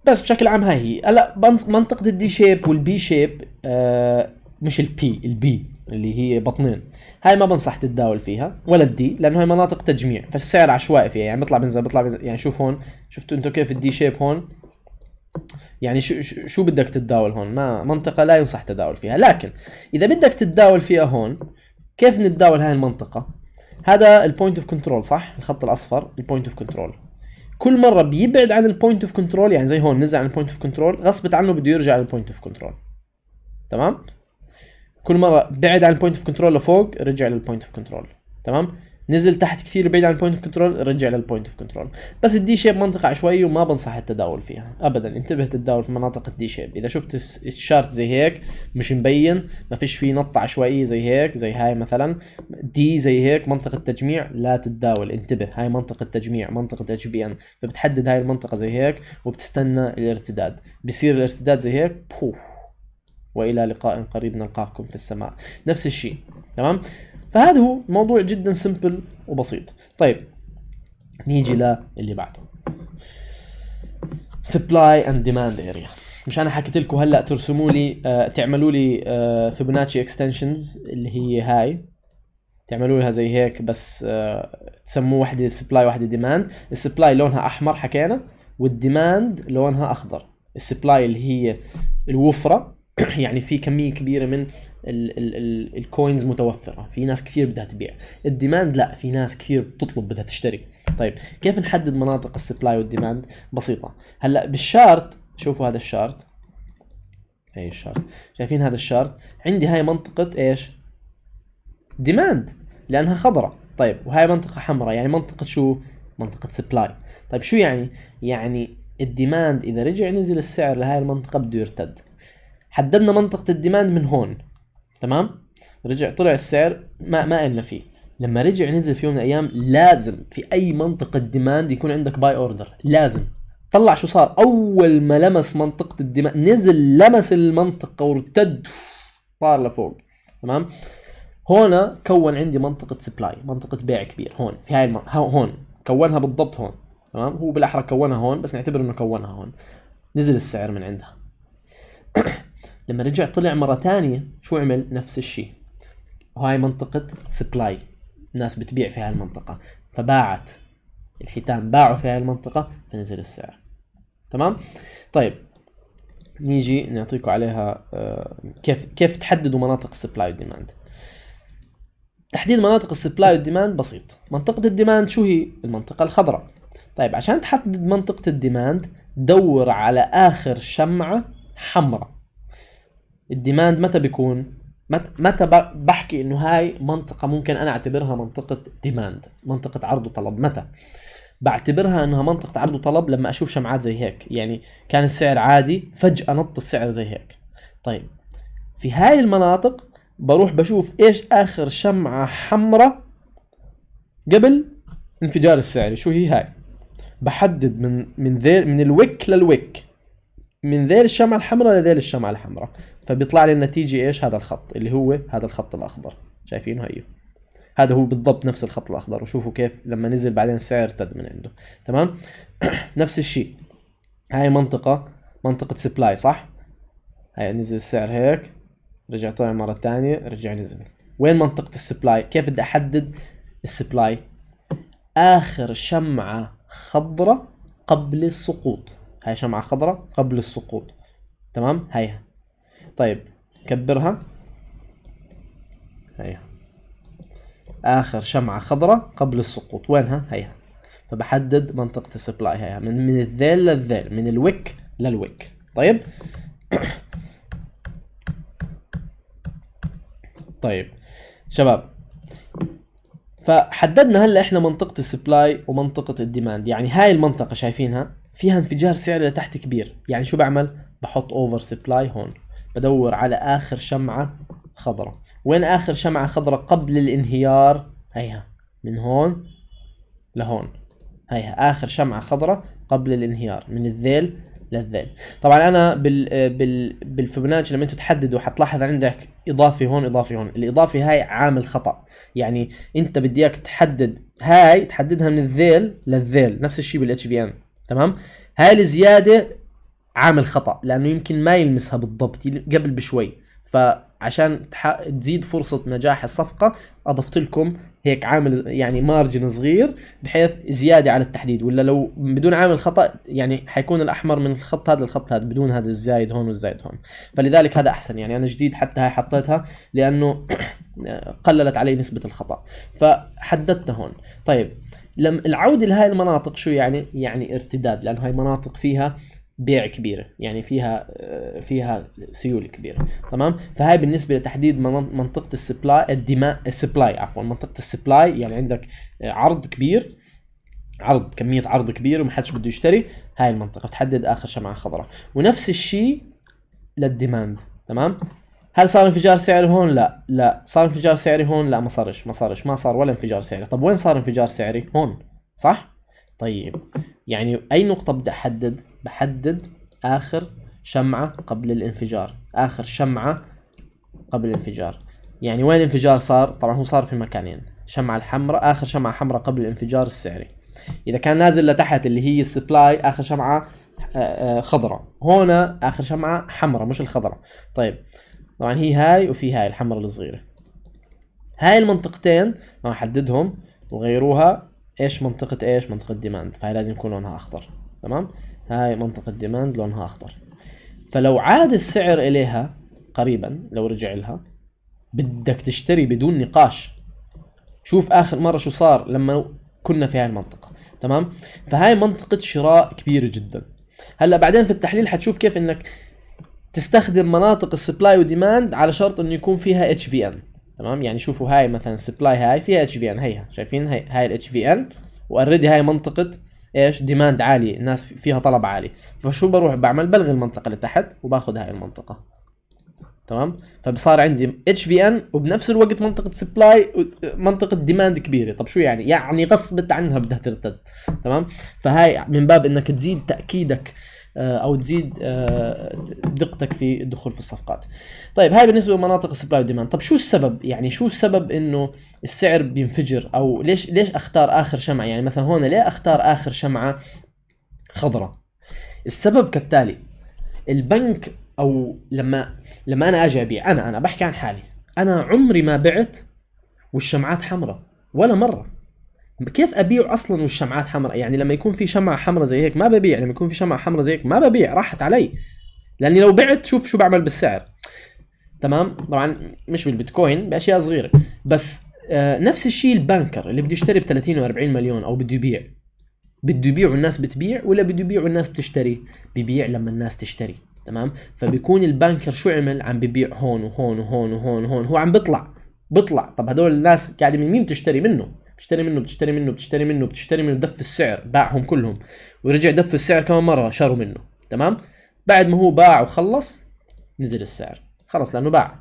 بس بشكل عام هاي هي هلا منطقه الدي شيب والبي شيب آه مش البي البي اللي هي بطنين هاي ما بنصح تتداول فيها ولا الدي لانه هاي مناطق تجميع فالسعر عشوائي فيها يعني بيطلع بينزل بيطلع يعني شوف هون شفتوا انتم كيف الدي شيب هون يعني شو شو بدك تتداول هون ما منطقه لا ينصح تداول فيها لكن اذا بدك تتداول فيها هون كيف نتداول هاي المنطقة؟ هذا البوينت اوف كنترول صح؟ الخط الأصفر البوينت اوف كنترول كل مرة بيبعد عن البوينت اوف كنترول يعني زي هون نزل عن البوينت اوف كنترول غصب عنه بده يرجع للبوينت اوف كنترول تمام؟ كل مرة بعد عن البوينت اوف كنترول لفوق رجع للبوينت اوف كنترول تمام؟ نزل تحت كثير بعيد عن البوينت اوف كنترول رجع للبوينت اوف كنترول بس الدي شيب منطقه عشوائيه وما بنصح التداول فيها ابدا انتبه تتداول في مناطق الدي شيب اذا شفت الشارت زي هيك مش مبين ما فيش فيه نطه عشوائيه زي هيك زي هاي مثلا دي زي هيك منطقه تجميع لا تتداول انتبه هاي منطقه تجميع منطقه اتش في ان فبتحدد هاي المنطقه زي هيك وبتستنى الارتداد بصير الارتداد زي هيك بوف والى لقاء قريب نلقاكم في السماء نفس الشيء تمام فهذا هو موضوع جدا سمبل وبسيط طيب نيجي للي بعده سبلاي اند ديماند اريا مش انا حكيت لكم هلا ترسموا لي آه تعملوا لي آه فيبوناتشي اكستنشنز اللي هي هاي تعملوا لها زي هيك بس آه تسموه وحده سبلاي وحده ديماند السبلاي لونها احمر حكينا والديماند لونها اخضر السبلاي اللي هي الوفره يعني في كميه كبيره من الكوينز متوفره في ناس كثير بدها تبيع الديماند لا في ناس كثير بتطلب بدها تشتري طيب كيف نحدد مناطق السبلاي والديماند بسيطه هلا بالشارت شوفوا هذا الشارت هي الشارت شايفين هذا الشارت عندي هاي منطقه ايش ديماند لانها خضراء طيب وهاي منطقه حمراء يعني منطقه شو منطقه سبلاي طيب شو يعني يعني الديماند اذا رجع نزل السعر لهاي المنطقه بده يرتد حددنا منطقه الديماند من هون تمام رجع طلع السعر ما ما قلنا فيه لما رجع نزل في يوم من الايام لازم في اي منطقه ديماند يكون عندك باي اوردر لازم طلع شو صار اول ما لمس منطقه الديماند نزل لمس المنطقه وارتد طار لفوق تمام هنا كون عندي منطقه سبلاي منطقه بيع كبير هون في هاي المنطقة هون كونها بالضبط هون تمام هو بالاحرى كونها هون بس نعتبر انه كونها هون نزل السعر من عندها لما رجع طلع مره ثانيه شو عمل نفس الشيء وهاي منطقه سبلاي الناس بتبيع في هاي المنطقه فباعت الحيتان باعوا في هاي المنطقه فنزل السعر تمام طيب نيجي نعطيكم عليها آه، كيف كيف تحددوا مناطق السبلاي والديماند تحديد مناطق السبلاي والديماند بسيط منطقة الديماند شو هي؟ المنطقة الخضراء طيب عشان تحدد منطقة الديماند دور على آخر شمعة حمراء الديماند متى بيكون متى بحكي انه هاي منطقه ممكن انا اعتبرها منطقه ديماند منطقه عرض وطلب متى بعتبرها انها منطقه عرض وطلب لما اشوف شمعات زي هيك يعني كان السعر عادي فجاه نط السعر زي هيك طيب في هاي المناطق بروح بشوف ايش اخر شمعه حمراء قبل انفجار السعر شو هي هاي بحدد من من ذير من الويك للويك من ذيل الشمعة الحمراء لذيل الشمعة الحمراء فبيطلع لي النتيجة ايش هذا الخط اللي هو هذا الخط الأخضر شايفينه هيو أيوه. هذا هو بالضبط نفس الخط الأخضر وشوفوا كيف لما نزل بعدين السعر ارتد من عنده تمام نفس الشيء هاي منطقة منطقة سبلاي صح هاي نزل السعر هيك رجع طلع مرة ثانية رجع نزل وين منطقة السبلاي كيف بدي أحدد السبلاي آخر شمعة خضراء قبل السقوط هاي شمعة خضراء قبل السقوط تمام هيها طيب كبرها هيها آخر شمعة خضراء قبل السقوط وينها هيها فبحدد منطقة السبلاي هيها من من الذيل للذيل من الويك للويك طيب طيب شباب فحددنا هلا احنا منطقة السبلاي ومنطقة الديماند يعني هاي المنطقة شايفينها فيها انفجار سعري لتحت كبير يعني شو بعمل بحط اوفر سبلاي هون بدور على اخر شمعه خضراء وين اخر شمعه خضراء قبل الانهيار هيها من هون لهون هيها اخر شمعه خضراء قبل الانهيار من الذيل للذيل طبعا انا بال بال بالفيبوناتشي لما انتم تحددوا حتلاحظ عندك اضافه هون اضافه هون الاضافه هاي عامل خطا يعني انت بدي اياك تحدد هاي تحددها من الذيل للذيل نفس الشيء بالاتش في ان تمام هاي الزياده عامل خطا لانه يمكن ما يلمسها بالضبط قبل بشوي فعشان تزيد فرصه نجاح الصفقه اضفت لكم هيك عامل يعني مارجن صغير بحيث زياده على التحديد ولا لو بدون عامل خطا يعني حيكون الاحمر من الخط هذا للخط هذا بدون هذا الزايد هون والزايد هون فلذلك هذا احسن يعني انا جديد حتى هاي حطيتها لانه قللت علي نسبه الخطا فحددتها هون طيب لم العوده لهي المناطق شو يعني؟ يعني ارتداد لانه هاي مناطق فيها بيع كبيره يعني فيها آه، فيها سيوله كبيره تمام فهاي بالنسبه لتحديد منطقه السبلاي الدماء السبلاي عفوا منطقه السبلاي يعني عندك آه، عرض كبير عرض كميه عرض كبير حدش بده يشتري هاي المنطقه بتحدد اخر شمعه خضراء ونفس الشيء للديماند تمام هل صار انفجار سعري هون؟ لا لا صار انفجار سعري هون؟ لا ما صارش ما صارش ما صار ولا انفجار سعري طب وين صار انفجار سعري؟ هون صح؟ طيب يعني أي نقطة بدي أحدد؟ بحدد آخر شمعة قبل الانفجار آخر شمعة قبل الانفجار يعني وين الانفجار صار؟ طبعا هو صار في مكانين شمعة الحمراء آخر شمعة حمراء قبل الانفجار السعري إذا كان نازل لتحت اللي هي السبلاي آخر شمعة آه، آه، خضراء هنا آخر شمعة حمراء مش الخضراء طيب طبعا هي هاي وفي هاي الحمراء الصغيرة هاي المنطقتين طبعا حددهم وغيروها ايش منطقة ايش منطقة ديماند فهي لازم يكون لونها اخضر تمام هاي منطقة ديماند لونها اخضر فلو عاد السعر اليها قريبا لو رجع لها بدك تشتري بدون نقاش شوف اخر مرة شو صار لما كنا في هاي المنطقة تمام فهاي منطقة شراء كبيرة جدا هلا بعدين في التحليل حتشوف كيف انك تستخدم مناطق السبلاي وديماند على شرط انه يكون فيها اتش في ان تمام يعني شوفوا هاي مثلا سبلاي هاي فيها اتش في ان هيها شايفين هاي الاتش في ان واوريدي هاي منطقه ايش ديماند عالي الناس فيها طلب عالي فشو بروح بعمل بلغي المنطقه اللي تحت وباخذ هاي المنطقه تمام فبصار عندي اتش في ان وبنفس الوقت منطقه سبلاي منطقه ديماند كبيره طب شو يعني يعني غصبت عنها بدها ترتد تمام فهاي من باب انك تزيد تاكيدك آه، او تزيد آه، دقتك في الدخول في الصفقات طيب هاي بالنسبه لمناطق السبلاي والديماند طب شو السبب يعني شو السبب انه السعر بينفجر او ليش ليش اختار اخر شمعه يعني مثلا هون ليه اختار اخر شمعه خضراء السبب كالتالي البنك او لما لما انا اجي ابيع انا انا بحكي عن حالي انا عمري ما بعت والشمعات حمراء ولا مره كيف ابيع اصلا والشمعات حمراء يعني لما يكون في شمعه حمراء زي هيك ما ببيع لما يكون في شمعه حمراء زي هيك ما ببيع راحت علي لاني لو بعت شوف شو بعمل بالسعر تمام طبعا مش بالبيتكوين باشياء صغيره بس آه نفس الشيء البانكر اللي بده يشتري ب 30 و40 مليون او بده يبيع بده يبيع والناس بتبيع ولا بده يبيع والناس بتشتري ببيع لما الناس تشتري تمام فبيكون البانكر شو عمل عم ببيع هون وهون وهون وهون وهون هو عم بيطلع بيطلع طب هدول الناس قاعده من مين بتشتري منه بتشتري منه بتشتري منه بتشتري منه بتشتري منه دف السعر باعهم كلهم ورجع دف السعر كمان مره شروا منه تمام بعد ما هو باع وخلص نزل السعر خلص لانه باع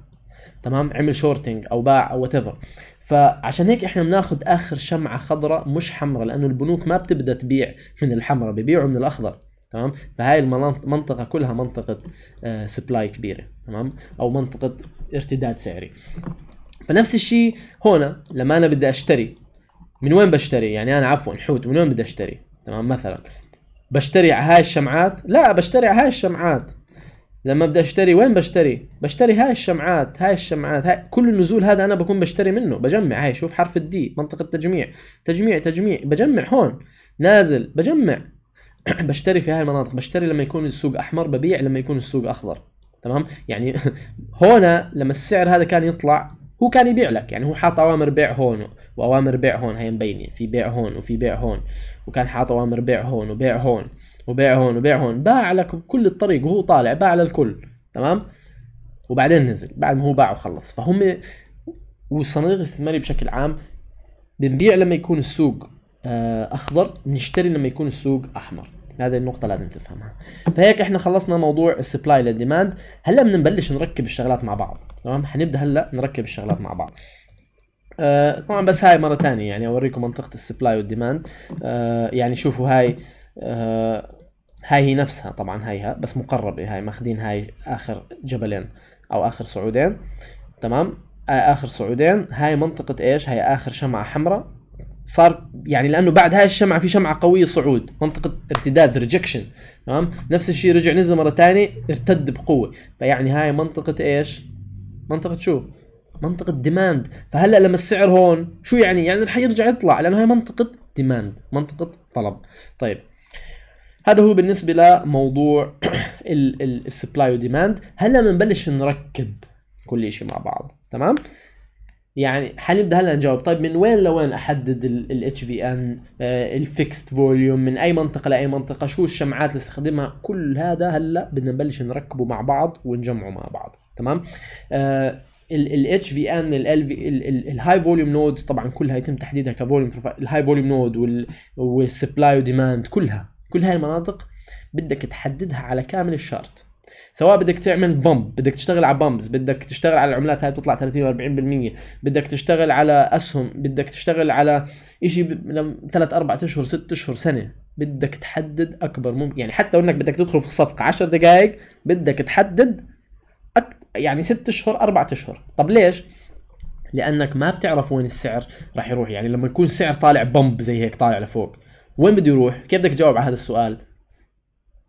تمام عمل شورتنج او باع او وات فعشان هيك احنا بناخذ اخر شمعه خضراء مش حمراء لانه البنوك ما بتبدا تبيع من الحمراء ببيعوا من الاخضر تمام فهاي المنطقه كلها منطقه سبلاي آه، كبيره تمام او منطقه ارتداد سعري فنفس الشيء هنا لما انا بدي اشتري من وين بشتري يعني انا عفوا حوت من وين بدي اشتري تمام مثلا بشتري على هاي الشمعات لا بشتري على هاي الشمعات لما بدي اشتري وين بشتري بشتري هاي الشمعات هاي الشمعات هاي كل النزول هذا انا بكون بشتري منه بجمع هاي شوف حرف الدي منطقه تجميع تجميع تجميع بجمع هون نازل بجمع بشتري في هاي المناطق بشتري لما يكون السوق احمر ببيع لما يكون السوق اخضر تمام يعني هنا لما السعر هذا كان يطلع هو كان يبيع لك يعني هو حاط اوامر بيع هون واوامر بيع هون هي مبينه في بيع هون وفي بيع هون وكان حاط اوامر بيع هون وبيع هون وبيع هون وبيع هون باع لك بكل الطريق وهو طالع باع للكل تمام وبعدين نزل بعد ما هو باع وخلص فهم والصناديق الاستثماريه بشكل عام بنبيع لما يكون السوق آه، اخضر نشتري لما يكون السوق احمر هذه النقطة لازم تفهمها فهيك احنا خلصنا موضوع السبلاي للديماند هلا بدنا نبلش نركب الشغلات مع بعض تمام حنبدا هلا نركب الشغلات مع بعض آه طبعا بس هاي مرة ثانية يعني اوريكم منطقة السبلاي والديماند آه يعني شوفوا هاي آه هاي هي نفسها طبعا هايها بس مقربة هاي ماخذين هاي اخر جبلين او اخر صعودين تمام اخر صعودين هاي منطقة ايش هاي اخر شمعة حمراء صار يعني لانه بعد هاي الشمعه في شمعه قويه صعود منطقه ارتداد ريجكشن تمام نفس الشيء رجع نزل مره ثانيه ارتد بقوه فيعني هاي منطقه ايش منطقه شو منطقه ديماند فهلا لما السعر هون شو يعني يعني رح يرجع يطلع لانه هاي منطقه ديماند منطقه طلب طيب هذا هو بالنسبه لموضوع السبلاي وديماند هلا بنبلش نركب كل شيء مع بعض تمام يعني حنبدا هلا نجاوب طيب من وين لوين احدد الاتش في ان الفيكست فوليوم من اي منطقه لاي منطقه شو الشمعات اللي استخدمها كل هذا هلا بدنا نبلش نركبه مع بعض ونجمعه مع بعض تمام الاتش في ان الهاي فوليوم نود طبعا كلها يتم تحديدها كفوليوم الهاي فوليوم نود والسبلاي وديماند كلها كل هاي المناطق بدك تحددها على كامل الشارت سواء بدك تعمل بمب بدك تشتغل على بامبز بدك تشتغل على العملات هاي بتطلع 30 و40% بدك تشتغل على اسهم بدك تشتغل على شيء ثلاث اربع اشهر ست اشهر سنه بدك تحدد اكبر ممكن يعني حتى انك بدك تدخل في الصفقه 10 دقائق بدك تحدد أك... يعني ست اشهر اربع اشهر طب ليش لانك ما بتعرف وين السعر راح يروح يعني لما يكون السعر طالع بمب زي هيك طالع لفوق وين بده يروح كيف بدك تجاوب على هذا السؤال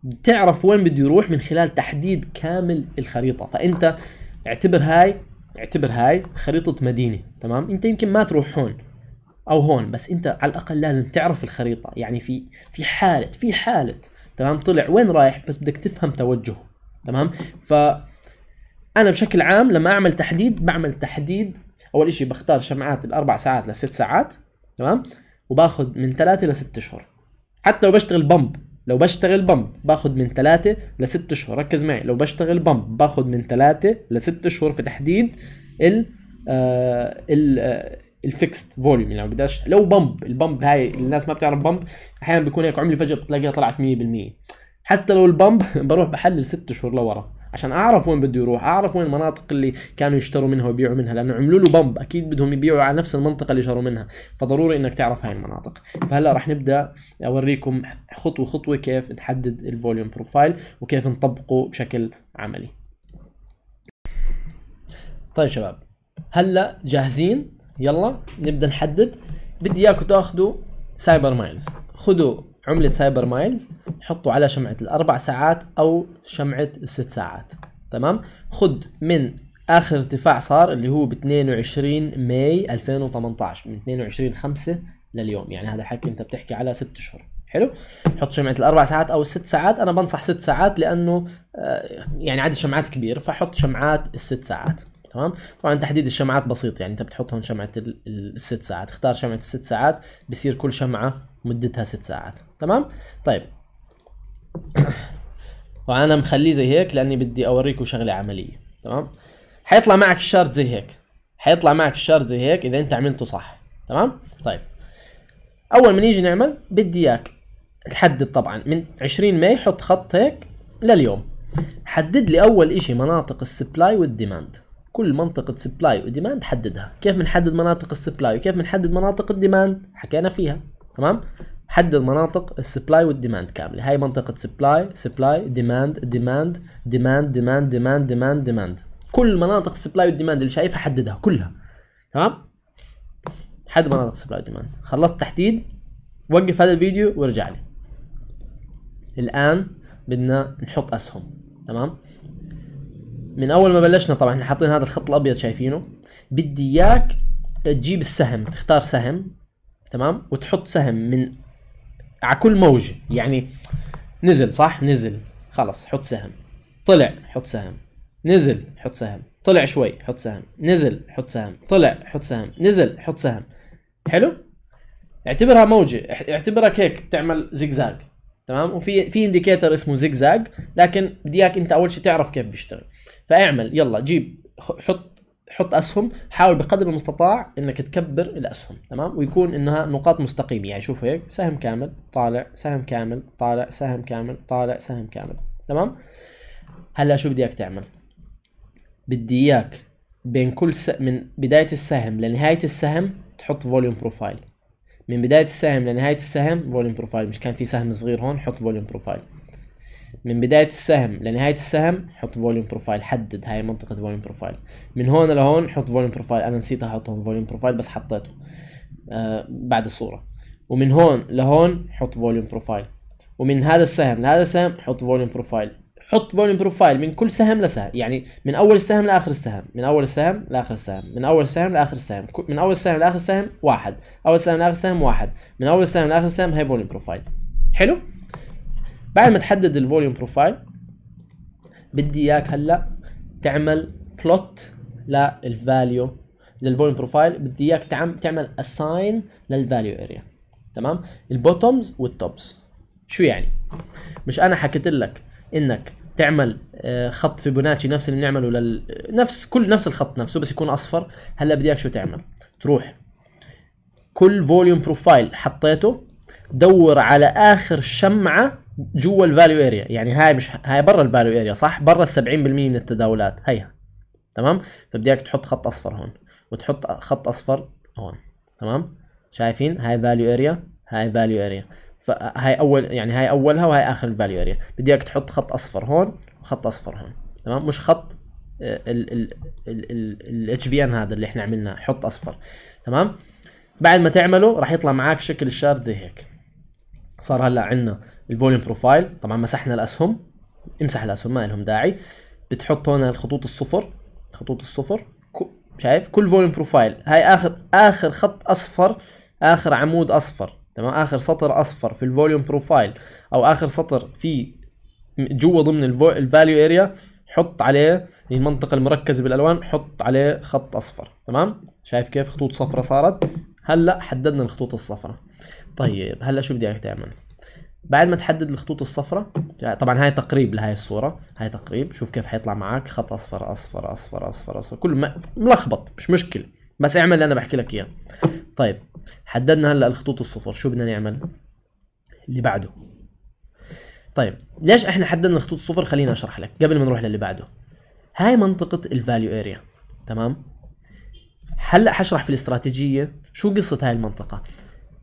بتعرف وين بده يروح من خلال تحديد كامل الخريطه فانت اعتبر هاي اعتبر هاي خريطه مدينه تمام انت يمكن ما تروح هون او هون بس انت على الاقل لازم تعرف الخريطه يعني في في حاله في حاله تمام طلع وين رايح بس بدك تفهم توجهه تمام ف انا بشكل عام لما اعمل تحديد بعمل تحديد اول شيء بختار شمعات الاربع ساعات لست ساعات تمام وباخذ من ثلاثة لست اشهر حتى لو بشتغل بمب لو بشتغل بمب باخد من ثلاثة لست شهور ركز معي لو بشتغل بمب باخد من ثلاثة لست شهور في تحديد ال آه، ال آه، الفيكست فوليوم يعني بداش لو بمب البمب هاي الناس ما بتعرف بمب احيانا بيكون هيك عمله فجاه بتلاقيها طلعت 100% حتى لو البمب بروح بحلل ست شهور لورا عشان اعرف وين بده يروح اعرف وين المناطق اللي كانوا يشتروا منها ويبيعوا منها لانه عملوا له بمب اكيد بدهم يبيعوا على نفس المنطقه اللي شروا منها فضروري انك تعرف هاي المناطق فهلا رح نبدا اوريكم خطوه خطوه كيف نحدد الفوليوم بروفايل وكيف نطبقه بشكل عملي طيب شباب هلا جاهزين يلا نبدا نحدد بدي اياكم تاخذوا سايبر مايلز خذوا عمله سايبر مايلز حطه على شمعه الاربع ساعات او شمعه الست ساعات تمام خد من اخر ارتفاع صار اللي هو ب 22 ماي 2018 من 22 5 لليوم يعني هذا الحكي انت بتحكي على ست شهور حلو حط شمعه الاربع ساعات او الست ساعات انا بنصح ست ساعات لانه آه، يعني عدد شمعات كبير فحط شمعات الست ساعات تمام طبعا تحديد الشمعات بسيط يعني انت بتحطهم شمعه الست ساعات اختار شمعه الست ساعات بصير كل شمعه مدتها ست ساعات تمام طيب طبعا انا مخليه زي هيك لاني بدي اوريكم شغله عمليه تمام حيطلع معك الشارت زي هيك حيطلع معك الشارت زي هيك اذا انت عملته صح تمام طيب اول ما نيجي نعمل بدي اياك تحدد طبعا من 20 ماي حط خط هيك لليوم حدد لي اول اشي مناطق السبلاي والديماند كل منطقة سبلاي وديماند حددها كيف بنحدد مناطق السبلاي وكيف بنحدد مناطق الديماند حكينا فيها تمام حدد مناطق السبلاي والديماند كامله هاي منطقة سبلاي سبلاي ديماند ديماند ديماند ديماند ديماند ديماند ديماند كل مناطق السبلاي والديماند اللي شايفها حددها كلها تمام حدد مناطق السبلاي والديماند خلصت تحديد وقف هذا الفيديو وارجع لي الان بدنا نحط اسهم تمام من اول ما بلشنا طبعا احنا حاطين هذا الخط الابيض شايفينه بدي اياك تجيب السهم تختار سهم تمام وتحط سهم من على كل موجه يعني نزل صح نزل خلص حط سهم طلع حط سهم نزل حط سهم طلع شوي حط سهم نزل حط سهم طلع حط سهم نزل حط سهم حلو اعتبرها موجه اعتبرها هيك تعمل زجزاج تمام وفي في انديكيتر اسمه زجزاج لكن بدي اياك انت اول شيء تعرف كيف بيشتغل فاعمل يلا جيب حط حط اسهم حاول بقدر المستطاع انك تكبر الاسهم تمام ويكون انها نقاط مستقيمه يعني شوف هيك سهم كامل طالع سهم كامل طالع سهم كامل طالع سهم كامل تمام هلا شو بدي اياك تعمل بدي اياك بين كل س... من بدايه السهم لنهايه السهم تحط فوليوم بروفايل من بدايه السهم لنهايه السهم فوليوم بروفايل مش كان في سهم صغير هون حط فوليوم بروفايل من بداية السهم لنهاية السهم حط فوليوم بروفايل حدد هاي منطقة فوليوم بروفايل من هون لهون حط فوليوم بروفايل أنا نسيت أحطهم فوليوم بروفايل بس حطيته آه بعد الصورة ومن هون لهون حط فوليوم بروفايل ومن هذا السهم لهذا السهم حط فوليوم بروفايل حط فوليوم بروفايل من كل سهم لسهم يعني من اول السهم لاخر السهم من اول السهم لاخر السهم من اول السهم لاخر السهم من اول السهم لاخر السهم واحد اول سهم لاخر سهم واحد من اول السهم لاخر السهم هاي فوليوم بروفايل حلو بعد ما تحدد الفوليوم بروفايل بدي اياك هلا تعمل بلوت للفاليو للفوليوم بروفايل بدي اياك تعمل اساين للفاليو اريا تمام البوتومز والتوبز شو يعني مش انا حكيت لك انك تعمل آه، خط فيبوناتشي نفس اللي بنعمله لل نفس كل نفس الخط نفسه بس يكون اصفر هلا بدي اياك شو تعمل تروح كل فوليوم بروفايل حطيته دور على اخر شمعه جوا الفاليو اريا يعني هاي مش هاي برا الفاليو اريا صح برا ال 70% من التداولات هيها تمام فبدي اياك تحط خط اصفر هون وتحط خط اصفر هون تمام شايفين هاي فاليو اريا هاي فاليو اريا فهاي اول يعني هاي اولها وهاي اخر الفاليو اريا بدي اياك تحط خط اصفر هون وخط اصفر هون تمام مش خط آه، ال الاتش في ان هذا اللي احنا عملناه حط اصفر تمام بعد ما تعمله راح يطلع معك شكل الشارت زي هيك صار هلا عندنا الفوليوم بروفايل طبعا مسحنا الاسهم امسح الاسهم ما لهم داعي بتحط هنا الخطوط الصفر خطوط الصفر شايف كل فوليوم بروفايل هاي اخر اخر خط اصفر اخر عمود اصفر تمام اخر سطر اصفر في الفوليوم بروفايل او اخر سطر في جوا ضمن الفاليو اريا حط عليه المنطقة المركزة بالالوان حط عليه خط اصفر تمام شايف كيف خطوط صفرة صارت هلا حددنا الخطوط الصفرة طيب هلا شو بدي اياك تعمل بعد ما تحدد الخطوط الصفراء طبعا هاي تقريب لهاي الصوره هاي تقريب شوف كيف حيطلع معك خط اصفر اصفر اصفر اصفر اصفر كله ما ملخبط مش مشكله بس اعمل اللي انا بحكي لك اياه طيب حددنا هلا الخطوط الصفر شو بدنا نعمل اللي بعده طيب ليش احنا حددنا الخطوط الصفر خليني اشرح لك قبل ما نروح للي بعده هاي منطقه الفاليو اريا تمام هلا حشرح في الاستراتيجيه شو قصه هاي المنطقه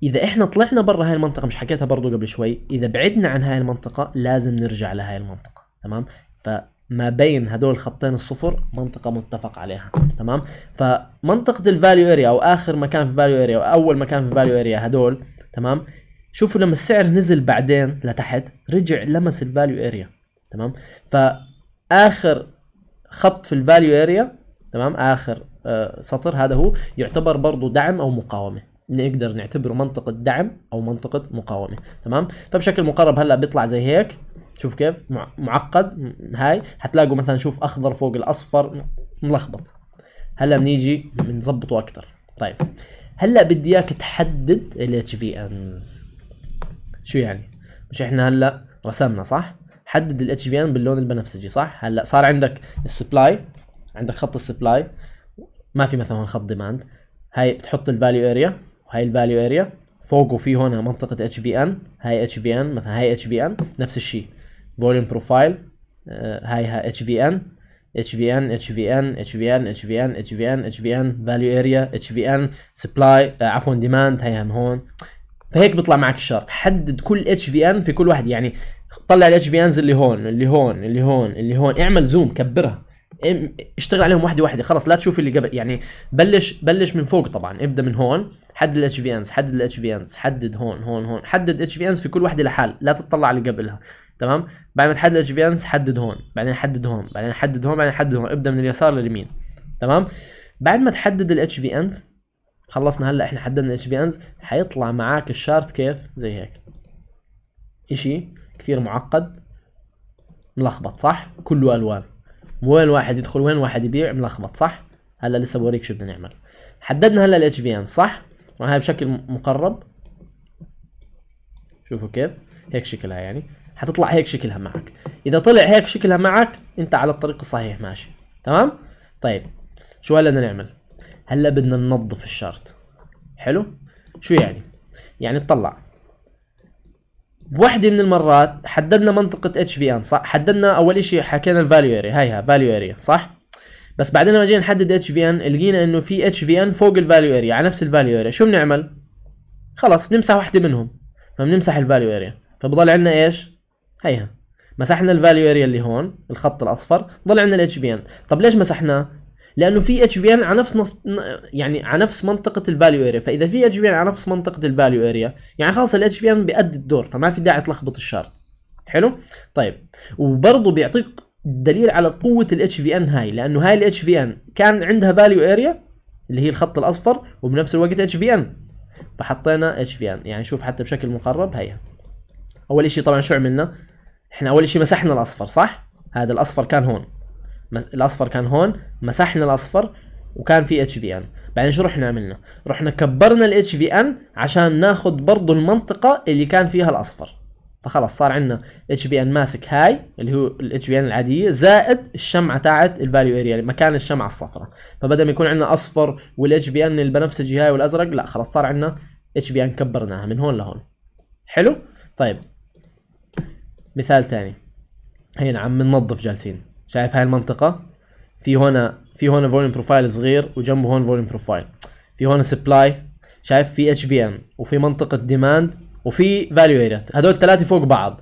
اذا احنا طلعنا برا هاي المنطقه مش حكيتها برضو قبل شوي اذا بعدنا عن هاي المنطقه لازم نرجع لهاي المنطقه تمام فما بين هدول الخطين الصفر منطقه متفق عليها تمام فمنطقه الفاليو اريا او اخر مكان في الفاليو اريا او اول مكان في الفاليو اريا هدول تمام شوفوا لما السعر نزل بعدين لتحت رجع لمس الفاليو اريا تمام فاخر خط في الفاليو اريا تمام اخر آه سطر هذا هو يعتبر برضه دعم او مقاومه نقدر نعتبره منطقه دعم او منطقه مقاومه تمام فبشكل مقرب هلا بيطلع زي هيك شوف كيف معقد هاي حتلاقوا مثلا شوف اخضر فوق الاصفر ملخبط هلا بنيجي بنظبطه اكثر طيب هلا بدي اياك تحدد الاتش في انز شو يعني مش احنا هلا رسمنا صح حدد الاتش في ان باللون البنفسجي صح هلا صار عندك السبلاي عندك خط السبلاي ما في مثلا خط ديماند هاي بتحط الفاليو اريا هاي الفاليو اريا فوقه في هنا منطقه اتش في ان هاي اتش في ان مثلا هاي اتش في ان نفس الشيء فوليوم بروفايل هاي هاي اتش في ان اتش اتش اتش في في في ان ان ان اتش في ان فاليو اريا اتش في ان سبلاي عفوا ديماند هاي هم هون فهيك بيطلع معك الشارت حدد كل اتش في ان في كل واحد يعني طلع الاتش في انز اللي هون اللي هون اللي هون اللي هون اعمل زوم كبرها اشتغل عليهم واحده واحده خلص لا تشوف اللي قبل يعني بلش بلش من فوق طبعا ابدا من هون حدد الاتش في انز حدد الاتش في انز حدد هون هون هون حدد اتش في انز في كل وحده لحال لا تطلع على اللي قبلها تمام بعد ما تحدد الاتش في انز حدد هون بعدين حدد هون بعدين حدد هون بعدين حدد هون ابدا من اليسار لليمين تمام بعد ما تحدد الاتش في انز خلصنا هلا احنا حددنا الاتش في انز حيطلع معك الشارت كيف زي هيك اشي كثير معقد ملخبط صح كله الوان وين واحد يدخل وين واحد يبيع ملخبط صح هلا لسه بوريك شو بدنا نعمل حددنا هلا الاتش في انز صح وهي بشكل مقرب شوفوا كيف هيك شكلها يعني حتطلع هيك شكلها معك اذا طلع هيك شكلها معك انت على الطريق الصحيح ماشي تمام طيب شو هلا بدنا نعمل هلا بدنا ننظف الشارت حلو شو يعني يعني اطلع بوحده من المرات حددنا منطقه اتش في ان صح حددنا اول شيء حكينا الفاليو اريا هيها فاليو اريا صح بس بعدين لما جينا نحدد اتش في ان لقينا انه في اتش في ان فوق الفاليو اريا على نفس الفاليو اريا شو بنعمل خلص بنمسح وحده منهم فبنمسح الفاليو اريا فبضل عندنا ايش هيها مسحنا الفاليو اريا اللي هون الخط الاصفر ضل عندنا الاتش في ان طب ليش مسحناه لانه في اتش في ان على نفس نف... يعني على نفس منطقه الفاليو اريا فاذا في اتش في ان على نفس منطقه الفاليو اريا يعني خلص الاتش في ان بيأدي الدور فما في داعي تلخبط الشارت حلو طيب وبرضه بيعطيك دليل على قوه الاتش في ان هاي لانه هاي الاتش في ان كان عندها فاليو اريا اللي هي الخط الاصفر وبنفس الوقت اتش في ان فحطينا اتش في ان يعني شوف حتى بشكل مقرب هيا اول شيء طبعا شو عملنا احنا اول شيء مسحنا الاصفر صح هذا الاصفر كان هون الاصفر كان هون مسحنا الاصفر وكان في اتش في ان بعدين شو رحنا عملنا رحنا كبرنا الاتش في ان عشان ناخذ برضه المنطقه اللي كان فيها الاصفر فخلاص صار عندنا اتش بي ان ماسك هاي اللي هو الاتش بي ان العاديه زائد الشمعه تاعت الفاليو اريا مكان الشمعه الصفراء فبدل ما يكون عندنا اصفر والاتش بي ان البنفسجي هاي والازرق لا خلاص صار عندنا اتش بي ان كبرناها من هون لهون حلو طيب مثال ثاني هي عم ننظف جالسين شايف هاي المنطقه في هنا في هنا فوليوم بروفايل صغير وجنبه هون فوليوم بروفايل في هون سبلاي شايف في اتش بي ان وفي منطقه ديماند وفي فاليو ايريات هدول الثلاثه فوق بعض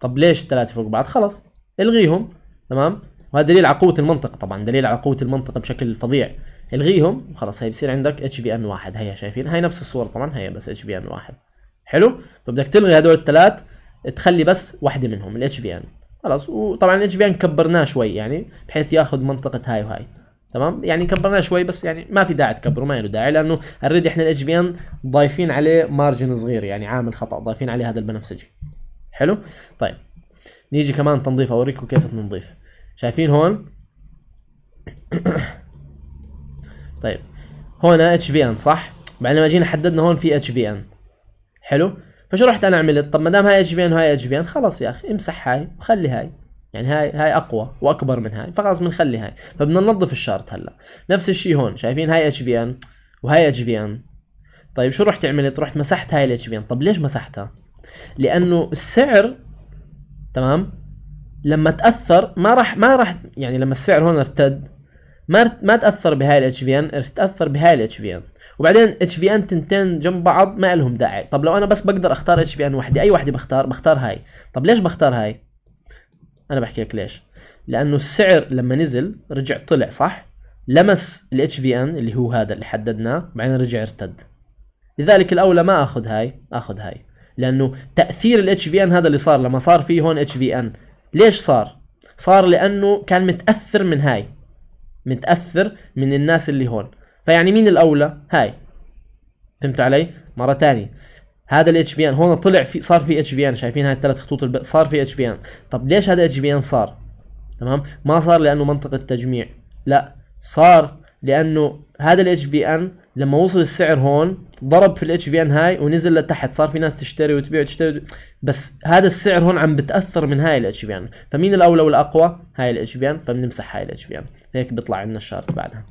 طب ليش الثلاثه فوق بعض خلص الغيهم تمام وهذا دليل على قوه المنطقه طبعا دليل على قوه المنطقه بشكل فظيع الغيهم خلص هي بصير عندك اتش في ان واحد هي شايفين هي نفس الصوره طبعا هي بس اتش في ان واحد حلو فبدك تلغي هدول الثلاث تخلي بس واحده منهم الاتش في ان خلص وطبعا الاتش في ان كبرناه شوي يعني بحيث ياخذ منطقه هاي وهاي تمام يعني كبرناه شوي بس يعني ما في داعي تكبره ما له داعي لانه اوريدي احنا الاتش بي ان ضايفين عليه مارجن صغير يعني عامل خطا ضايفين عليه هذا البنفسجي حلو طيب نيجي كمان تنظيف اوريكم كيف تنظيف شايفين هون طيب هون اتش في ان صح بعد ما جينا حددنا هون في اتش في ان حلو فشو رحت انا عملت طب ما دام هاي اتش في ان وهاي اتش في ان خلص يا اخي امسح هاي وخلي هاي يعني هاي هاي اقوى واكبر من هاي فخلاص بنخلي هاي فبدنا ننظف الشارت هلا نفس الشيء هون شايفين هاي اتش في ان وهاي اتش في ان طيب شو رحت عملت رحت مسحت هاي الاتش في ان طب ليش مسحتها لانه السعر تمام لما تاثر ما راح ما راح يعني لما السعر هون ارتد ما ما تاثر بهاي الاتش في ان تاثر بهاي الاتش في ان وبعدين اتش في ان تنتين جنب بعض ما لهم داعي طب لو انا بس بقدر اختار اتش في ان وحده اي وحده بختار بختار هاي طب ليش بختار هاي انا بحكي لك ليش لانه السعر لما نزل رجع طلع صح لمس الاتش في ان اللي هو هذا اللي حددناه بعدين رجع ارتد لذلك الاولى ما اخذ هاي اخذ هاي لانه تاثير الاتش في ان هذا اللي صار لما صار فيه هون اتش في ان ليش صار صار لانه كان متاثر من هاي متاثر من الناس اللي هون فيعني مين الاولى هاي فهمتوا علي مره ثانيه هذا الاتش في ان هون طلع في صار في اتش في ان شايفين هاي الثلاث خطوط الب... صار في اتش في ان طب ليش هذا اتش في ان صار تمام ما صار لانه منطقه تجميع لا صار لانه هذا الاتش في ان لما وصل السعر هون ضرب في الاتش في ان هاي ونزل لتحت صار في ناس تشتري وتبيع وتشتري بس هذا السعر هون عم بتاثر من هاي الاتش في ان فمين الاولى والاقوى هاي الاتش في ان فبنمسح هاي الاتش في ان هيك بيطلع عندنا الشارت بعدها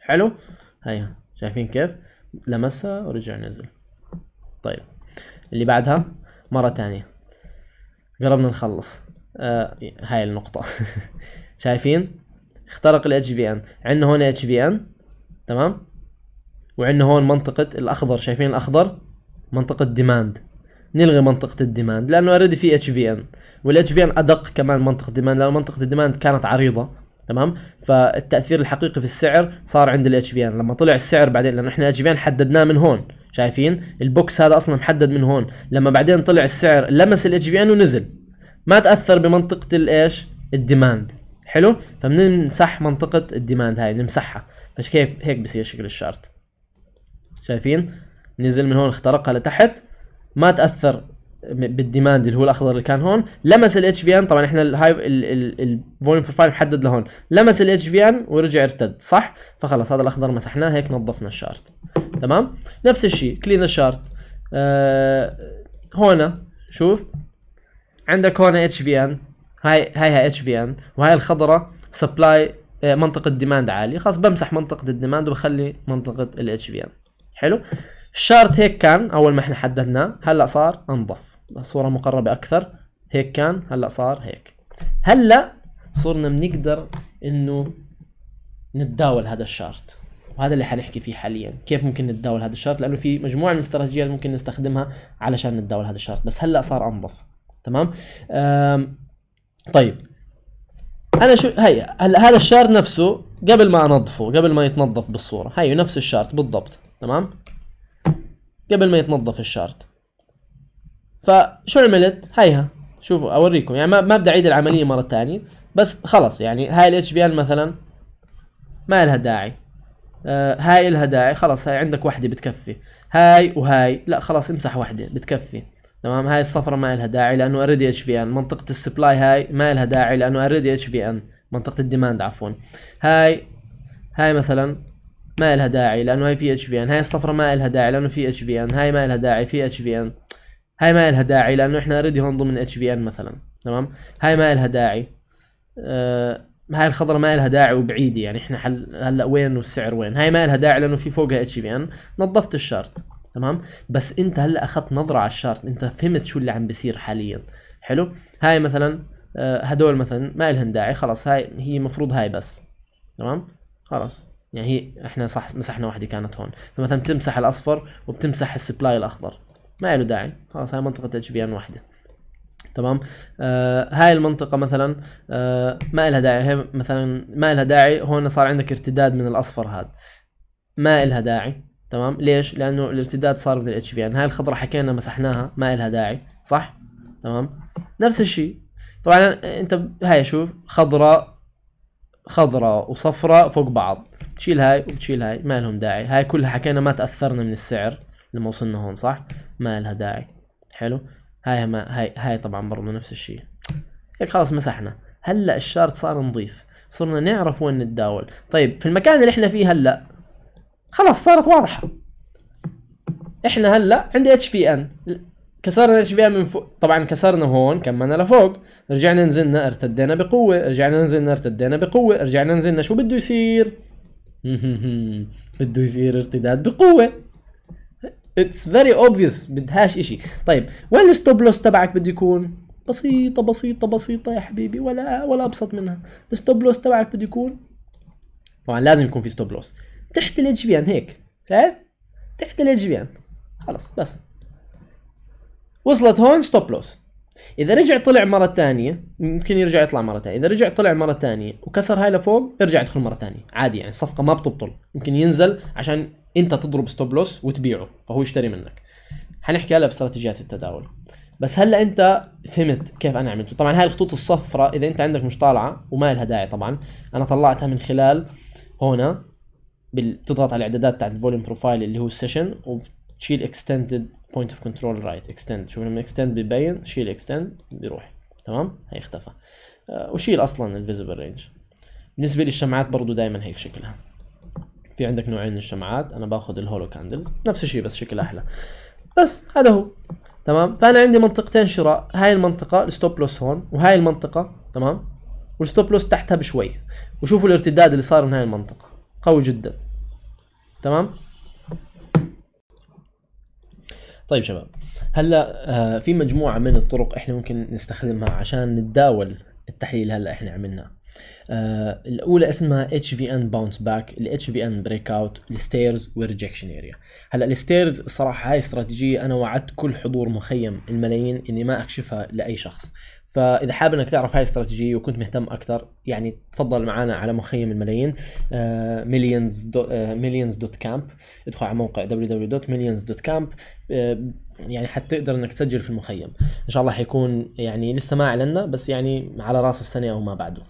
حلو هاي شايفين كيف لمسها ورجع نزل طيب اللي بعدها مرة تانية قربنا نخلص آه هاي النقطة شايفين اخترق ال ان عندنا هون ان تمام وعندنا هون منطقة الأخضر شايفين الأخضر منطقة ديماند نلغي منطقة الديماند لأنه اوريدي في اتش في ان والاتش في ان أدق كمان منطقة ديماند لأنه منطقة الديماند كانت عريضة تمام فالتأثير الحقيقي في السعر صار عند الاتش في ان لما طلع السعر بعدين لأنه احنا الاتش في ان حددناه من هون شايفين البوكس هذا اصلا محدد من هون لما بعدين طلع السعر لمس الاتش في ان ونزل ما تاثر بمنطقه الايش الديماند حلو فبنمسح منطقه الديماند هاي بنمسحها فش كيف هيك بصير شكل الشارت شايفين نزل من هون اخترقها لتحت ما تاثر بالديماند اللي هو الاخضر اللي كان هون لمس الاتش في ان طبعا احنا الهاي الفوليوم بروفايل محدد لهون لمس الاتش في ان ورجع ارتد صح فخلص هذا الاخضر مسحناه هيك نظفنا الشارت تمام نفس الشيء كلين الشارت آه، هون شوف عندك هون اتش في ان هاي هاي اتش في ان وهاي الخضراء آه، سبلاي منطقة ديماند عالي خلاص بمسح منطقة الديماند وبخلي منطقة الاتش في ان حلو الشارت هيك كان اول ما احنا حددناه هلا صار انضف صورة مقربة أكثر هيك كان هلا صار هيك هلا صرنا بنقدر إنه نتداول هذا الشارت وهذا اللي حنحكي فيه حاليا كيف ممكن نتداول هذا الشارت لانه في مجموعه من الاستراتيجيات ممكن نستخدمها علشان نتداول هذا الشارت بس هلا صار انظف تمام طيب انا شو هي هلا هذا الشارت نفسه قبل ما انظفه قبل ما يتنظف بالصوره هي نفس الشارت بالضبط تمام قبل ما يتنظف الشارت فشو عملت هيها شوفوا اوريكم يعني ما, ما بدي اعيد العمليه مره ثانيه بس خلص يعني هاي الاتش في ال مثلا ما لها داعي آه هاي لها داعي خلص هاي عندك وحده بتكفي هاي وهاي لا خلص امسح وحده بتكفي تمام هاي الصفرة ما لها داعي لانه اوريدي اتش في ان منطقه السبلاي هاي ما لها داعي لانه اوريدي اتش في ان منطقه الديماند عفوا هاي هاي مثلا ما لها داعي لانه هاي في اتش في ان هاي الصفرة ما لها داعي لانه في اتش في ان هاي ما لها داعي في اتش في ان هاي ما لها داعي لانه احنا اوريدي هون ضمن اتش في ان مثلا تمام هاي ما لها داعي آه هاي الخضرة ما لها داعي وبعيدة يعني احنا حل... هلا وين والسعر وين هاي ما لها داعي لانه في فوقها اتش في ان نظفت الشارت تمام بس انت هلا اخذت نظرة على الشارت انت فهمت شو اللي عم بيصير حاليا حلو هاي مثلا آه هدول مثلا ما لهم داعي خلاص هاي هي مفروض هاي بس تمام خلاص يعني هي احنا صح مسحنا واحدة كانت هون فمثلا بتمسح الاصفر وبتمسح السبلاي الاخضر ما له داعي خلاص هاي منطقه اتش في ان واحده تمام آه هاي المنطقه مثلا آه ما لها داعي هي مثلا ما لها داعي هون صار عندك ارتداد من الاصفر هذا ما لها داعي تمام ليش لانه الارتداد صار من الاتش في ان هاي الخضره حكينا مسحناها ما لها داعي صح تمام نفس الشيء طبعا انت هاي شوف خضره خضراء وصفراء فوق بعض بتشيل هاي وبتشيل هاي ما لهم داعي هاي كلها حكينا ما تاثرنا من السعر لما وصلنا هون صح ما لها داعي حلو هاي ما هاي هاي طبعا برضه نفس الشيء هيك خلاص مسحنا هلا الشارت صار نظيف صرنا نعرف وين نتداول طيب في المكان اللي احنا فيه هلا خلاص صارت واضحه احنا هلا عند اتش في ان كسرنا اتش في ان من فوق طبعا كسرنا هون كملنا لفوق رجعنا نزلنا ارتدينا بقوه رجعنا نزلنا ارتدينا بقوه رجعنا نزلنا شو بده يصير بده يصير ارتداد بقوه اتس فيري اوبفيوس بدهاش شيء طيب وين الستوب لوس تبعك بده يكون بسيطة بسيطة بسيطة يا حبيبي ولا ولا ابسط منها الستوب لوس تبعك بده يكون طبعا لازم يكون في ستوب لوس تحت الاتش بي ان هيك شايف تحت الاتش بي ان خلص بس وصلت هون ستوب لوس اذا رجع طلع مره ثانيه ممكن يرجع يطلع مره ثانيه اذا رجع طلع مره ثانيه وكسر هاي لفوق ارجع ادخل مره ثانيه عادي يعني الصفقه ما بتبطل ممكن ينزل عشان انت تضرب ستوب لوس وتبيعه فهو يشتري منك حنحكي هلا باستراتيجيات التداول بس هلا انت فهمت كيف انا عملته طبعا هاي الخطوط الصفراء اذا انت عندك مش طالعه وما لها داعي طبعا انا طلعتها من خلال هنا بتضغط على الاعدادات تاعت الفوليوم بروفايل اللي هو السيشن وبتشيل اكستندد بوينت اوف كنترول رايت اكستند شوف لما اكستند ببين شيل اكستند بيروح تمام هي اختفى آه، وشيل اصلا الفيزبل رينج بالنسبه للشمعات برضه دائما هيك شكلها في عندك نوعين من الشمعات انا باخذ الهولو كاندلز نفس الشيء بس شكل احلى بس هذا هو تمام فانا عندي منطقتين شراء هاي المنطقه الستوب لوس هون وهاي المنطقه تمام والستوب لوس تحتها بشوي وشوفوا الارتداد اللي صار من هاي المنطقه قوي جدا تمام طيب شباب هلا آه، في مجموعه من الطرق احنا ممكن نستخدمها عشان نتداول التحليل هلا احنا عملناه آه، الاولى اسمها اتش في ان باونس باك الاتش في ان بريك اوت الستيرز والريجكشن اريا هلا الستيرز صراحه هاي استراتيجيه انا وعدت كل حضور مخيم الملايين اني ما اكشفها لاي شخص فاذا حابب انك تعرف هاي الاستراتيجيه وكنت مهتم اكثر يعني تفضل معنا على مخيم الملايين مليونز مليونز دوت كامب ادخل على موقع www.millions.camp آه، يعني حتقدر انك تسجل في المخيم ان شاء الله حيكون يعني لسه ما اعلنا بس يعني على راس السنه او ما بعده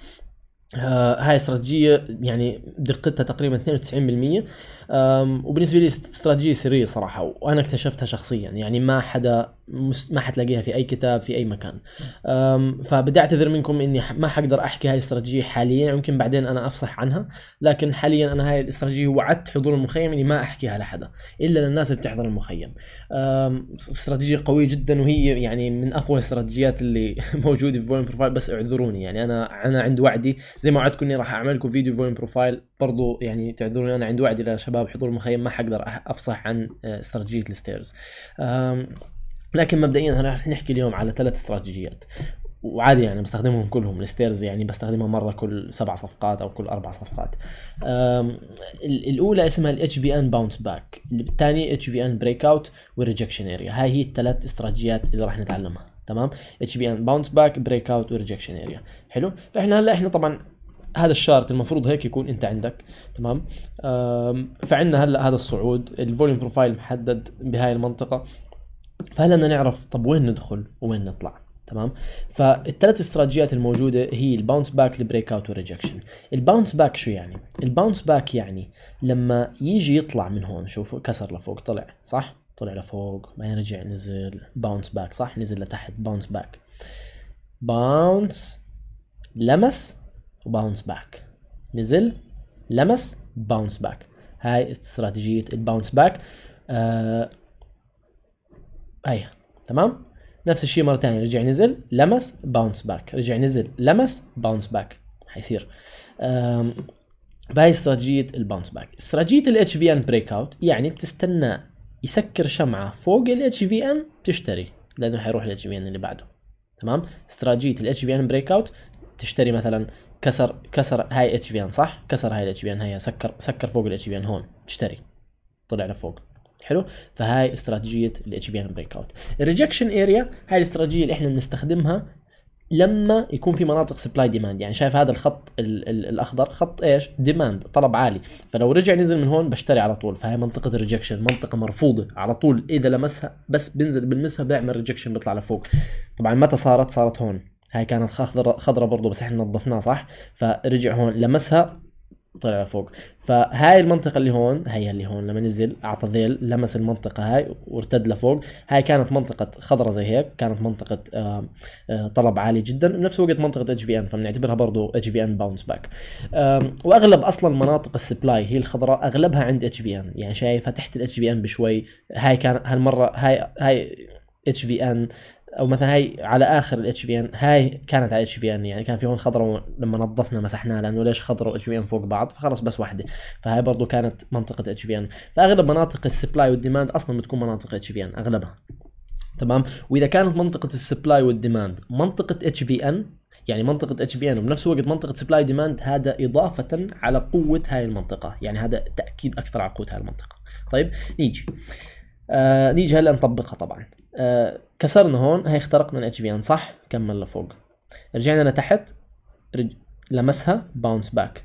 آه، هاي استراتيجيه يعني دقتها تقريبا 92% وبالنسبه لي استراتيجيه سريه صراحه وانا اكتشفتها شخصيا يعني ما حدا ما حتلاقيها في اي كتاب في اي مكان فبدي اعتذر منكم اني ما حقدر احكي هاي الاستراتيجيه حاليا يمكن بعدين انا افصح عنها لكن حاليا انا هاي الاستراتيجيه وعدت حضور المخيم اني ما احكيها لحدا الا للناس اللي بتحضر المخيم استراتيجيه قويه جدا وهي يعني من اقوى الاستراتيجيات اللي موجوده في فوليوم بروفايل بس اعذروني يعني انا انا عند وعدي زي ما وعدتكم اني راح اعمل لكم فيديو فوليوم بروفايل برضو يعني تعذروني انا عند وعد الى شباب حضور المخيم ما حقدر افصح عن آه، استراتيجيه الستيرز لكن مبدئيا راح نحكي اليوم على ثلاث استراتيجيات وعادي يعني بستخدمهم كلهم الستيرز يعني بستخدمها مره كل سبع صفقات او كل اربع صفقات الاولى اسمها الاتش في ان باونس باك الثاني اتش في ان بريك اوت وريجكشن اريا هاي هي الثلاث استراتيجيات اللي راح نتعلمها تمام اتش بي ان باونس باك بريك اوت وريجكشن اريا حلو فاحنا هلا احنا طبعا هذا الشارت المفروض هيك يكون انت عندك تمام فعندنا هلا هذا الصعود الفوليوم بروفايل محدد بهاي المنطقه فهلا بدنا نعرف طب وين ندخل وين نطلع تمام فالثلاث استراتيجيات الموجوده هي الباونس باك البريك اوت والريجكشن الباونس باك شو يعني الباونس باك يعني لما يجي يطلع من هون شوفوا كسر لفوق طلع صح طلع لفوق بعدين رجع نزل باونس باك صح نزل لتحت باونس باك باونس لمس وباونس باك نزل لمس باونس باك هاي استراتيجية الباونس باك آه هاي تمام نفس الشيء مرة ثانية رجع نزل لمس باونس باك رجع نزل لمس باونس باك حيصير آه استراتيجية الباونس باك استراتيجية الاتش في ان بريك اوت يعني بتستنى يسكر شمعة فوق الاتش في ان تشتري لانه حيروح الاتش في ان اللي بعده تمام استراتيجية الاتش في ان بريك اوت تشتري مثلا كسر كسر هاي اتش بي ان صح كسر هاي الاتش بي ان هي سكر سكر فوق الاتش بي ان هون تشتري طلع لفوق حلو فهاي استراتيجيه الاتش بي ان بريك اوت الريجكشن اريا هاي الاستراتيجيه اللي احنا بنستخدمها لما يكون في مناطق سبلاي ديماند يعني شايف هذا الخط الـ الـ الاخضر خط ايش ديماند طلب عالي فلو رجع نزل من هون بشتري على طول فهي منطقه ريجكشن منطقه مرفوضه على طول اذا لمسها بس بنزل بلمسها بيعمل ريجكشن بيطلع لفوق طبعا متى صارت صارت هون هاي كانت خضرة خضرة برضو بس احنا نظفناها صح فرجع هون لمسها طلع لفوق فهاي المنطقة اللي هون هي اللي هون لما نزل أعطى ذيل لمس المنطقة هاي وارتد لفوق هاي كانت منطقة خضرة زي هيك كانت منطقة آه، آه، طلب عالي جدا بنفس الوقت منطقة اتش في ان فبنعتبرها برضه اتش في ان باونس باك وأغلب أصلا مناطق السبلاي هي الخضراء أغلبها عند اتش في ان يعني شايفها تحت الاتش في ان بشوي هاي كانت هالمرة هاي هاي اتش في ان او مثلا هاي على اخر الاتش في ان هاي كانت على اتش في ان يعني كان في هون خضره لما نظفنا مسحناها لانه ليش خضره اتش في ان فوق بعض فخلص بس واحده فهاي برضو كانت منطقه اتش في ان فاغلب مناطق السبلاي والديماند اصلا بتكون مناطق اتش في ان اغلبها تمام واذا كانت منطقه السبلاي والديماند منطقه اتش في ان يعني منطقة اتش بي ان وبنفس الوقت منطقة سبلاي ديماند هذا إضافة على قوة هاي المنطقة، يعني هذا تأكيد أكثر على قوة هاي المنطقة. طيب نيجي آه نيجي هلا نطبقها طبعا كسرنا هون هي اخترقنا الاتش بي ان صح كمل لفوق رجعنا لتحت رج... لمسها باونس باك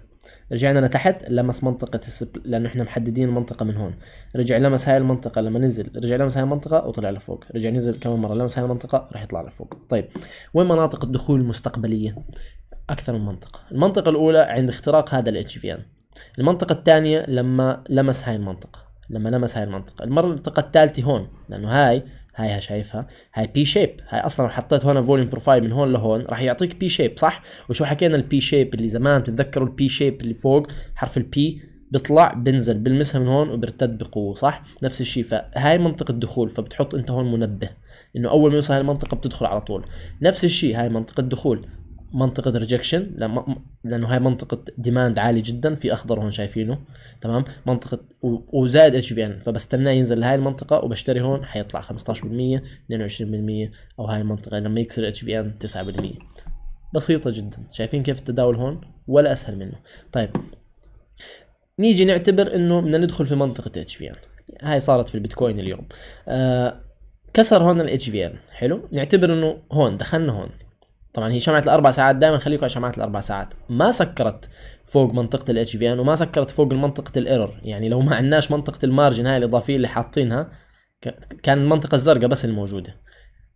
رجعنا لتحت لمس منطقة السب... لأنه احنا محددين المنطقة من هون رجع لمس هاي المنطقة لما نزل رجع لمس هاي المنطقة وطلع لفوق رجع نزل كمان مرة لمس هاي المنطقة راح يطلع لفوق طيب وين مناطق الدخول المستقبلية أكثر من منطقة المنطقة الأولى عند اختراق هذا الـ HVN المنطقة الثانية لما لمس هاي المنطقة لما لمس هاي المنطقة المرة الثالثة هون لأنه هاي هاي شايفها هاي بي شيب هاي اصلا حطيت هون فوليوم بروفايل من هون لهون راح يعطيك بي شيب صح وشو حكينا البي شيب اللي زمان بتتذكروا البي شيب اللي فوق حرف البي بيطلع بنزل بلمسها من هون وبرتد بقوه صح نفس الشيء فهاي منطقه دخول فبتحط انت هون منبه انه اول ما يوصل هاي المنطقه بتدخل على طول نفس الشيء هاي منطقه دخول منطقه ريجكشن لانه هاي منطقه ديماند عالي جدا في اخضر هون شايفينه تمام منطقه وزائد اتش في ان فبستناه ينزل لهاي المنطقه وبشتري هون حيطلع 15% 22% او هاي المنطقه لما يكسر اتش في ان 9% بسيطه جدا شايفين كيف التداول هون ولا اسهل منه طيب نيجي نعتبر انه بدنا ندخل في منطقه اتش في ان هاي صارت في البيتكوين اليوم آه كسر هون الاتش في ان حلو نعتبر انه هون دخلنا هون طبعا هي شمعة الأربع ساعات دائما خليكم على شمعة الأربع ساعات ما سكرت فوق منطقة ال اتش في ان وما سكرت فوق منطقة الايرور يعني لو ما عندناش منطقة المارجن هاي الإضافية اللي حاطينها كان المنطقة الزرقاء بس الموجودة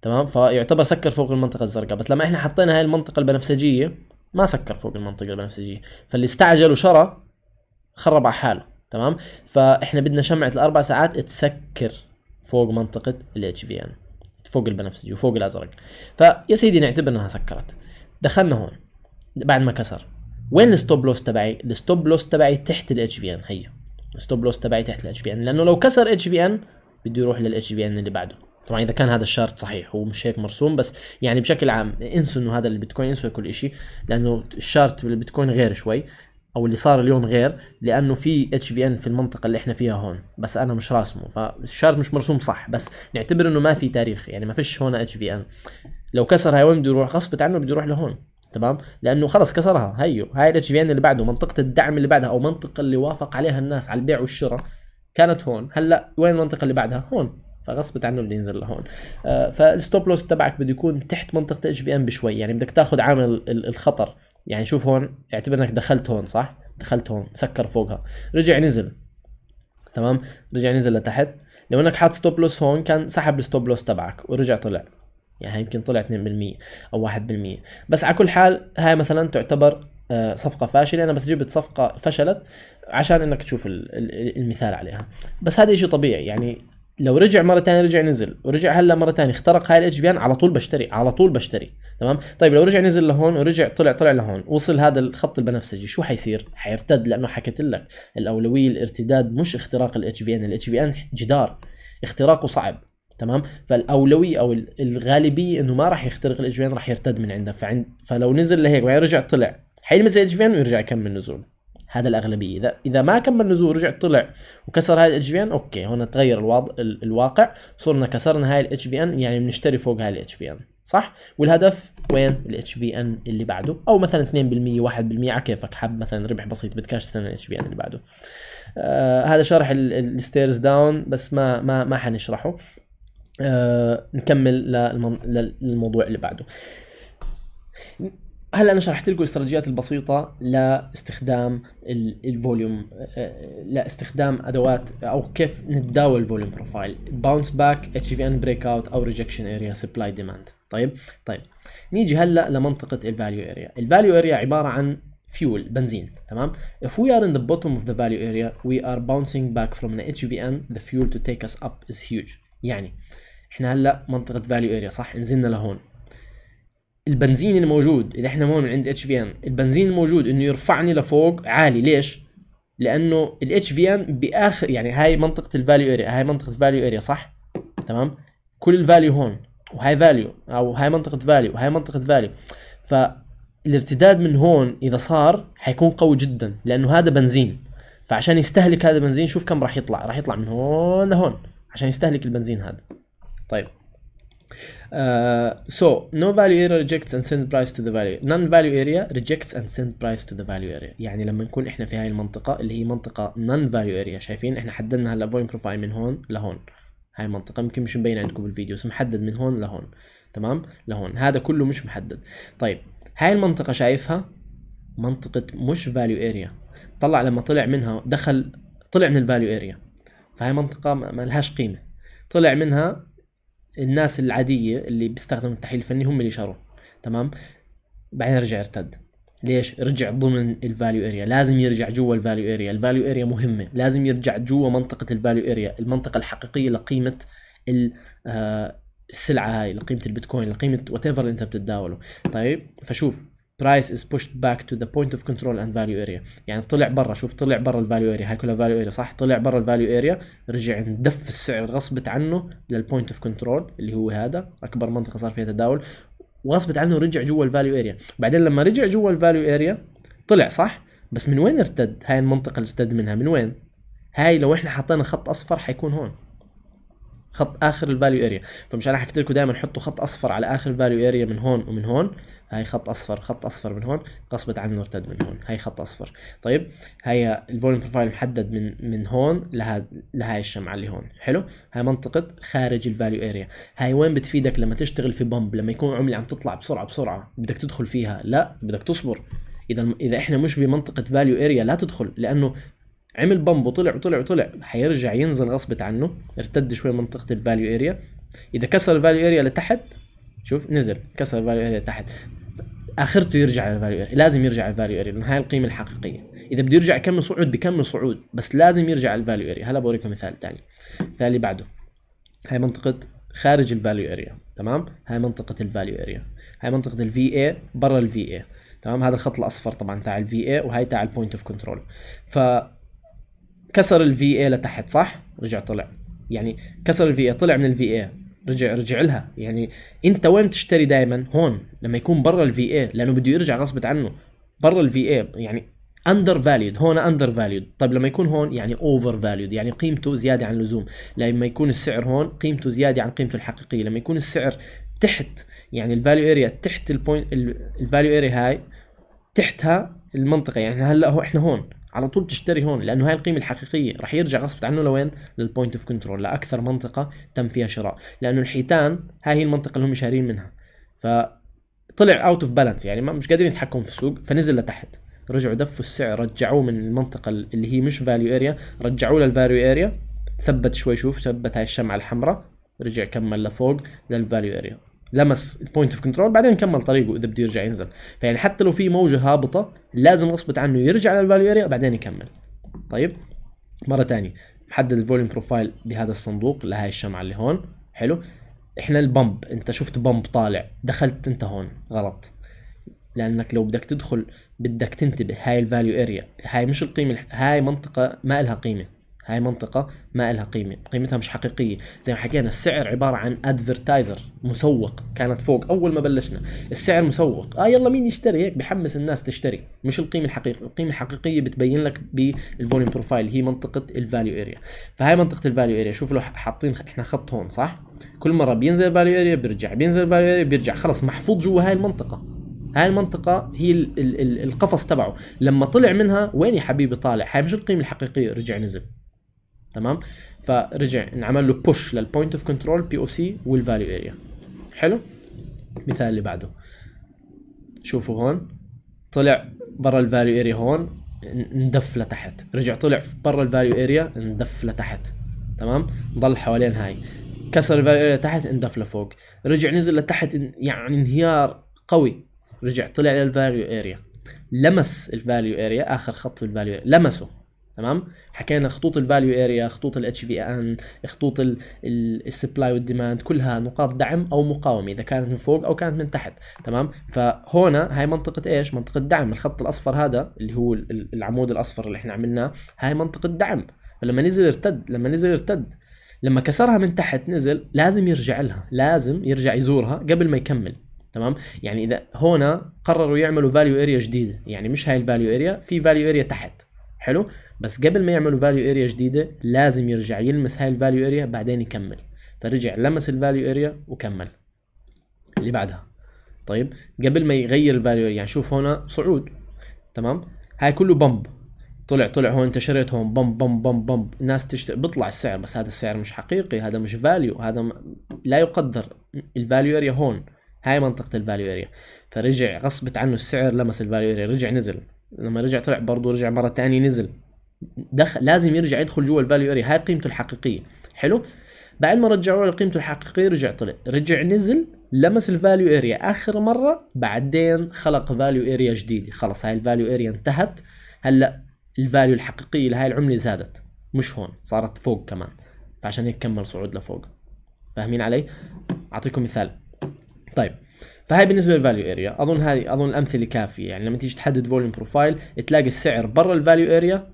تمام فيعتبر سكر فوق المنطقة الزرقاء بس لما احنا حطينا هاي المنطقة البنفسجية ما سكر فوق المنطقة البنفسجية فاللي استعجل وشرى خرب على حاله تمام فاحنا بدنا شمعة الأربع ساعات تسكر فوق منطقة ال اتش في ان فوق البنفسجي وفوق الازرق فيا سيدي نعتبر انها سكرت دخلنا هون بعد ما كسر وين الستوب لوس تبعي الستوب لوس تبعي تحت الاتش في ان هي الستوب لوس تبعي تحت الاتش في ان لانه لو كسر اتش في ان بده يروح للاتش في ان اللي بعده طبعا اذا كان هذا الشارت صحيح هو مش هيك مرسوم بس يعني بشكل عام انسوا انه هذا البيتكوين انسوا كل شيء لانه الشارت بالبيتكوين غير شوي او اللي صار اليوم غير لانه في اتش في ان في المنطقه اللي احنا فيها هون بس انا مش راسمه فالشارت مش مرسوم صح بس نعتبر انه ما في تاريخ يعني ما فيش هون اتش في ان لو كسر هاي وين بده يروح غصبت عنه بده يروح لهون تمام لانه خلص كسرها هيو هاي الاتش في ان اللي بعده منطقه الدعم اللي بعدها او المنطقه اللي وافق عليها الناس على البيع والشراء كانت هون هلا وين المنطقه اللي بعدها هون فغصبت عنه بده ينزل لهون آه، فالستوب لوس تبعك بده يكون تحت منطقه اتش في ان بشوي يعني بدك تاخذ عامل الخطر يعني شوف هون اعتبر انك دخلت هون صح دخلت هون سكر فوقها رجع نزل تمام رجع نزل لتحت لو انك حاط ستوب لوس هون كان سحب الستوب لوس تبعك ورجع طلع يعني يمكن طلع 2% او 1% بس على كل حال هاي مثلا تعتبر آه، صفقه فاشله انا بس جبت صفقه فشلت عشان انك تشوف المثال عليها بس هذا شيء طبيعي يعني لو رجع مره ثانيه رجع نزل ورجع هلا مره ثانيه اخترق هاي الاتش بي ان على طول بشتري على طول بشتري تمام طيب لو رجع نزل لهون ورجع طلع طلع لهون وصل هذا الخط البنفسجي شو حيصير حيرتد لانه حكيت لك الاولويه الارتداد مش اختراق الاتش بي ان الاتش بي ان جدار اختراقه صعب تمام فالاولويه او الغالبيه انه ما راح يخترق الاتش بي ان راح يرتد من عنده فعند فلو نزل لهيك وبعدين رجع طلع حيلمس الاتش بي ان ويرجع يكمل نزوله هذا الاغلبيه اذا اذا ما كمل نزول رجع طلع وكسر هاي الاتش في ان اوكي هنا تغير الوضع الواقع صرنا كسرنا هاي الاتش في ان يعني بنشتري فوق هاي الاتش في ان صح والهدف وين الاتش في ان اللي بعده او مثلا 2% 1% على كيفك حب مثلا ربح بسيط بتكاش تستنى الاتش في ان اللي بعده آه هذا شرح الستيرز داون بس ما ما ما حنشرحه آه نكمل للموضوع اللي بعده هلا انا شرحت لكم الاستراتيجيات البسيطه لاستخدام الفوليوم آه، لاستخدام ادوات او كيف نتداول فوليوم بروفايل باونس باك اتش في ان بريك اوت او ريجكشن اريا سبلاي ديماند طيب طيب نيجي هلا لمنطقه الفاليو اريا الفاليو اريا عباره عن فيول بنزين تمام if we are in the bottom of the value area we are bouncing back from the HVN the fuel to take us up is huge يعني احنا هلا منطقه value area صح نزلنا لهون البنزين الموجود اللي احنا هون من عند اتش في ان البنزين الموجود انه يرفعني لفوق عالي ليش لانه الاتش في ان باخر يعني هاي منطقه الفاليو اريا هاي منطقه فاليو اريا صح تمام كل الفاليو هون وهاي فاليو او هاي منطقه فاليو وهاي منطقه فاليو فالارتداد من هون اذا صار حيكون قوي جدا لانه هذا بنزين فعشان يستهلك هذا البنزين شوف كم راح يطلع راح يطلع من هون لهون عشان يستهلك البنزين هذا طيب Uh, so no value area rejects and send price to the value non value area rejects and send price to the value area يعني لما نكون احنا في هاي المنطقة اللي هي منطقة non value area شايفين احنا حددنا هلا volume profile من هون لهون هاي المنطقة يمكن مش مبين عندكم بالفيديو بس محدد من هون لهون تمام لهون هذا كله مش محدد طيب هاي المنطقة شايفها منطقة مش value area طلع لما طلع منها دخل طلع من الفاليو اريا فهي منطقة ما لهاش قيمة طلع منها الناس العاديه اللي بيستخدموا التحليل الفني هم اللي شروا تمام بعدين رجع ارتد ليش رجع ضمن الفاليو اريا لازم يرجع جوا الفاليو اريا الفاليو اريا مهمه لازم يرجع جوا منطقه الفاليو اريا المنطقه الحقيقيه لقيمه آه، السلعه هاي لقيمه البيتكوين لقيمه وات ايفر اللي انت بتتداوله طيب فشوف برايس از بوش باك تو ذا بوينت اوف كنترول اند فاليو اريا يعني طلع برا شوف طلع برا الفاليو اريا هاي كلها فاليو اريا صح طلع برا الفاليو اريا رجع ندف السعر غصبت عنه للبوينت اوف كنترول اللي هو هذا اكبر منطقه صار فيها تداول وغصبت عنه رجع جوا الفاليو اريا بعدين لما رجع جوا الفاليو اريا طلع صح بس من وين ارتد هاي المنطقه اللي ارتد منها من وين هاي لو احنا حطينا خط اصفر حيكون هون خط اخر الفاليو اريا فمش انا حكيت لكم دائما حطوا خط اصفر على اخر الفاليو اريا من هون ومن هون هاي خط اصفر خط اصفر من هون قصبت عن مرتد من هون هاي خط اصفر طيب هاي الفوليوم بروفايل محدد من من هون لهاد لهاي الشمعة اللي هون حلو هاي منطقة خارج الفاليو اريا هاي وين بتفيدك لما تشتغل في بمب لما يكون عملة عم تطلع بسرعة بسرعة بدك تدخل فيها لا بدك تصبر اذا اذا احنا مش بمنطقة فاليو اريا لا تدخل لانه عمل بمب وطلع وطلع وطلع حيرجع ينزل غصبت عنه ارتد شوي منطقة الفاليو اريا اذا كسر الفاليو اريا لتحت شوف نزل كسر الفاليو اريا تحت اخرته يرجع للفاليو اريا لازم يرجع للفاليو اريا لانه هاي القيمه الحقيقيه اذا بده يرجع يكمل صعود بكمل صعود بس لازم يرجع للفاليو اريا هلا بوريكم مثال ثاني مثال اللي بعده هاي منطقه خارج الفاليو اريا تمام هاي منطقه الفاليو اريا هاي منطقه الفي اي برا الفي اي تمام هذا الخط الاصفر طبعا تاع الفي اي وهي تاع البوينت اوف كنترول ف كسر الفي اي لتحت صح رجع طلع يعني كسر الفي اي طلع من الفي اي رجع رجع لها يعني انت وين تشتري دائما هون لما يكون برا الفي اي لانه بده يرجع غصب عنه برا الفي اي يعني اندر فاليود هون اندر فاليود طيب لما يكون هون يعني اوفر فاليود يعني قيمته زياده عن اللزوم لما يكون السعر هون قيمته زياده عن قيمته الحقيقيه لما يكون السعر تحت يعني الفاليو اريا تحت البوينت الفاليو اريا هاي تحتها المنطقه يعني هلا هو احنا هون على طول بتشتري هون لانه هاي القيمه الحقيقيه رح يرجع غصب عنه لوين للبوينت اوف كنترول لاكثر منطقه تم فيها شراء لانه الحيتان هاي هي المنطقه اللي هم شارين منها ف طلع اوت اوف بالانس يعني ما مش قادرين يتحكموا في السوق فنزل لتحت رجعوا دفوا السعر رجعوه من المنطقة اللي هي مش فاليو اريا رجعوه للفاليو اريا ثبت شوي شوف ثبت هاي الشمعة الحمراء رجع كمل لفوق للفاليو اريا لمس البوينت اوف كنترول بعدين كمل طريقه اذا بده يرجع ينزل فيعني حتى لو في موجه هابطه لازم غصبت عنه يرجع للفاليو اريا بعدين يكمل طيب مره ثانيه محدد الفوليوم بروفايل بهذا الصندوق لهي الشمعه اللي هون حلو احنا البمب انت شفت بمب طالع دخلت انت هون غلط لانك لو بدك تدخل بدك تنتبه هاي الفاليو اريا هاي مش القيمه هاي منطقه ما لها قيمه هاي منطقة ما لها قيمة قيمتها مش حقيقية زي ما حكينا السعر عبارة عن ادفرتايزر مسوق كانت فوق أول ما بلشنا السعر مسوق آه يلا مين يشتري هيك بحمس الناس تشتري مش القيمة الحقيقية القيمة الحقيقية بتبين لك بالفوليوم بروفايل هي منطقة الفاليو اريا فهاي منطقة الفاليو اريا شوف لو حاطين احنا خط هون صح كل مرة بينزل الفاليو اريا بيرجع بينزل الفاليو اريا بيرجع خلص محفوظ جوا هاي المنطقة هاي المنطقة هي القفص تبعه لما طلع منها وين يا حبيبي طالع هاي مش القيمة الحقيقية رجع نزل تمام فرجع انعمل له بوش للبوينت اوف كنترول بي او سي والفاليو اريا حلو مثال اللي بعده شوفوا هون طلع برا الفاليو اريا هون اندف لتحت رجع طلع برا الفاليو اريا اندف لتحت تمام ضل حوالين هاي كسر الفاليو اريا تحت اندف لفوق رجع نزل لتحت يعني انهيار قوي رجع طلع للفاليو اريا لمس الفاليو اريا اخر خط في الفاليو لمسه تمام حكينا خطوط الفاليو اريا خطوط الاتش في ان خطوط السبلاي والديماند كلها نقاط دعم او مقاومه اذا كانت من فوق او كانت من تحت تمام فهنا هاي منطقه ايش منطقه دعم الخط الاصفر هذا اللي هو العمود الاصفر اللي احنا عملناه هاي منطقه دعم فلما نزل ارتد لما نزل ارتد لما كسرها من تحت نزل لازم يرجع لها لازم يرجع يزورها قبل ما يكمل تمام يعني اذا هنا قرروا يعملوا فاليو اريا جديده يعني مش هاي الفاليو اريا في فاليو اريا تحت حلو بس قبل ما يعملوا فاليو اريا جديده لازم يرجع يلمس هاي الفاليو اريا بعدين يكمل فرجع لمس الفاليو اريا وكمل اللي بعدها طيب قبل ما يغير الفاليو اريا يعني شوف هون صعود تمام هاي كله بمب طلع طلع هون انت شريت هون بمب بمب بمب بمب الناس تشت... بيطلع السعر بس هذا السعر مش حقيقي هذا مش فاليو هذا م... لا يقدر الفاليو اريا هون هاي منطقه الفاليو اريا فرجع غصبت عنه السعر لمس الفاليو اريا رجع نزل لما رجع طلع برضه رجع مره ثانيه نزل دخل لازم يرجع يدخل جوا الفاليو اريا هاي قيمته الحقيقيه حلو بعد ما رجعوا له قيمته الحقيقيه رجع طلع رجع نزل لمس الفاليو اريا اخر مره بعدين خلق فاليو اريا جديده خلص هاي الفاليو اريا انتهت هلا الفاليو الحقيقيه لهي العمله زادت مش هون صارت فوق كمان فعشان هيك كمل صعود لفوق فاهمين علي اعطيكم مثال طيب فهي بالنسبه للفاليو اريا اظن هذه اظن الامثله كافيه يعني لما تيجي تحدد فوليوم بروفايل تلاقي السعر برا الفاليو اريا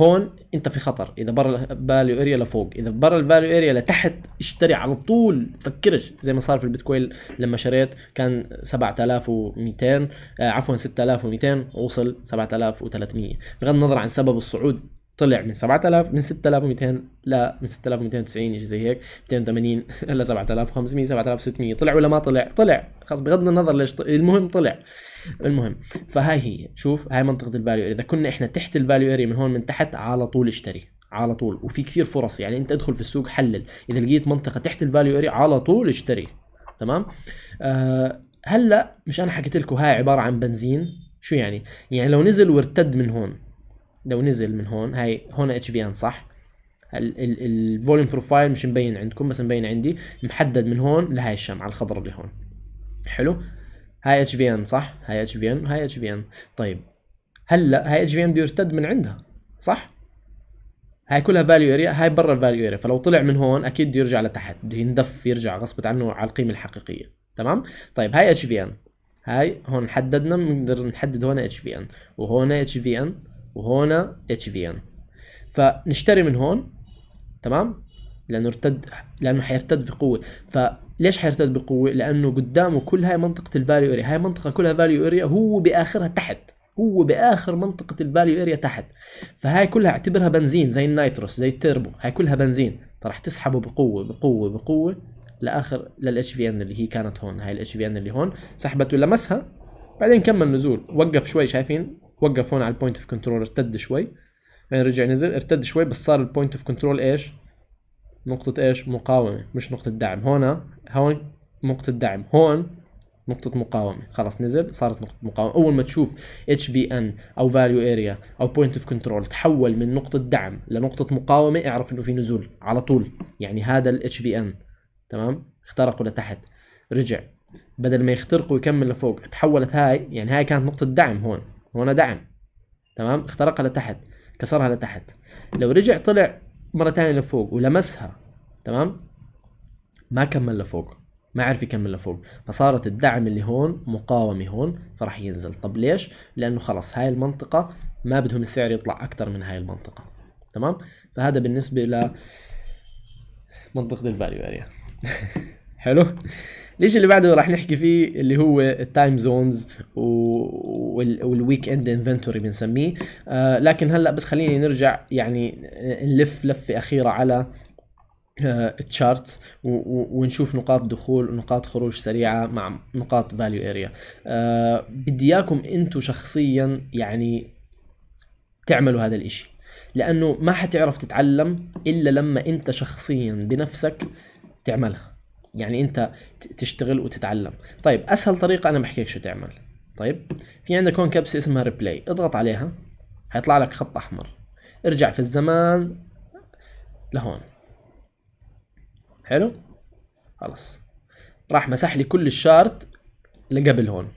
هون انت في خطر اذا برا الفاليو اريا لفوق اذا برا الفاليو اريا لتحت اشتري على طول تفكرش زي ما صار في البيتكوين لما شريت كان 7200 آه، عفوا 6200 وصل 7300 بغض النظر عن سبب الصعود طلع من 7000 من 6200 لا من 6290 شيء زي هيك 280 ل 7500 7600 طلع ولا ما طلع؟ طلع خلص بغض النظر ليش طلع. المهم طلع المهم فهاي هي شوف هاي منطقه الفاليو اذا كنا احنا تحت الفاليو اريا من هون من تحت على طول اشتري على طول وفي كثير فرص يعني انت ادخل في السوق حلل اذا لقيت منطقه تحت الفاليو اريا على طول اشتري تمام آه هلا مش انا حكيت لكم هاي عباره عن بنزين شو يعني يعني لو نزل وارتد من هون لو نزل من هون هاي هون اتش في ان صح الفوليوم بروفايل مش مبين عندكم بس مبين عندي محدد من هون لهي الشمعة الخضراء اللي هون حلو هاي اتش في ان صح هاي اتش في ان هاي اتش في ان طيب هلا هاي اتش في ان بده يرتد من عندها صح هاي كلها فاليو اريا هاي برا الفاليو اريا فلو طلع من هون اكيد بده يرجع لتحت بده يندف يرجع غصب عنه على القيمه الحقيقيه تمام طيب هاي اتش في ان هاي هون حددنا بنقدر نحدد هون اتش في ان وهون اتش في ان وهنا اتش في ان فنشتري من هون تمام لانه ارتد لانه حيرتد بقوه فليش حيرتد بقوه لانه قدامه كل هاي منطقه الفاليو اريا هاي منطقه كلها فاليو اريا هو باخرها تحت هو باخر منطقه الفاليو اريا تحت فهاي كلها اعتبرها بنزين زي النيتروس زي التربو هاي كلها بنزين فراح تسحبه بقوه بقوه بقوه لاخر للاتش في ان اللي هي كانت هون هاي الاتش في ان اللي هون سحبته لمسها بعدين كمل نزول وقف شوي شايفين وقف هون على البوينت اوف كنترول ارتد شوي بعدين رجع نزل ارتد شوي بس صار البوينت اوف كنترول ايش؟ نقطة ايش؟ مقاومة مش نقطة دعم هون هون نقطة دعم هون نقطة مقاومة خلص نزل صارت نقطة مقاومة أول ما تشوف اتش في ان أو فاليو اريا أو بوينت اوف كنترول تحول من نقطة دعم لنقطة مقاومة اعرف إنه في نزول على طول يعني هذا الاتش في ان تمام اخترقوا لتحت رجع بدل ما يخترقوا يكمل لفوق تحولت هاي يعني هاي كانت نقطة دعم هون هنا دعم تمام اخترقها لتحت كسرها لتحت لو رجع طلع مره ثانيه لفوق ولمسها تمام ما كمل لفوق ما عرف يكمل لفوق فصارت الدعم اللي هون مقاومه هون فراح ينزل طب ليش لانه خلص هاي المنطقه ما بدهم السعر يطلع اكثر من هاي المنطقه تمام فهذا بالنسبه ل منطقه الفاليو اريا حلو الشيء اللي بعده راح نحكي فيه اللي هو التايم زونز والويك اند انفنتوري بنسميه آه، لكن هلا بس خليني نرجع يعني آه، نلف لفه اخيره على التشارتس آه، ونشوف نقاط دخول ونقاط خروج سريعه مع نقاط فاليو اريا بدي اياكم انتم شخصيا يعني تعملوا هذا الاشي لانه ما حتعرف تتعلم الا لما انت شخصيا بنفسك تعملها يعني انت تشتغل وتتعلم طيب اسهل طريقه انا بحكيك شو تعمل طيب في عندك هون كبسه اسمها ريبلاي اضغط عليها حيطلع لك خط احمر ارجع في الزمان لهون حلو خلص راح مسح لي كل الشارت اللي قبل هون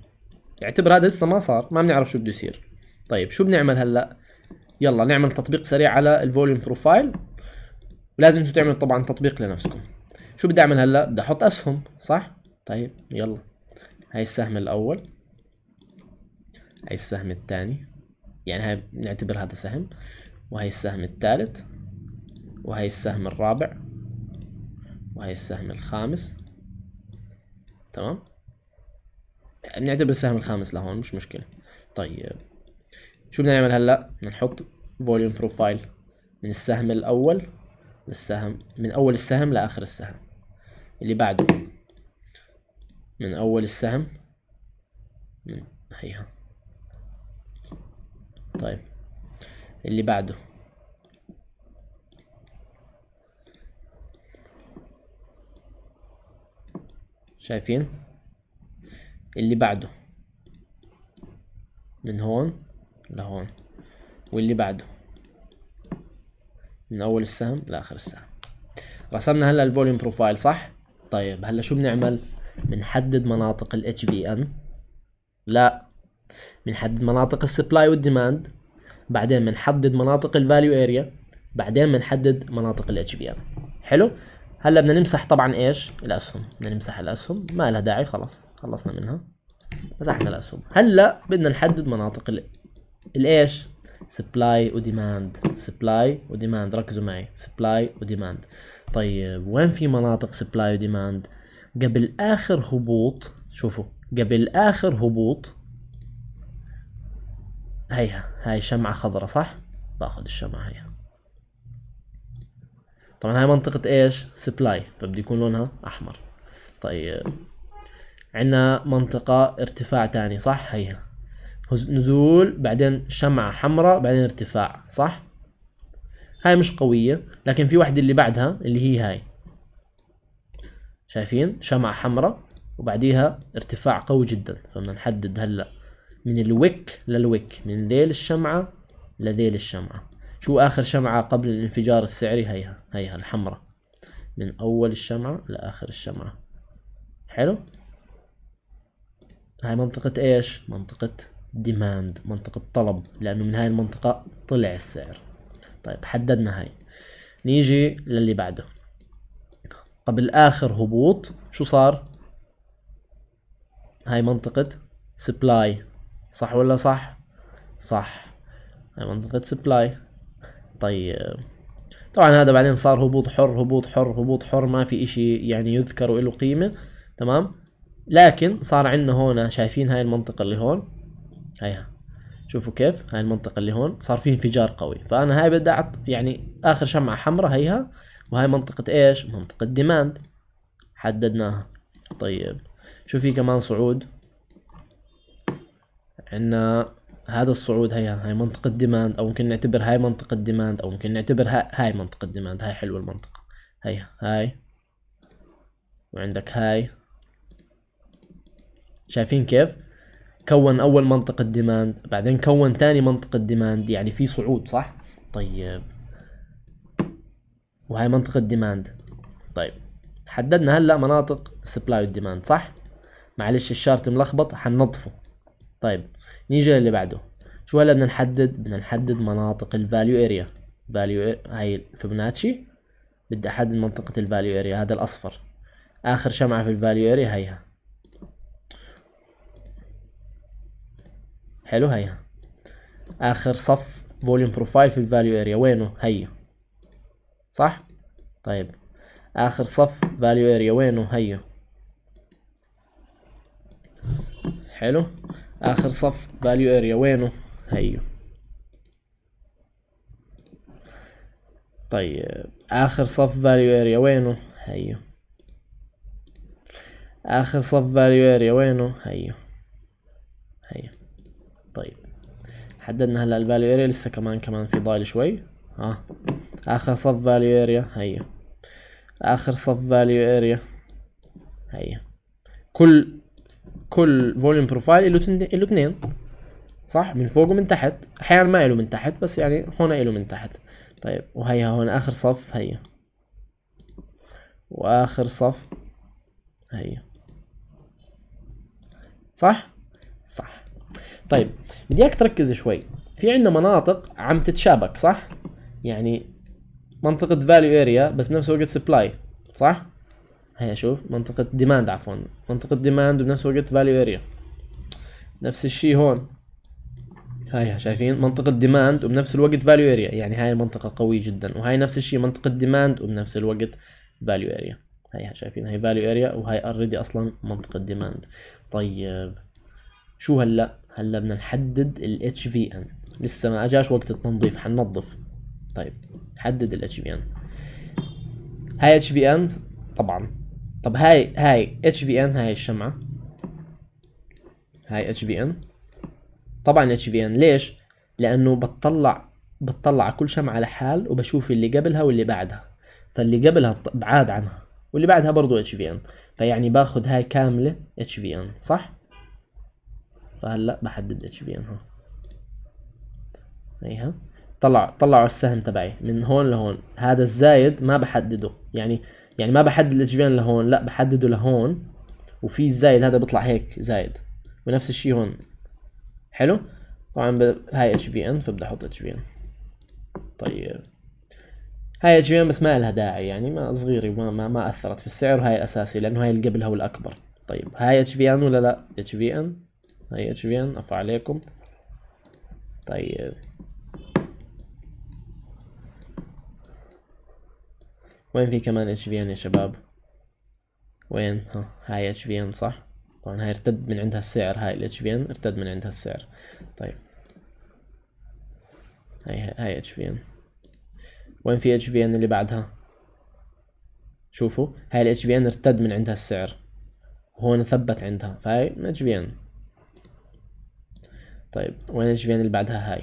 اعتبر هذا لسه ما صار ما بنعرف شو بده يصير طيب شو بنعمل هلا يلا نعمل تطبيق سريع على الفوليوم بروفايل ولازم انتم تعملوا طبعا تطبيق لنفسكم شو بدي اعمل هلا بدي احط اسهم صح طيب يلا هاي السهم الاول هاي السهم الثاني يعني هاي بنعتبر هذا سهم وهي السهم الثالث وهي السهم الرابع وهي السهم الخامس تمام نعتبر السهم الخامس لهون مش مشكلة طيب شو بدنا نعمل هلا نحط فوليوم بروفايل من السهم الأول للسهم من أول السهم لآخر السهم اللي بعده من أول السهم من طيب اللي بعده شايفين اللي بعده من هون لهون واللي بعده من اول السهم لاخر السهم رسمنا هلا الفوليوم بروفايل صح طيب هلا شو بنعمل بنحدد مناطق ال HVN لا بنحدد مناطق السبلاي والديماند بعدين بنحدد مناطق الفاليو اريا بعدين بنحدد مناطق ال HVN حلو هلا بدنا نمسح طبعا ايش الاسهم بدنا نمسح الاسهم ما لها داعي خلاص خلصنا منها مسحنا الاسهم هلا بدنا نحدد مناطق ال الايش سبلاي وديماند سبلاي وديماند ركزوا معي سبلاي وديماند طيب وين في مناطق سبلاي وديماند قبل اخر هبوط شوفوا قبل اخر هبوط هيها هاي شمعة خضرة صح باخذ الشمعة هيها طبعا هاي منطقة ايش سبلاي فبده يكون لونها احمر طيب عندنا منطقة ارتفاع تاني صح هيها نزول بعدين شمعة حمراء بعدين ارتفاع صح هاي مش قوية لكن في واحدة اللي بعدها اللي هي هاي شايفين شمعة حمراء وبعديها ارتفاع قوي جدا فبدنا نحدد هلا من الويك للويك من ذيل الشمعة لذيل الشمعة شو آخر شمعة قبل الانفجار السعري هيها هيها الحمراء من أول الشمعة لآخر الشمعة حلو هاي منطقة ايش منطقة ديماند منطقة طلب لأنه من هاي المنطقة طلع السعر طيب حددنا هاي نيجي للي بعده قبل آخر هبوط شو صار هاي منطقة سبلاي صح ولا صح صح هاي منطقة سبلاي طيب طبعا هذا بعدين صار هبوط حر هبوط حر هبوط حر ما في اشي يعني يذكر وله قيمة تمام لكن صار عندنا هون شايفين هاي المنطقة اللي هون هيها شوفوا كيف هاي المنطقة اللي هون صار في انفجار قوي فأنا هاي بدعت يعني آخر شمعة حمراء هيها وهاي منطقة إيش منطقة ديماند حددناها طيب شو في كمان صعود عنا هذا الصعود هيها هاي منطقة ديماند أو ممكن نعتبر هاي منطقة ديماند أو ممكن نعتبر هاي منطقة ديماند هاي حلوة المنطقة هيها هاي وعندك هاي شايفين كيف كون اول منطقه ديماند بعدين كون ثاني منطقه ديماند يعني في صعود صح طيب وهي منطقه ديماند طيب حددنا هلا مناطق سبلاي والديماند صح معلش الشارت ملخبط حننظفه طيب نيجي للي بعده شو هلا بدنا نحدد بدنا نحدد مناطق الفاليو اريا فاليو هاي الفيبوناتشي بدي احدد منطقه الفاليو اريا هذا الاصفر اخر شمعه في الفاليو اريا هيها حلو هيها اخر صف فوليوم بروفايل في الفاليو اريا وينه هيا صح طيب اخر صف فاليو اريا وينه هيا حلو اخر صف فاليو اريا وينه هيا طيب اخر صف فاليو اريا وينه هيا اخر صف فاليو اريا وينه هيا حددنا هلا الفاليو اريا لسه كمان كمان في ضايل شوي ها اخر صف فاليو اريا هيا اخر صف فاليو اريا هيا كل كل فوليوم بروفايل له له اثنين صح من فوق ومن تحت احيانا ما له من تحت بس يعني هون له من تحت طيب وهيا هون اخر صف هيا واخر صف هيا صح صح طيب بدي اياك تركز شوي في عندنا مناطق عم تتشابك صح يعني منطقة فاليو اريا بس بنفس الوقت سبلاي صح هيا شوف منطقة ديماند عفوا منطقة ديماند وبنفس الوقت فاليو اريا نفس الشيء هون هاي شايفين منطقة ديماند وبنفس الوقت فاليو اريا يعني هاي المنطقة قوية جدا وهاي نفس الشيء منطقة ديماند وبنفس الوقت فاليو اريا هاي شايفين هاي فاليو اريا وهاي اوريدي اصلا منطقة ديماند طيب شو هلا هلا بدنا نحدد ال HVN لسه ما اجاش وقت التنظيف حننظف طيب حدد ال HVN هاي HVN طبعا طب هاي هاي HVN هاي الشمعة هاي HVN طبعا HVN ليش؟ لأنه بتطلع بتطلع على كل شمعة لحال وبشوف اللي قبلها واللي بعدها فاللي قبلها بعاد عنها واللي بعدها في HVN فيعني باخذ هاي كاملة HVN صح؟ فهلا بحدد اتش بي هون هيها إيه طلع طلعوا السهم تبعي من هون لهون هذا الزايد ما بحدده يعني يعني ما بحدد الاتش بي ان لهون لا بحدده لهون وفي الزايد هذا بيطلع هيك زايد ونفس الشيء هون حلو طبعا هاي اتش بي ان فبدي احط اتش بي ان طيب هاي اتش بي ان بس ما لها داعي يعني ما صغيره ما, ما ما اثرت في السعر هاي الاساسي لانه هاي اللي قبلها والاكبر طيب هاي اتش بي ان ولا لا اتش بي ان هي اتش في ان افا عليكم طيب وين في كمان اتش في ان يا شباب وين ها هاي اتش في ان صح طبعا هاي ارتد من عندها السعر هاي الاتش في ان ارتد من عندها السعر طيب هاي هاي اتش في ان وين في اتش في ان اللي بعدها شوفوا هاي الاتش في ان ارتد من عندها السعر هون ثبت عندها فهاي اتش في ان طيب وين الاتش بي ان اللي بعدها هاي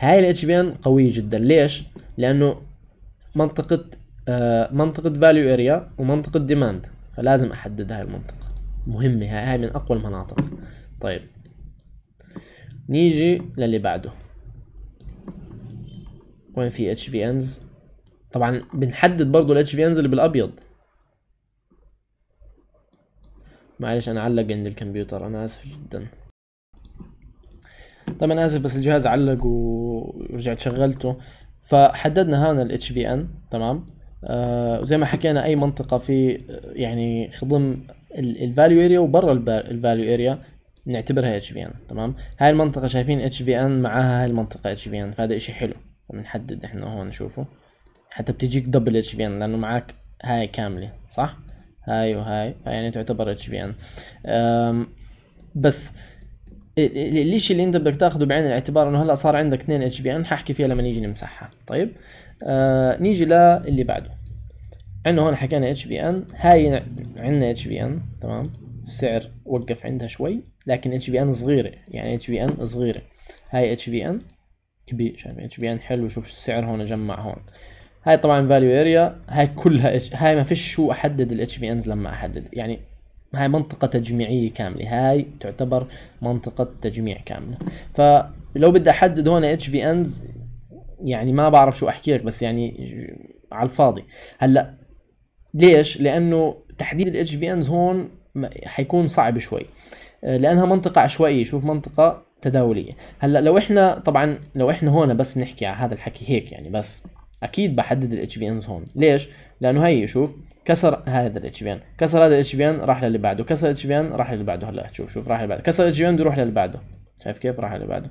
هاي الاتش بي ان قوية جدا ليش؟ لأنه منطقة آه منطقة فاليو اريا ومنطقة ديماند فلازم أحدد هاي المنطقة مهمة هاي, هاي من أقوى المناطق طيب نيجي للي بعده وين في اتش في انز طبعا بنحدد برضه الاتش في انز اللي بالابيض معلش انا علق عند الكمبيوتر انا اسف جدا طبعا انا اسف بس الجهاز علق ورجعت شغلته فحددنا هنا الاتش في ان تمام آه وزي ما حكينا اي منطقه في يعني خضم الفاليو اريا وبرا الفاليو اريا نعتبرها اتش في ان تمام هاي المنطقه شايفين اتش في ان معاها هاي المنطقه اتش في ان فهذا اشي حلو فبنحدد احنا هون نشوفه حتى بتجيك دبل اتش في ان لانه معك هاي كامله صح هاي وهاي فيعني تعتبر اتش في ان بس الاشي اللي انت بدك تاخذه بعين الاعتبار انه هلا صار عندك 2 اتش بي ان ححكي فيها لما نيجي نمسحها طيب آه نيجي للي بعده عندنا هون حكينا اتش بي ان هاي عندنا اتش بي ان تمام السعر وقف عندها شوي لكن اتش بي ان صغيره يعني اتش بي ان صغيره هاي اتش بي ان كبير شايف اتش بي ان حلو شوف السعر هون جمع هون هاي طبعا فاليو اريا هاي كلها هاي ما فيش شو احدد الاتش في انز لما احدد يعني هاي منطقة تجميعية كاملة هاي تعتبر منطقة تجميع كاملة فلو بدي أحدد هون اتش في انز يعني ما بعرف شو أحكي لك بس يعني على الفاضي هلا ليش؟ لأنه تحديد الاتش في انز هون حيكون صعب شوي آه، لأنها منطقة عشوائية شوف منطقة تداولية هلا لو احنا طبعا لو احنا هون بس بنحكي على هذا الحكي هيك يعني بس اكيد بحدد الاتش في انز هون ليش؟ لأنه هي شوف كسر هذا الاتش بي ان كسر هذا الاتش بي ان راح للي بعده كسر الاتش بي ان راح للي بعده هلا شوف شوف راح للي بعده كسر الاتش بي ان بيروح للي بعده شايف كيف راح للي بعده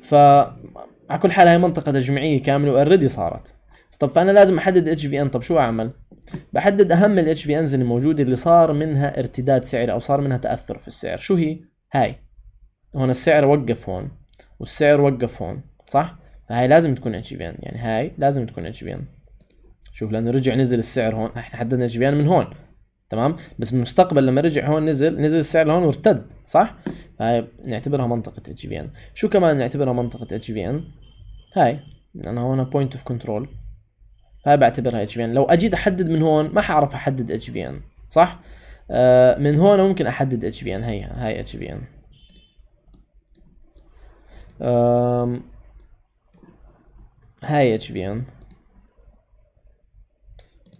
ف على كل حال هاي منطقه تجميعيه كامله اوريدي صارت طب فانا لازم احدد اتش بي ان طب شو اعمل بحدد اهم الاتش بي انز الموجوده اللي صار منها ارتداد سعري او صار منها تاثر في السعر شو هي هاي هون السعر وقف هون والسعر وقف هون صح فهاي لازم تكون اتش بي ان يعني هاي لازم تكون اتش بي ان شوف لانه رجع نزل السعر هون احنا حددنا جبيان من هون تمام بس بالمستقبل لما رجع هون نزل نزل السعر لهون وارتد صح هاي نعتبرها منطقه اتش في ان شو كمان نعتبرها منطقه اتش في ان هاي انا هون بوينت اوف كنترول هاي بعتبرها اتش في ان لو اجيت احدد من هون ما حعرف احدد اتش في ان صح آه من هون ممكن احدد اتش في ان هي هاي اتش في ان هاي اتش في ان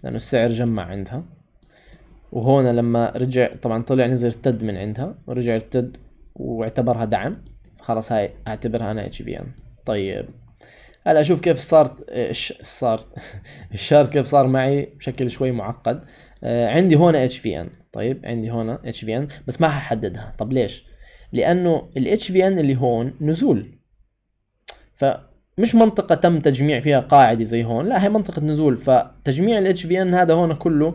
لأنه السعر جمع عندها وهون لما رجع طبعا طلع نزل ارتد من عندها ورجع ارتد واعتبرها دعم خلاص هاي اعتبرها انا اتش بي ان طيب هلا اشوف كيف صارت صارت الشارت كيف صار معي بشكل شوي معقد آه، عندي هون اتش بي ان طيب عندي هون اتش بي ان بس ما ححددها طب ليش لانه الاتش بي ان اللي هون نزول ف مش منطقة تم تجميع فيها قاعدة زي هون لا هي منطقة نزول فتجميع الاتش في ان هذا هون كله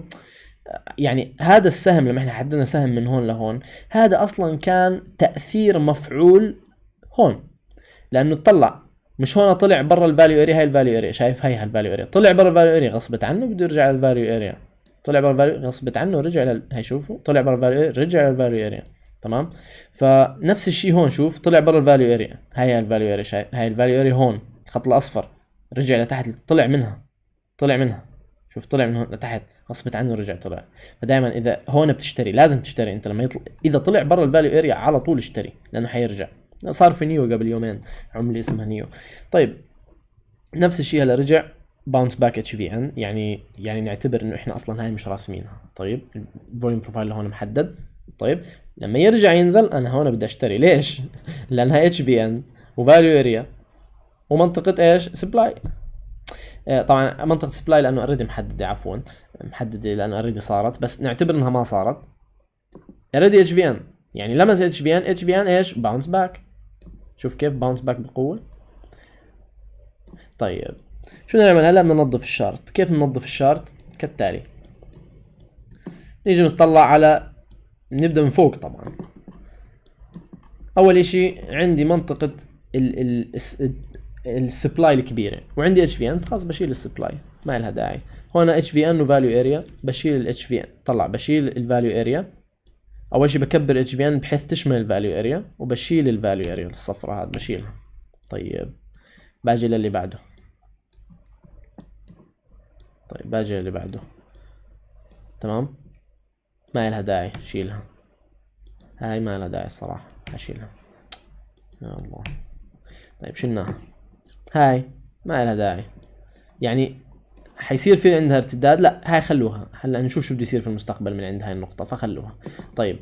يعني هذا السهم لما احنا حددنا سهم من هون لهون هذا اصلا كان تأثير مفعول هون لانه طلع مش هون طلع برا الفاليو اريا هاي الفاليو اريا شايف هاي الفاليو اريا طلع برا الفاليو اريا غصبت عنه بده يرجع للفاليو اريا طلع برا الفاليو غصبت عنه رجع لل هي شوفوا طلع برا الفاليو رجع للفاليو اريا تمام فنفس الشيء هون شوف طلع برا الفاليو اريا هاي الفاليو اريا شايف هاي الفاليو اريا هون الخط الاصفر رجع لتحت طلع منها طلع منها شوف طلع من هون لتحت غصبت عنه رجع طلع فدائما اذا هون بتشتري لازم تشتري انت لما يطلع اذا طلع برا الفاليو اريا على طول اشتري لانه حيرجع صار في نيو قبل يومين عمله اسمها نيو طيب نفس الشيء هلا رجع باونس باك اتش في ان يعني يعني نعتبر انه احنا اصلا هاي مش راسمينها طيب الفوليوم بروفايل هون محدد طيب لما يرجع ينزل انا هون بدي اشتري ليش؟ لانها اتش في ان وفاليو اريا ومنطقه ايش سبلاي آه، طبعا منطقه سبلاي لانه اوريدي محدده عفوا محدده لانه اوريدي صارت بس نعتبر انها ما صارت اوريدي اتش في ان يعني لمس اتش في ان اتش في ان ايش باونس باك شوف كيف باونس باك بقوه طيب شو نعمل هلا بدنا ننظف الشارت كيف ننظف الشارت كالتالي نيجي نطلع على نبدا من فوق طبعا اول اشي عندي منطقه ال ال السبلاي الكبيره وعندي اتش في ان خلص بشيل السبلاي ما لها داعي هون اتش في ان وفاليو اريا بشيل الاتش في ان طلع بشيل الفاليو اريا اول شيء بكبر اتش في ان بحيث تشمل الفاليو اريا وبشيل الفاليو اريا الصفراء هذا بشيلها طيب باجي للي بعده طيب باجي للي بعده تمام ما لها داعي شيلها هاي ما لها داعي الصراحه اشيلها يا الله طيب شلناها هاي ما لها داعي يعني حيصير في عندها ارتداد لا هاي خلوها هلا نشوف شو بده يصير في المستقبل من عند هاي النقطة فخلوها طيب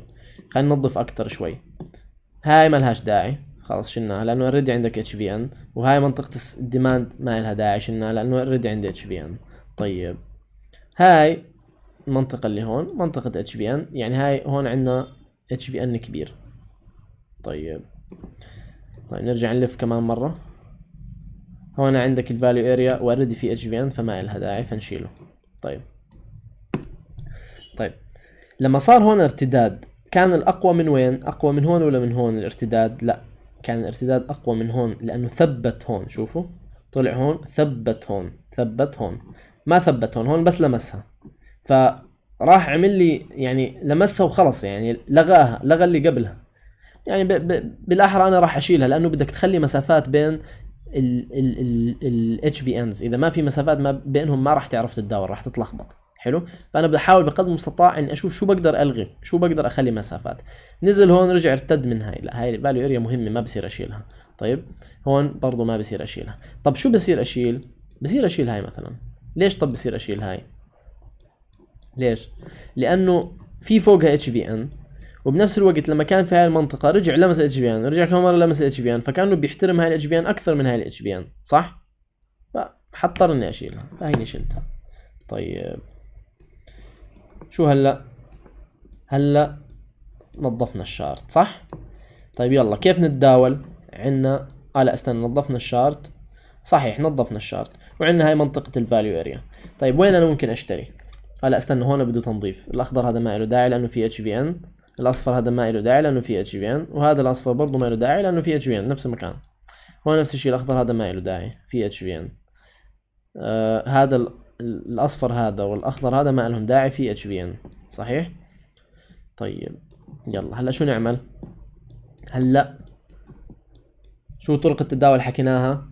خلينا ننظف اكثر شوي هاي ما لهاش داعي خلص شلناها لانه اوريدي عندك اتش في ان وهاي منطقة الديماند ما لها داعي شلناها لانه اوريدي عندي اتش في ان طيب هاي المنطقة اللي هون منطقة اتش في ان يعني هاي هون عندنا اتش في ان كبير طيب طيب نرجع نلف كمان مرة هون عندك الفاليو اريا اوريدي في اتش في ان فما لها داعي فنشيله طيب طيب لما صار هون ارتداد كان الاقوى من وين اقوى من هون ولا من هون الارتداد لا كان الارتداد اقوى من هون لانه ثبت هون شوفوا طلع هون ثبت هون ثبت هون ما ثبت هون هون بس لمسها فراح عمل لي يعني لمسها وخلص يعني لغاها لغى اللي قبلها يعني بالاحرى انا راح اشيلها لانه بدك تخلي مسافات بين الاتش في انز اذا ما في مسافات ما بينهم ما راح تعرف تتداول راح تتلخبط حلو فانا بحاول بقدر المستطاع اني اشوف شو بقدر الغي شو بقدر اخلي مسافات نزل هون رجع ارتد من هاي لا هاي الفاليو اريا مهمه ما بصير اشيلها طيب هون برضه ما بصير اشيلها طب شو بصير اشيل بصير اشيل هاي مثلا ليش طب بصير اشيل هاي ليش لانه في فوقها اتش في ان وبنفس الوقت لما كان في هاي المنطقه رجع لمس اتش بي ان رجع كم مره لمس اتش بي ان فكانه بيحترم هاي الاتش بي ان اكثر من هاي الاتش بي ان صح اني اشيلها فهيني شلتها طيب شو هلا هلا نظفنا الشارت صح طيب يلا كيف نتداول عندنا اه لا استنى نظفنا الشارت صحيح نظفنا الشارت وعندنا هاي منطقة الفاليو اريا طيب وين انا ممكن اشتري هلا آه استنى هون بده تنظيف الاخضر هذا ما له داعي لانه في اتش في ان الاصفر هذا ما له داعي لانه في اتش بي ان وهذا الاصفر برضه ما له داعي لانه في اتش بي ان نفس المكان هو نفس الشيء الاخضر هذا ما له داعي في اتش بي ان هذا الاصفر هذا والاخضر هذا ما لهم داعي في اتش بي ان صحيح طيب يلا هلا شو نعمل هلا شو طرق التداول حكيناها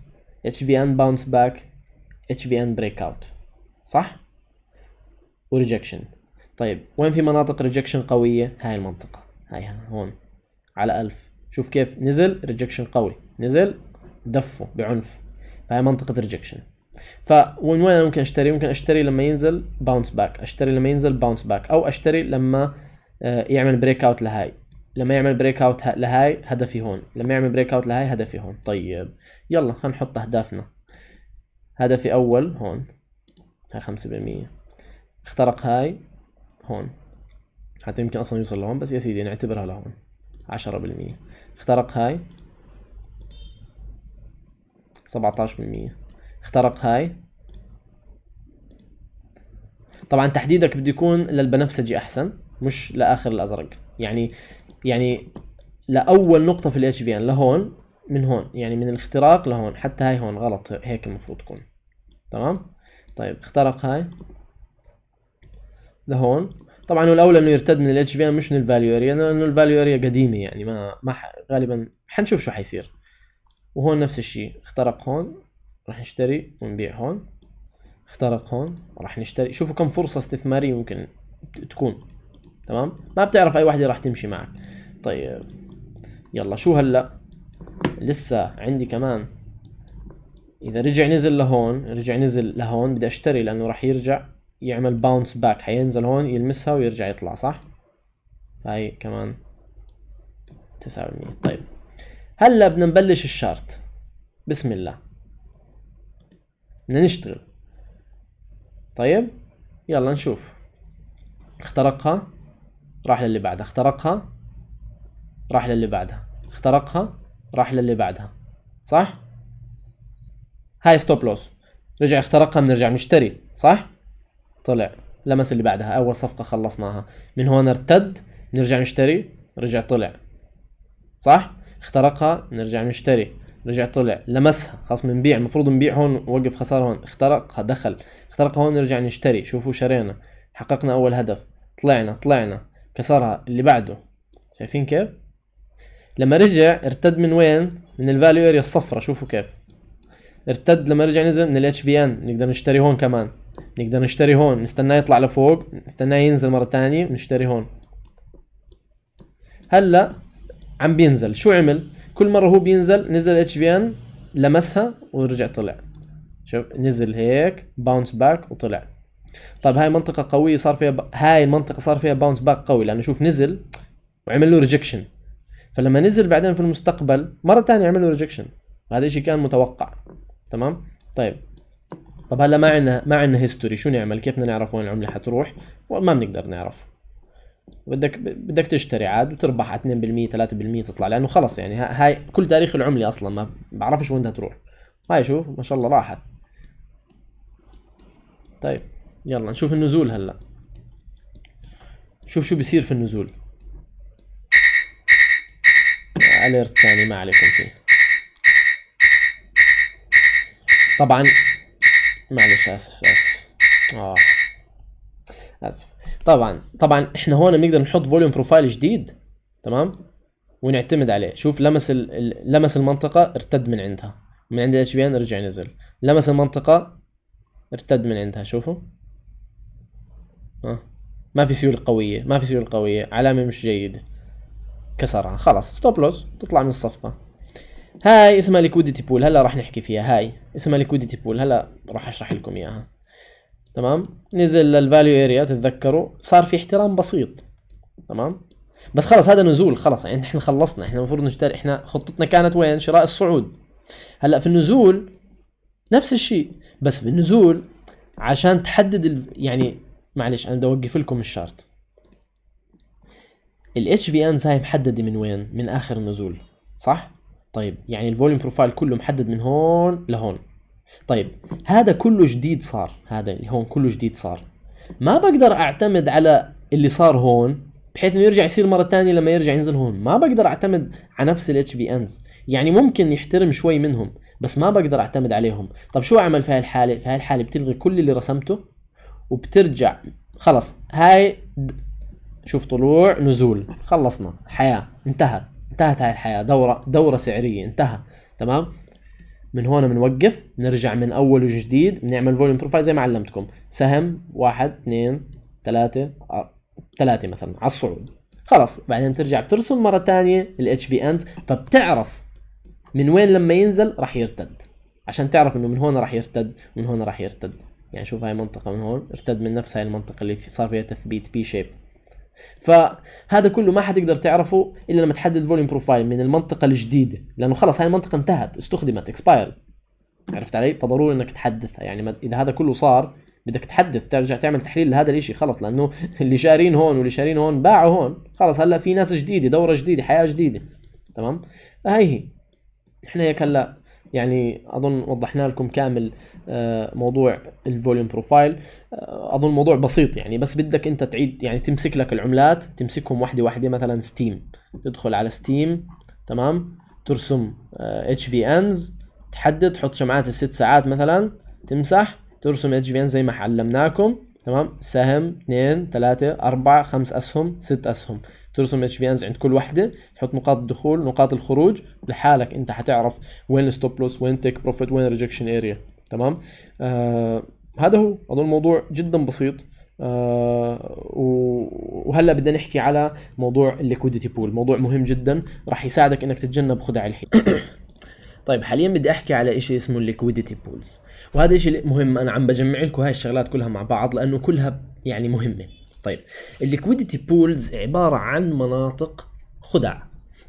اتش بي ان باونس باك اتش بي ان بريك اوت صح وريجكشن طيب وين في مناطق ريجكشن قويه هاي المنطقه هاي هون على 1000 شوف كيف نزل ريجكشن قوي نزل دفه بعنف فهي منطقه ريجكشن فمن وين ممكن اشتري ممكن اشتري لما ينزل باونس باك اشتري لما ينزل باونس باك او اشتري لما آه، يعمل بريك اوت لهاي لما يعمل بريك اوت لهاي هدفي هون لما يعمل بريك اوت لهاي هدفي هون طيب يلا خلينا نحط اهدافنا هدفي اول هون هاي 5% اخترق هاي هون حتى يمكن اصلا يوصل لهون بس يا سيدي نعتبرها لهون 10% اخترق هاي 17% اخترق هاي طبعا تحديدك بده يكون للبنفسجي احسن مش لاخر الازرق يعني يعني لاول نقطه في الاتش في ان لهون من هون يعني من الاختراق لهون حتى هاي هون غلط هيك المفروض تكون تمام طيب اخترق هاي لهون طبعا هو الاولى انه يرتد من الاتش بي ام مش من الفاليو اريا لانه الفاليو اريا قديمه يعني ما ما ح... غالبا حنشوف شو حيصير وهون نفس الشيء اخترق هون راح نشتري ونبيع هون اخترق هون راح نشتري شوفوا كم فرصه استثماريه ممكن تكون تمام ما بتعرف اي وحده راح تمشي معك طيب يلا شو هلا لسه عندي كمان اذا رجع نزل لهون رجع نزل لهون بدي اشتري لانه راح يرجع يعمل باونس باك حينزل هون يلمسها ويرجع يطلع صح هاي كمان 9% طيب هلا بدنا نبلش الشارت بسم الله بدنا نشتغل طيب يلا نشوف اخترقها راح للي بعدها اخترقها راح للي بعدها اخترقها راح للي بعدها صح هاي ستوب لوس رجع اخترقها بنرجع نشتري صح طلع لمس اللي بعدها اول صفقه خلصناها من هون ارتد نرجع نشتري رجع طلع صح اخترقها نرجع نشتري رجع طلع لمسها خلاص بنبيع المفروض نبيع هون وقف خساره هون اخترقها دخل اخترقها هون نرجع نشتري شوفوا شرينا حققنا اول هدف طلعنا طلعنا كسرها اللي بعده شايفين كيف لما رجع ارتد من وين من الفاليو اريا الصفراء شوفوا كيف ارتد لما رجع نزل من الاتش في ان نقدر نشتري هون كمان نقدر نشتري هون نستناه يطلع لفوق نستناه ينزل مره ثانيه نشتري هون هلا عم بينزل شو عمل كل مره هو بينزل نزل اتش في ان لمسها ورجع طلع شوف نزل هيك باونس باك وطلع طب هاي منطقة قوية صار فيها ب... هاي المنطقة صار فيها باونس باك قوي لأنه شوف نزل وعمل له ريجكشن فلما نزل بعدين في المستقبل مرة ثانية عمل له ريجكشن هذا الشيء كان متوقع تمام طيب طب هلا ما عندنا ما عندنا هيستوري شو نعمل كيف بدنا نعرف وين العمله حتروح وما بنقدر نعرف بدك بدك تشتري عاد وتربح على 2% 3% تطلع لانه خلص يعني هاي كل تاريخ العمله اصلا ما بعرفش وين بدها تروح هاي شوف ما شاء الله راحت طيب يلا نشوف النزول هلا شوف شو بصير في النزول اليرت ثاني ما عليكم فيه طبعا معلش اسف اسف اه اسف طبعا طبعا احنا هون بنقدر نحط فوليوم بروفايل جديد تمام ونعتمد عليه شوف لمس ال... لمس المنطقه ارتد من عندها من عند الاتش بي ان رجع نزل لمس المنطقه ارتد من عندها شوفوا ها آه. ما في سيول قويه ما في سيول قويه علامه مش جيده كسرها خلاص ستوب لوس تطلع من الصفقه هاي اسمها ليكويديتي بول هلا راح نحكي فيها هاي اسمها ليكويديتي بول هلا راح اشرح لكم اياها تمام نزل للفاليو اريا تتذكروا صار في احترام بسيط تمام بس خلص هذا نزول خلص يعني احنا خلصنا احنا المفروض نشتري احنا خطتنا كانت وين شراء الصعود هلا في النزول نفس الشيء بس بالنزول عشان تحدد ال... يعني معلش انا بدي اوقف لكم الشارت الاتش في انز هاي محدده من وين من اخر النزول صح طيب يعني الفوليوم بروفايل كله محدد من هون لهون طيب هذا كله جديد صار هذا اللي هون كله جديد صار ما بقدر اعتمد على اللي صار هون بحيث انه يرجع يصير مره ثانيه لما يرجع ينزل هون ما بقدر اعتمد على نفس الاتش في انز يعني ممكن يحترم شوي منهم بس ما بقدر اعتمد عليهم طب شو اعمل في هالحاله في هالحاله بتلغي كل اللي رسمته وبترجع خلص هاي شوف طلوع نزول خلصنا حياه انتهى انتهت هاي الحياه دوره دوره سعريه انتهى تمام من هون بنوقف نرجع من اول وجديد بنعمل فوليوم بروفايل زي ما علمتكم سهم واحد اثنين ثلاثة ثلاثة مثلا على الصعود خلص بعدين بترجع بترسم مرة ثانية الاتش في انز فبتعرف من وين لما ينزل راح يرتد عشان تعرف انه من هون راح يرتد من هون راح يرتد يعني شوف هاي منطقة من هون ارتد من نفس هاي المنطقة اللي في صار فيها تثبيت بي شيب فهذا كله ما حتقدر تعرفه الا لما تحدد فوليوم بروفايل من المنطقه الجديده لانه خلاص هاي المنطقه انتهت استخدمت اكسباير عرفت علي فضروري انك تحدثها يعني اذا هذا كله صار بدك تحدث ترجع تعمل تحليل لهذا الاشي خلص لانه اللي شارين هون واللي شارين هون باعوا هون خلص هلا في ناس جديده دوره جديده حياه جديده تمام فهي هي احنا هيك هلا يعني اظن وضحنا لكم كامل آه، موضوع الفوليوم بروفايل آه، اظن موضوع بسيط يعني بس بدك انت تعيد يعني تمسك لك العملات تمسكهم واحده واحده مثلا ستيم تدخل على ستيم تمام ترسم اتش في انز تحدد تحط شمعات الست ساعات مثلا تمسح ترسم اتش في انز زي ما علمناكم تمام سهم 2 3 4 5 اسهم 6 اسهم ترسم اتش في انز عند كل وحده تحط نقاط الدخول نقاط الخروج لحالك انت حتعرف وين الستوب لوس وين تيك بروفيت وين ريجكشن اريا تمام آه هذا هو اظن الموضوع جدا بسيط آه وهلا بدنا نحكي على موضوع الليكويديتي بول موضوع مهم جدا راح يساعدك انك تتجنب خدع الحين طيب حاليا بدي احكي على شيء اسمه الليكويديتي بولز وهذا شيء مهم انا عم بجمع لكم هاي الشغلات كلها مع بعض لانه كلها يعني مهمه طيب الليكويديتي بولز عباره عن مناطق خدع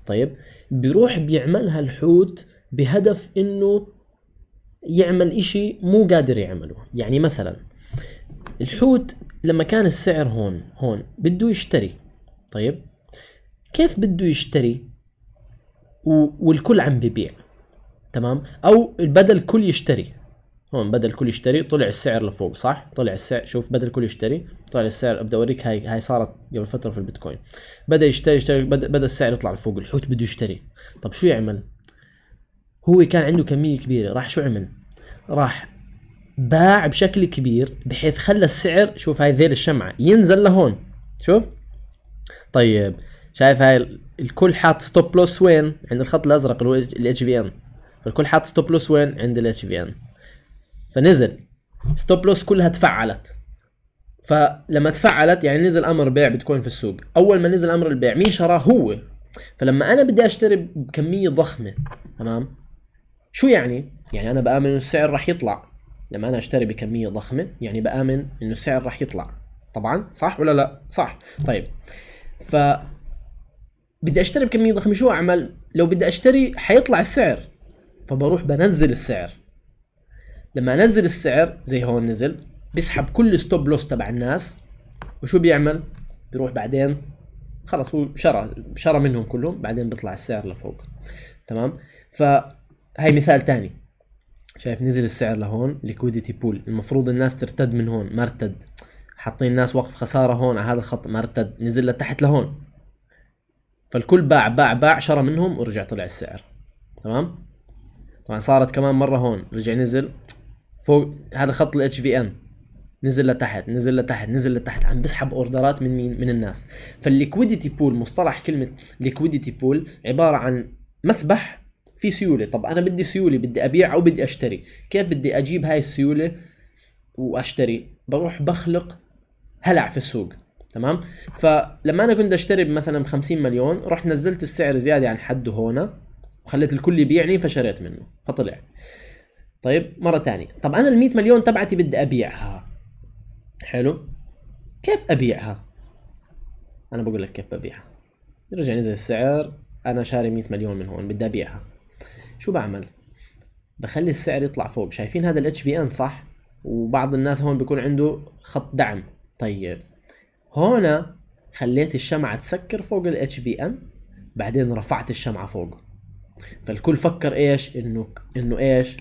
طيب بيروح بيعملها الحوت بهدف انه يعمل اشي مو قادر يعمله يعني مثلا الحوت لما كان السعر هون هون بده يشتري طيب كيف بده يشتري والكل عم ببيع تمام او بدل كل يشتري هون بدل كل يشتري طلع السعر لفوق صح طلع السعر شوف بدل كل يشتري طلع السعر ابدا اوريك هاي هاي صارت قبل فتره في البيتكوين بدا يشتري يشتري بدا, بدأ السعر يطلع لفوق الحوت بده يشتري طب شو يعمل هو كان عنده كميه كبيره راح شو عمل راح باع بشكل كبير بحيث خلى السعر شوف هاي ذيل الشمعه ينزل لهون شوف طيب شايف هاي الكل حاط ستوب لوس وين عند الخط الازرق اللي هو الاتش في ان فالكل حاط ستوب لوس وين عند الاتش في ان فنزل ستوب لوس كلها تفعلت فلما تفعلت يعني نزل امر بيع بيتكوين في السوق اول ما نزل امر البيع مين شراه هو فلما انا بدي اشتري بكميه ضخمه تمام شو يعني يعني انا بامن انه السعر راح يطلع لما انا اشتري بكميه ضخمه يعني بامن انه السعر راح يطلع طبعا صح ولا لا صح طيب ف بدي اشتري بكميه ضخمه شو اعمل لو بدي اشتري حيطلع السعر فبروح بنزل السعر لما انزل السعر زي هون نزل بيسحب كل ستوب لوس تبع الناس وشو بيعمل بيروح بعدين خلص هو شرى شرى منهم كلهم بعدين بيطلع السعر لفوق تمام فهي مثال تاني شايف نزل السعر لهون ليكويديتي بول المفروض الناس ترتد من هون ما ارتد حاطين الناس وقف خساره هون على هذا الخط ما ارتد نزل لتحت لهون فالكل باع باع باع شرى منهم ورجع طلع السعر تمام طبعا صارت كمان مره هون رجع نزل فوق هذا خط الاتش في ان نزل لتحت نزل لتحت نزل لتحت عم بسحب اوردرات من مين من الناس فالليكويديتي بول مصطلح كلمه ليكويديتي بول عباره عن مسبح في سيوله طب انا بدي سيوله بدي ابيع او بدي اشتري كيف بدي اجيب هاي السيوله واشتري بروح بخلق هلع في السوق تمام فلما انا كنت اشتري مثلا ب 50 مليون رحت نزلت السعر زياده عن حده هون وخليت الكل يبيعني فشريت منه فطلع طيب مره ثانيه طب انا ال 100 مليون تبعتي بدي ابيعها حلو كيف ابيعها انا بقول لك كيف ببيعها يرجع نزل السعر انا شاري 100 مليون من هون بدي ابيعها شو بعمل بخلي السعر يطلع فوق شايفين هذا الاتش في ان صح وبعض الناس هون بيكون عنده خط دعم طيب هون خليت الشمعة تسكر فوق الاتش في ان بعدين رفعت الشمعة فوق فالكل فكر ايش انه انه ايش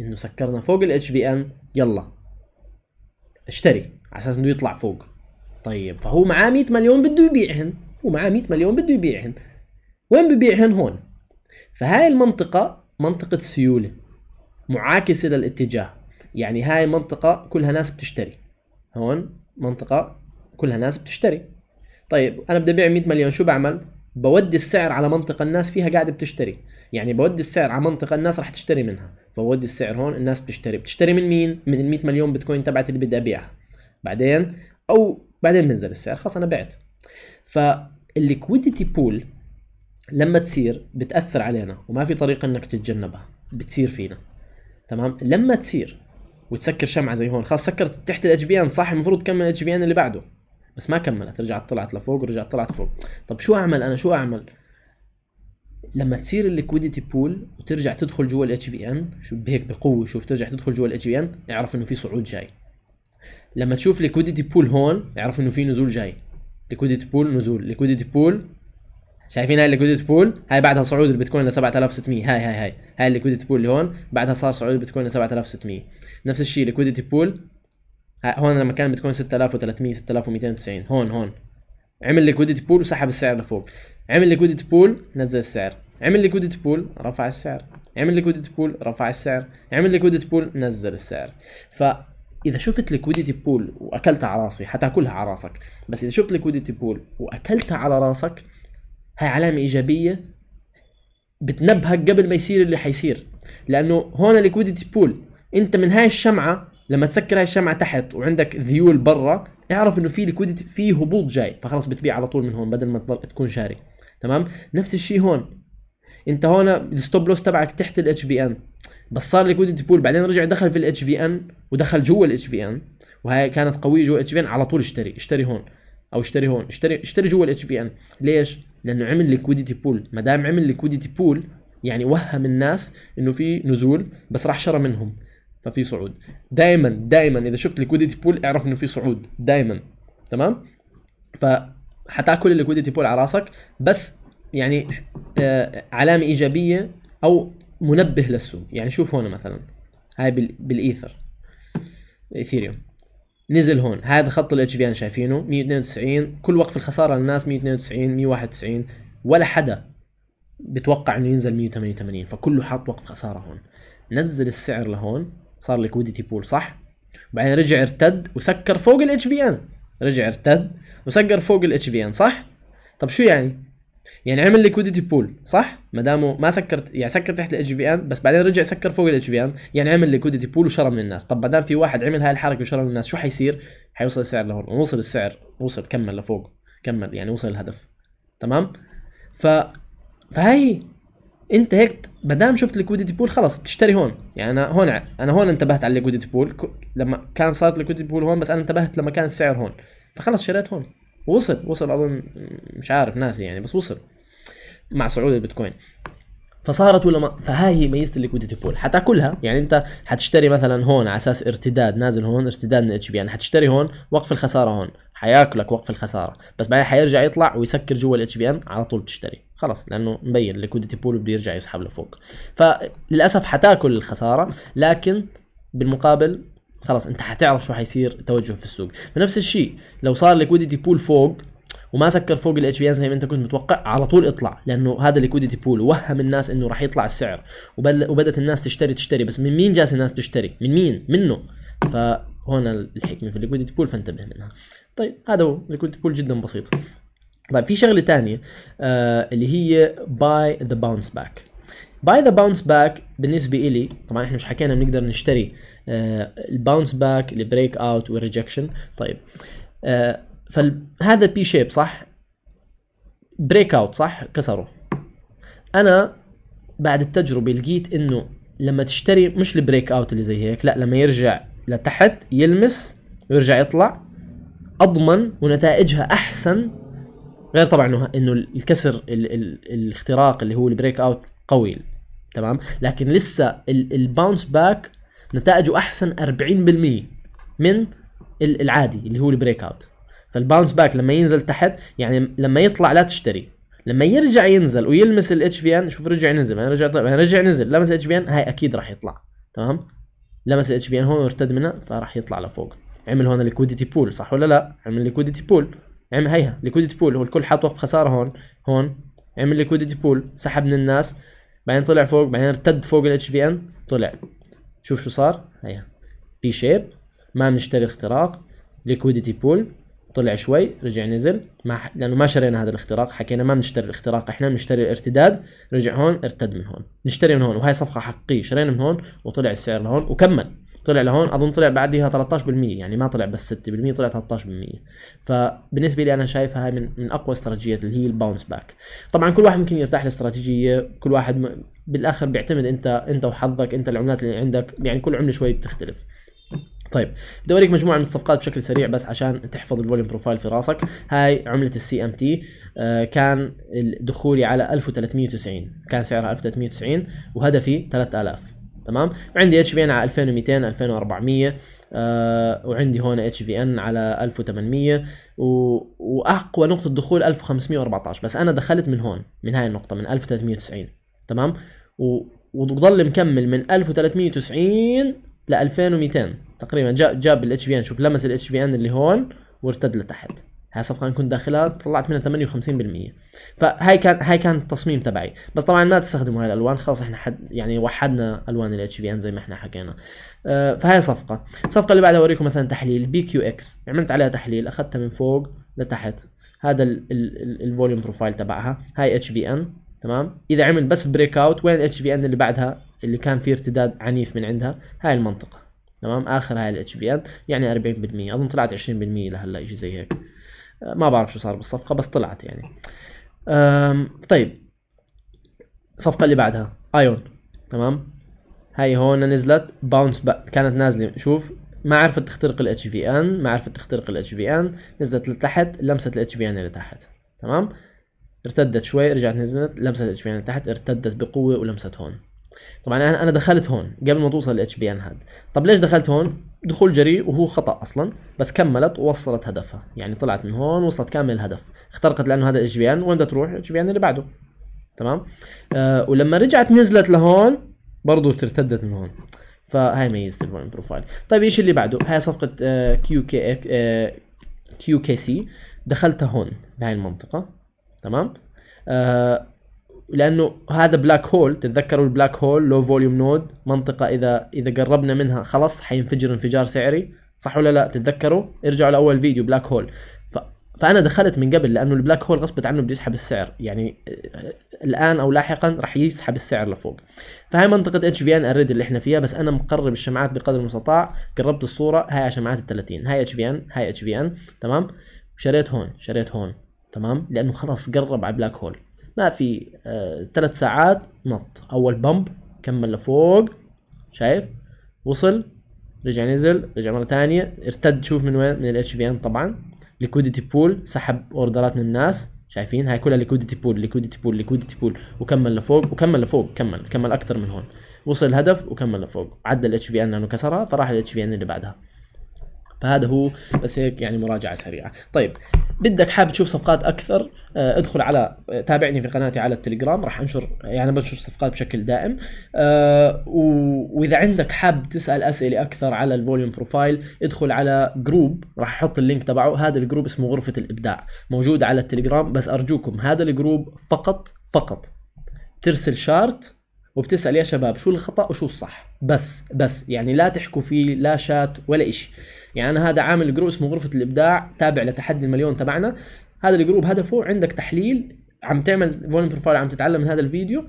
انه سكرنا فوق الاتش في ان يلا اشتري على اساس انه يطلع فوق طيب فهو معاه 100 مليون بده يبيعهن هو معاه 100 مليون بده يبيعهن وين ببيعهن هون فهاي المنطقه منطقه سيوله معاكسه للاتجاه يعني هاي منطقه كلها ناس بتشتري هون منطقه كلها ناس بتشتري طيب انا بدي ابيع 100 مليون شو بعمل بودي السعر على منطقه الناس فيها قاعده بتشتري يعني بودي السعر على منطقه الناس رح تشتري منها فودي السعر هون الناس بتشتري بتشتري من مين من ال 100 مليون بيتكوين تبعت اللي بدي ابيعها بعدين او بعدين بنزل السعر خلص انا بعت فالليكويديتي بول لما تصير بتاثر علينا وما في طريقه انك تتجنبها بتصير فينا تمام لما تصير وتسكر شمعه زي هون خلاص سكرت تحت الاتش في ان صح المفروض تكمل الاتش في ان اللي بعده بس ما كملت رجعت طلعت لفوق ورجعت طلعت فوق طب شو اعمل انا شو اعمل لما تصير الليكويديتي بول وترجع تدخل جوا الاتش في ان شو بهيك بقوه شوف ترجع تدخل جوا الاتش في ان اعرف انه في صعود جاي لما تشوف ليكويديتي بول هون اعرف انه في نزول جاي ليكويديتي بول نزول ليكويديتي بول شايفين هاي الليكويديتي بول هاي بعدها صعود البيتكوين ل 7600 هاي هاي هاي هاي الليكويديتي بول اللي هون بعدها صار صعود البيتكوين ل 7600 نفس الشيء ليكويديتي بول هون لما كان البيتكوين 6300 6290 هون هون عمل ليكويديتي بول وسحب السعر لفوق عمل ليكويديت بول نزل السعر عمل ليكويديت بول رفع السعر عمل ليكويديت بول رفع السعر عمل ليكويديت بول نزل السعر ف اذا شفت ليكويديتي بول واكلتها على راسي حتاكلها على راسك بس اذا شفت ليكويديتي بول واكلتها على راسك هاي علامه ايجابيه بتنبهك قبل ما يصير اللي حيصير لانه هون ليكويديتي بول انت من هاي الشمعه لما تسكر هاي الشمعه تحت وعندك ذيول برا اعرف انه في ليكويديتي في هبوط جاي فخلص بتبيع على طول من هون بدل ما تضل تكون شاري تمام نفس الشيء هون انت هون الستوب لوس تبعك تحت الاتش في ان بس صار ليكويديتي بول بعدين رجع دخل في الاتش في ان ودخل جوا الاتش في ان وهي كانت قويه جوا الاتش في ان على طول اشتري اشتري هون او اشتري هون اشتري اشتري جوا الاتش في ان ليش؟ لانه عمل ليكويديتي بول ما دام عمل ليكويديتي بول يعني وهم الناس انه في نزول بس راح شرى منهم ففي صعود دائما دائما اذا شفت ليكويديتي بول اعرف انه في صعود دائما تمام؟ ف حتاكل الليكويديتي بول على راسك بس يعني آه، علامه ايجابيه او منبه للسوق يعني شوف هون مثلا هاي بالايثر ايثيريوم نزل هون هذا خط الاتش في ان شايفينه 192 كل وقف الخساره للناس 192 191 ولا حدا بتوقع انه ينزل 188 فكله حاط وقف خساره هون نزل السعر لهون صار ليكويديتي بول صح وبعدين رجع ارتد وسكر فوق الاتش في ان رجع ارتد وسكر فوق الاتش في ان صح؟ طب شو يعني؟ يعني عمل ليكويديتي بول صح؟ ما دامه ما سكر يعني سكر تحت الاتش في ان بس بعدين رجع سكر فوق الاتش في ان يعني عمل ليكويديتي بول وشرى من الناس، طب ما دام في واحد عمل هاي الحركه وشرى من الناس شو حيصير؟ حيوصل السعر لهون ووصل السعر وصل كمل لفوق كمل يعني وصل الهدف تمام؟ ف فهي انت هيك ما دام شفت ليكويديتي بول خلص بتشتري هون يعني انا هون انا هون انتبهت على الكويديتي بول لما كان صارت ليكويديتي بول هون بس انا انتبهت لما كان السعر هون فخلص شريت هون وصل وصل اظن مش عارف ناسي يعني بس وصل مع صعود البيتكوين فصارت ولا ما فهاي هي ميزه الليكويديتي بول حتاكلها يعني انت حتشتري مثلا هون على اساس ارتداد نازل هون ارتداد من اتش بي يعني حتشتري هون وقف الخساره هون حياكلك وقف الخساره بس بعدين حيرجع يطلع ويسكر جوا الاتش بي ام على طول بتشتري خلاص لانه مبين الليكويديتي بول بده يرجع يسحب لفوق فللاسف حتاكل الخساره لكن بالمقابل خلاص انت حتعرف شو حيصير توجه في السوق نفس الشيء لو صار الليكويديتي بول فوق وما سكر فوق الاتش بي زي ما انت كنت متوقع على طول اطلع لانه هذا الليكويديتي بول وهم الناس انه راح يطلع السعر وبدت الناس تشتري تشتري بس من مين جالس الناس تشتري من مين منه ف هنا الحكمه في الليكويد بول فانتبه منها طيب هذا هو الليكويد بول جدا بسيط طيب في شغله ثانيه آه اللي هي باي ذا باونس باك باي ذا باونس باك بالنسبه إلي طبعا احنا مش حكينا بنقدر نشتري الباونس باك البريك اوت والريجكشن طيب آه فهذا بي شيب صح بريك اوت صح كسره انا بعد التجربه لقيت انه لما تشتري مش البريك اوت اللي زي هيك لا لما يرجع لتحت يلمس ويرجع يطلع اضمن ونتائجها احسن غير طبعا انه انه الكسر الـ الـ الاختراق اللي هو البريك اوت قوي تمام لكن لسه الباونس باك نتائجه احسن 40% من العادي اللي هو البريك اوت فالباونس باك لما ينزل تحت يعني لما يطلع لا تشتري لما يرجع ينزل ويلمس الاتش في ان شوف رجع نزل رجع طيب رجع نزل لمس اتش في ان هاي اكيد راح يطلع تمام لمس الاتش بي ان هون وارتد منها فراح يطلع لفوق عمل هون ليكويديتي بول صح ولا لا عمل ليكويديتي بول عمل هيها ليكويديتي بول هو الكل حاط وقف خساره هون هون عمل ليكويديتي بول سحب من الناس بعدين طلع فوق بعدين ارتد فوق الاتش في ان طلع شوف شو صار هيها بي شيب ما بنشتري اختراق ليكويديتي بول طلع شوي رجع نزل ما ح... لانه ما شرينا هذا الاختراق حكينا ما بنشتري الاختراق احنا بنشتري الارتداد رجع هون ارتد من هون نشتري من هون وهي صفقه حقيقيه شرينا من هون وطلع السعر لهون وكمل طلع لهون اظن طلع بعديها 13% يعني ما طلع بس 6% طلع 13% فبالنسبه لي انا شايفها هاي من من اقوى استراتيجيات اللي هي الباونس باك طبعا كل واحد ممكن يرتاح لاستراتيجيه كل واحد م... بالاخر بيعتمد انت انت وحظك انت العملات اللي عندك يعني كل عمله شوي بتختلف طيب بدي اوريك مجموعه من الصفقات بشكل سريع بس عشان تحفظ الفوليوم بروفايل في راسك هاي عمله السي ام آه، تي كان دخولي على 1390 كان سعرها 1390 وهدفي 3000 تمام وعندي اتش في ان على 2200 2400 آه وعندي هون اتش في ان على 1800 واقوى نقطه دخول 1514 بس انا دخلت من هون من هاي النقطه من 1390 تمام و... وضل مكمل من 1390 ل 2200 تقريبا جاب جاب الاتش في ان شوف لمس الاتش في ان اللي هون وارتد لتحت هاي الصفقه انا كنت داخلها طلعت منها 58% فهاي كان هاي كان التصميم تبعي بس طبعا ما تستخدموا هاي الالوان خلاص احنا حد يعني وحدنا الوان الاتش في ان زي ما احنا حكينا أه فهاي صفقه الصفقه اللي بعدها اوريكم مثلا تحليل بي كيو اكس عملت عليها تحليل اخذتها من فوق لتحت هذا الفوليوم بروفايل تبعها هاي اتش في ان تمام اذا عمل بس بريك اوت وين الاتش في ان اللي بعدها اللي كان فيه ارتداد عنيف من عندها هاي المنطقه تمام اخر هاي الاتش بي ان يعني 40% اظن طلعت 20% لهلا شيء زي هيك آه، ما بعرف شو صار بالصفقه بس طلعت يعني طيب الصفقه اللي بعدها ايون تمام هاي هون نزلت باونس باك كانت نازله شوف ما عرفت تخترق الاتش في ان ما عرفت تخترق الاتش في ان نزلت لتحت لمست الاتش في ان لتحت تمام ارتدت شوي رجعت نزلت لمست الاتش في ان لتحت ارتدت بقوه ولمست هون طبعا انا انا دخلت هون قبل ما توصل الاتش بي ان هاد طب ليش دخلت هون دخول جريء وهو خطا اصلا بس كملت ووصلت هدفها يعني طلعت من هون وصلت كامل الهدف اخترقت لانه هذا الاتش بي ان وين بدها تروح الاتش بي ان اللي بعده تمام آه ولما رجعت نزلت لهون برضه ترتدت من هون فهاي ميزه الفوليوم بروفايل طيب ايش اللي بعده هاي صفقه كيو كي كيو كي سي دخلتها هون بهاي المنطقه تمام آه لانه هذا بلاك هول تتذكروا البلاك هول لو فوليوم نود منطقه اذا اذا قربنا منها خلاص حينفجر انفجار سعري صح ولا لا تتذكروا ارجعوا لاول فيديو بلاك هول ف... فانا دخلت من قبل لانه البلاك هول غصبت عنه بده يسحب السعر يعني آه، الان او لاحقا راح يسحب السعر لفوق فهي منطقه اتش في ان الريد اللي احنا فيها بس انا مقرب الشمعات بقدر المستطاع قربت الصوره هاي شمعات ال 30 هاي اتش في ان هاي اتش في ان تمام شريت هون شريت هون تمام لانه خلاص قرب على بلاك هول ما في آه ثلاث ساعات نط اول بمب كمل لفوق شايف وصل رجع نزل رجع مره ثانيه ارتد شوف من وين من الاتش في ان طبعا ليكويديتي بول سحب اوردرات من الناس شايفين هاي كلها ليكويديتي بول ليكويديتي بول ليكويديتي بول وكمل لفوق وكمل لفوق كمل كمل اكثر من هون وصل الهدف وكمل لفوق عدى الاتش في ان لانه كسرها فراح الاتش في ان اللي بعدها فهذا هو بس هيك يعني مراجعه سريعه طيب بدك حابب تشوف صفقات اكثر آه، ادخل على آه، تابعني في قناتي على التليجرام راح انشر يعني بنشر صفقات بشكل دائم آه، واذا عندك حاب تسال اسئله اكثر على الفوليوم بروفايل ادخل على جروب راح احط اللينك تبعه هذا الجروب اسمه غرفه الابداع موجود على التليجرام بس ارجوكم هذا الجروب فقط فقط ترسل شارت وبتسال يا شباب شو الخطا وشو الصح بس بس يعني لا تحكوا فيه لا شات ولا إشي يعني انا هذا عامل جروب اسمه غرفه الابداع تابع لتحدي المليون تبعنا هذا الجروب هدفه عندك تحليل عم تعمل فوليوم بروفايل عم تتعلم من هذا الفيديو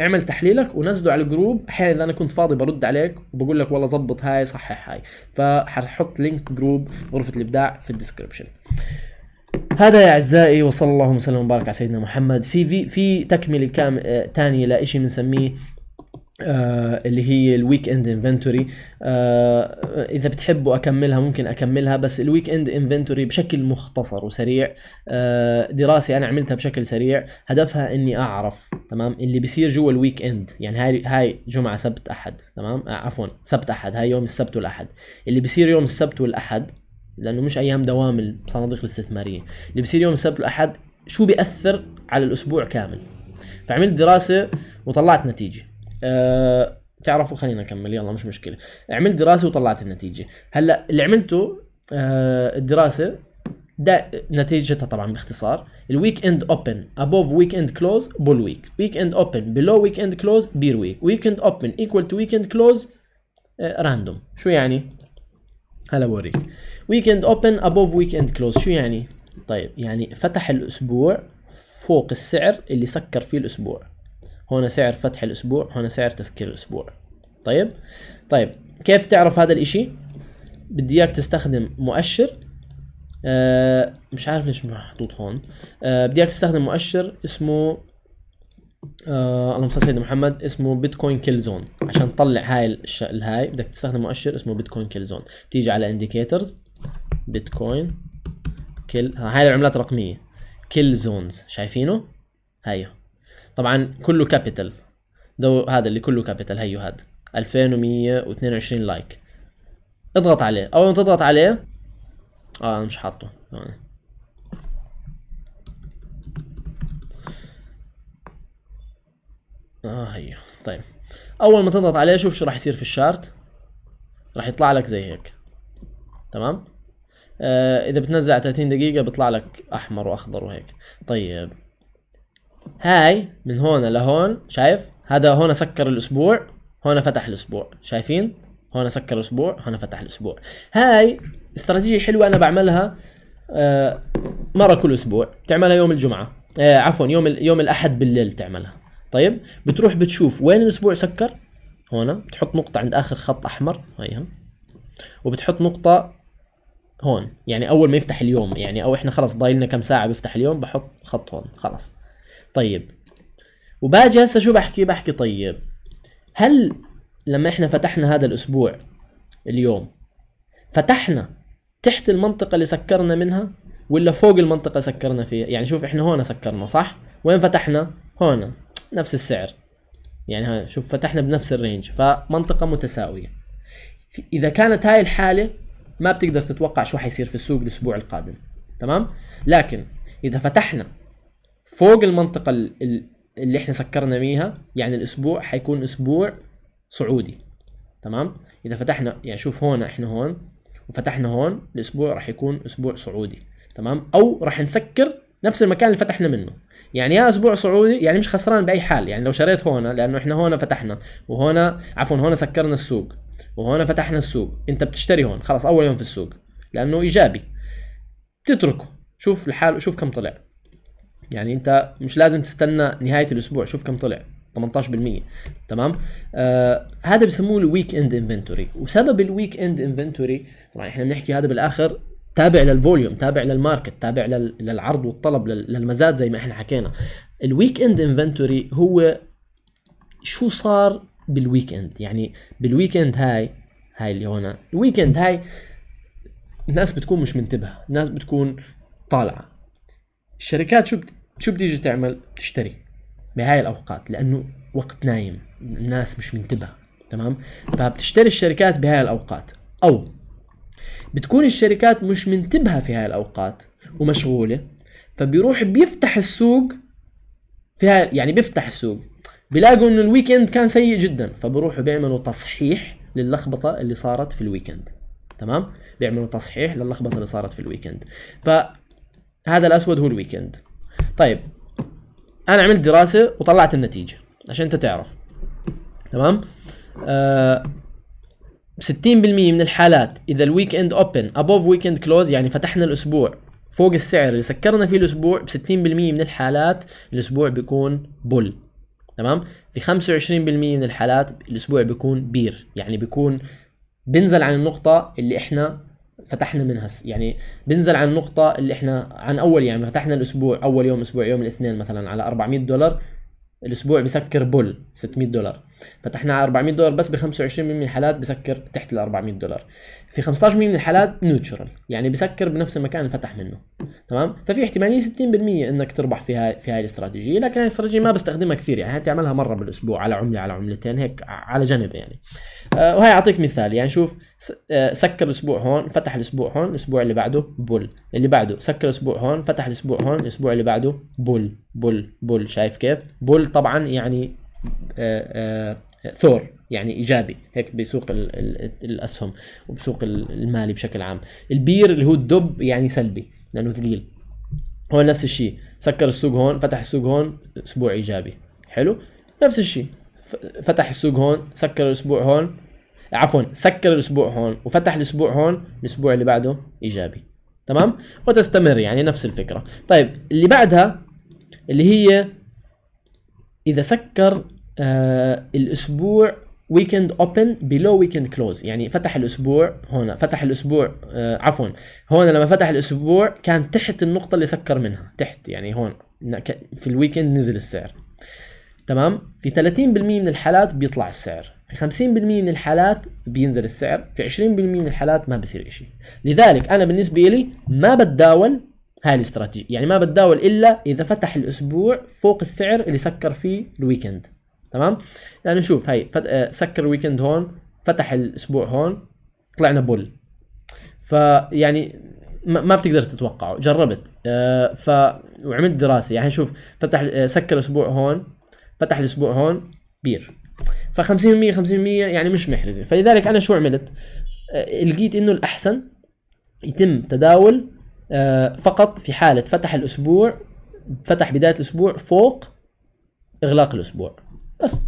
اعمل تحليلك ونزله على الجروب احيانا اذا انا كنت فاضي برد عليك وبقول لك والله ظبط هاي صحح هاي فححط لينك جروب غرفه الابداع في الديسكربشن هذا يا اعزائي وصلى الله وسلم وبارك على سيدنا محمد في في في تكمله كام ثانيه آه، لشيء بنسميه آه اللي هي الويك اند انفنتوري آه اذا بتحبوا اكملها ممكن اكملها بس الويك اند انفنتوري بشكل مختصر وسريع آه دراسه انا عملتها بشكل سريع هدفها اني اعرف تمام اللي بيصير جوا الويك اند يعني هاي هاي جمعه سبت احد تمام آه عفوا سبت احد هاي يوم السبت والاحد اللي بيصير يوم السبت والاحد لانه مش ايام دوام الصناديق الاستثماريه اللي بيصير يوم السبت والاحد شو بياثر على الاسبوع كامل فعملت دراسه وطلعت نتيجه آه، تعرفوا خلينا نكمل يلا مش مشكله عملت دراسه وطلعت النتيجه هلا اللي عملته آه، الدراسه ده نتيجتها طبعا باختصار الويك اند اوبن ابوف ويك اند كلوز بول ويك ويك اند اوبن بلو ويك اند كلوز بير ويك ويك اند اوبن ايكوال تو ويك اند كلوز راندوم شو يعني هلا بوريك ويك اند اوبن ابوف ويك اند كلوز شو يعني طيب يعني فتح الاسبوع فوق السعر اللي سكر فيه الاسبوع هنا سعر فتح الاسبوع هنا سعر تسكير الاسبوع طيب طيب كيف تعرف هذا الاشي بدي اياك تستخدم مؤشر آه مش عارف ليش محطوط هون آه بدي اياك تستخدم مؤشر اسمه آه اللهم صل سيدنا محمد اسمه بيتكوين كيل زون عشان تطلع هاي الهاي بدك تستخدم مؤشر اسمه بيتكوين كيل زون تيجي على انديكيتورز بيتكوين كيل هاي العملات الرقميه كيل زونز شايفينه هاي طبعا كله كابيتال دو هذا اللي كله كابيتال هيو هذا 2122 لايك اضغط عليه اول ما تضغط عليه اه انا مش حاطه ثواني اه هيو طيب اول ما تضغط عليه شوف شو راح يصير في الشارت راح يطلع لك زي هيك تمام آه اذا بتنزل على 30 دقيقه بيطلع لك احمر واخضر وهيك طيب هاي من هون لهون شايف هذا هون سكر الاسبوع هون فتح الاسبوع شايفين هون سكر الاسبوع هون فتح الاسبوع هاي استراتيجيه حلوه انا بعملها آه مره كل اسبوع بتعملها يوم الجمعه آه عفوا يوم يوم الاحد بالليل تعملها طيب بتروح بتشوف وين الاسبوع سكر هون بتحط نقطه عند اخر خط احمر هيها وبتحط نقطه هون يعني اول ما يفتح اليوم يعني او احنا خلص ضايلنا كم ساعه بيفتح اليوم بحط خط هون خلص طيب وباجي هسه شو بحكي بحكي طيب هل لما احنا فتحنا هذا الاسبوع اليوم فتحنا تحت المنطقة اللي سكرنا منها ولا فوق المنطقة سكرنا فيها يعني شوف احنا هون سكرنا صح وين فتحنا هون نفس السعر يعني شوف فتحنا بنفس الرينج فمنطقة متساوية إذا كانت هاي الحالة ما بتقدر تتوقع شو حيصير في السوق الأسبوع القادم تمام لكن إذا فتحنا فوق المنطقه اللي احنا سكرنا بيها يعني الاسبوع حيكون اسبوع صعودي تمام اذا فتحنا يعني شوف هون احنا هون وفتحنا هون الاسبوع راح يكون اسبوع صعودي تمام او راح نسكر نفس المكان اللي فتحنا منه يعني يا اسبوع صعودي يعني مش خسران باي حال يعني لو شريت هون لانه احنا هون فتحنا وهنا عفوا هون سكرنا السوق وهون فتحنا السوق انت بتشتري هون خلاص اول يوم في السوق لانه ايجابي بتتركه شوف لحاله شوف كم طلع يعني انت مش لازم تستنى نهايه الاسبوع شوف كم طلع 18% تمام آه هذا بسموه الويك اند انفنتوري وسبب الويك اند انفنتوري طبعا احنا بنحكي هذا بالاخر تابع للفوليوم تابع للماركت تابع للعرض والطلب للمزاد زي ما احنا حكينا الويك اند انفنتوري هو شو صار بالويك اند يعني بالويك اند هاي هاي اللي هنا الويك اند هاي الناس بتكون مش منتبهه الناس بتكون طالعه الشركات شو بت... شو بتيجي تعمل؟ بتشتري بهاي الاوقات لانه وقت نايم الناس مش منتبهه تمام فبتشتري الشركات بهاي الاوقات او بتكون الشركات مش منتبهه في هاي الاوقات ومشغوله فبيروح بيفتح السوق في هاي يعني بيفتح السوق بيلاقوا انه الويكند كان سيء جدا فبروحوا بيعملوا تصحيح للخبطه اللي صارت في الويكند تمام بيعملوا تصحيح للخبطه اللي صارت في الويكند ف هذا الاسود هو الويكند طيب انا عملت دراسه وطلعت النتيجه عشان انت تعرف تمام آه 60% من الحالات اذا الويك اند اوبن ابوف ويك اند كلوز يعني فتحنا الاسبوع فوق السعر اللي سكرنا فيه الاسبوع ب 60% من الحالات الاسبوع بيكون بول تمام ب 25% من الحالات الاسبوع بيكون بير يعني بيكون بنزل عن النقطه اللي احنا فتحنا منها يعني بنزل عن النقطه اللي احنا عن اول يعني فتحنا الاسبوع اول يوم اسبوع يوم الاثنين مثلا على 400 دولار الاسبوع بسكر بول 600 دولار فتحنا على 400 دولار بس ب 25% من الحالات بسكر تحت ال 400 دولار في 15% من الحالات نيوترال يعني بسكر بنفس المكان اللي فتح منه تمام ففي احتماليه 60% انك تربح في هاي في هاي الاستراتيجيه لكن هاي الاستراتيجيه ما بستخدمها كثير يعني تعملها مره بالاسبوع على عمله على عملتين هيك على جنب يعني آه وهي اعطيك مثال يعني شوف آه، سكر الاسبوع هون فتح الاسبوع هون الاسبوع اللي بعده بول اللي بعده سكر الاسبوع هون فتح الاسبوع هون الاسبوع اللي بعده بول بول بول شايف كيف بول طبعا يعني آه، آه، ثور يعني ايجابي هيك بسوق الاسهم وبسوق المالي بشكل عام البير اللي هو الدب يعني سلبي لانه ثقيل هون نفس الشيء سكر السوق هون فتح السوق هون اسبوع ايجابي حلو نفس الشيء فتح السوق هون سكر الاسبوع هون عفوا سكر الاسبوع هون وفتح الاسبوع هون الاسبوع اللي بعده ايجابي تمام وتستمر يعني نفس الفكره طيب اللي بعدها اللي هي اذا سكر آه الاسبوع ويكند اوبن بلو ويكند كلوز يعني فتح الاسبوع هون فتح الاسبوع آه عفوا هون لما فتح الاسبوع كان تحت النقطه اللي سكر منها تحت يعني هون في الويكند نزل السعر تمام في 30% من الحالات بيطلع السعر في 50% من الحالات بينزل السعر في 20% من الحالات ما بصير شيء لذلك انا بالنسبه لي ما بتداول هاي الاستراتيجيه يعني ما بتداول الا اذا فتح الاسبوع فوق السعر اللي سكر فيه الويكند تمام لانه يعني شوف هي فت... آه، سكر الويكند هون فتح الاسبوع هون طلعنا بول فيعني ما بتقدر تتوقعه جربت آه، ف وعملت دراسه يعني شوف فتح آه، سكر اسبوع هون فتح الاسبوع هون بير ف 50% 50% يعني مش محرزه فلذلك انا شو عملت لقيت انه الاحسن يتم تداول فقط في حاله فتح الاسبوع فتح بدايه الاسبوع فوق اغلاق الاسبوع بس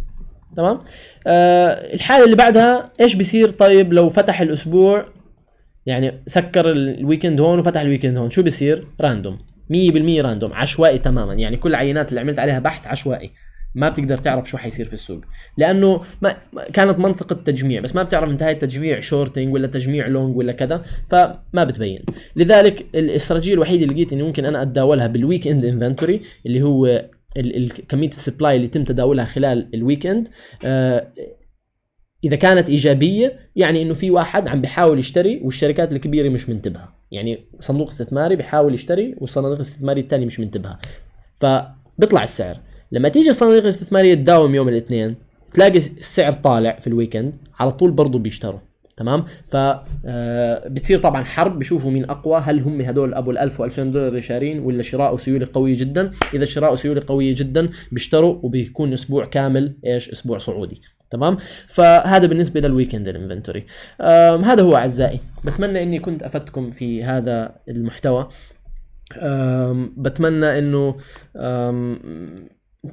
تمام آه الحاله اللي بعدها ايش بيصير طيب لو فتح الاسبوع يعني سكر الويكند هون وفتح الويكند هون شو بيصير راندوم 100% راندوم عشوائي تماما يعني كل العينات اللي عملت عليها بحث عشوائي ما بتقدر تعرف شو حيصير في السوق لانه ما كانت منطقه تجميع بس ما بتعرف انت هاي التجميع شورتنج ولا تجميع لونج ولا كذا فما بتبين لذلك الاستراتيجيه الوحيده اللي لقيت اني ممكن انا اتداولها بالويك اند انفنتوري اللي هو كميه السبلاي اللي تم تداولها خلال الويكند آه، اذا كانت ايجابيه يعني انه في واحد عم بيحاول يشتري والشركات الكبيره مش منتبهه يعني صندوق استثماري بيحاول يشتري والصناديق الاستثماريه الثانيه مش منتبهه فبيطلع السعر لما تيجي الصناديق الاستثماريه تداوم يوم الاثنين تلاقي السعر طالع في الويكند على طول برضه بيشتروا تمام ف آه، بتصير طبعا حرب بشوفوا مين اقوى هل هم هدول ابو ال1000 و2000 دولار اللي شارين ولا شراء سيوله قويه جدا اذا شراء سيوله قويه جدا بيشتروا وبيكون اسبوع كامل ايش اسبوع صعودي تمام فهذا بالنسبه للويكند الانفنتوري هذا هو اعزائي بتمنى اني كنت افدتكم في هذا المحتوى بتمنى انه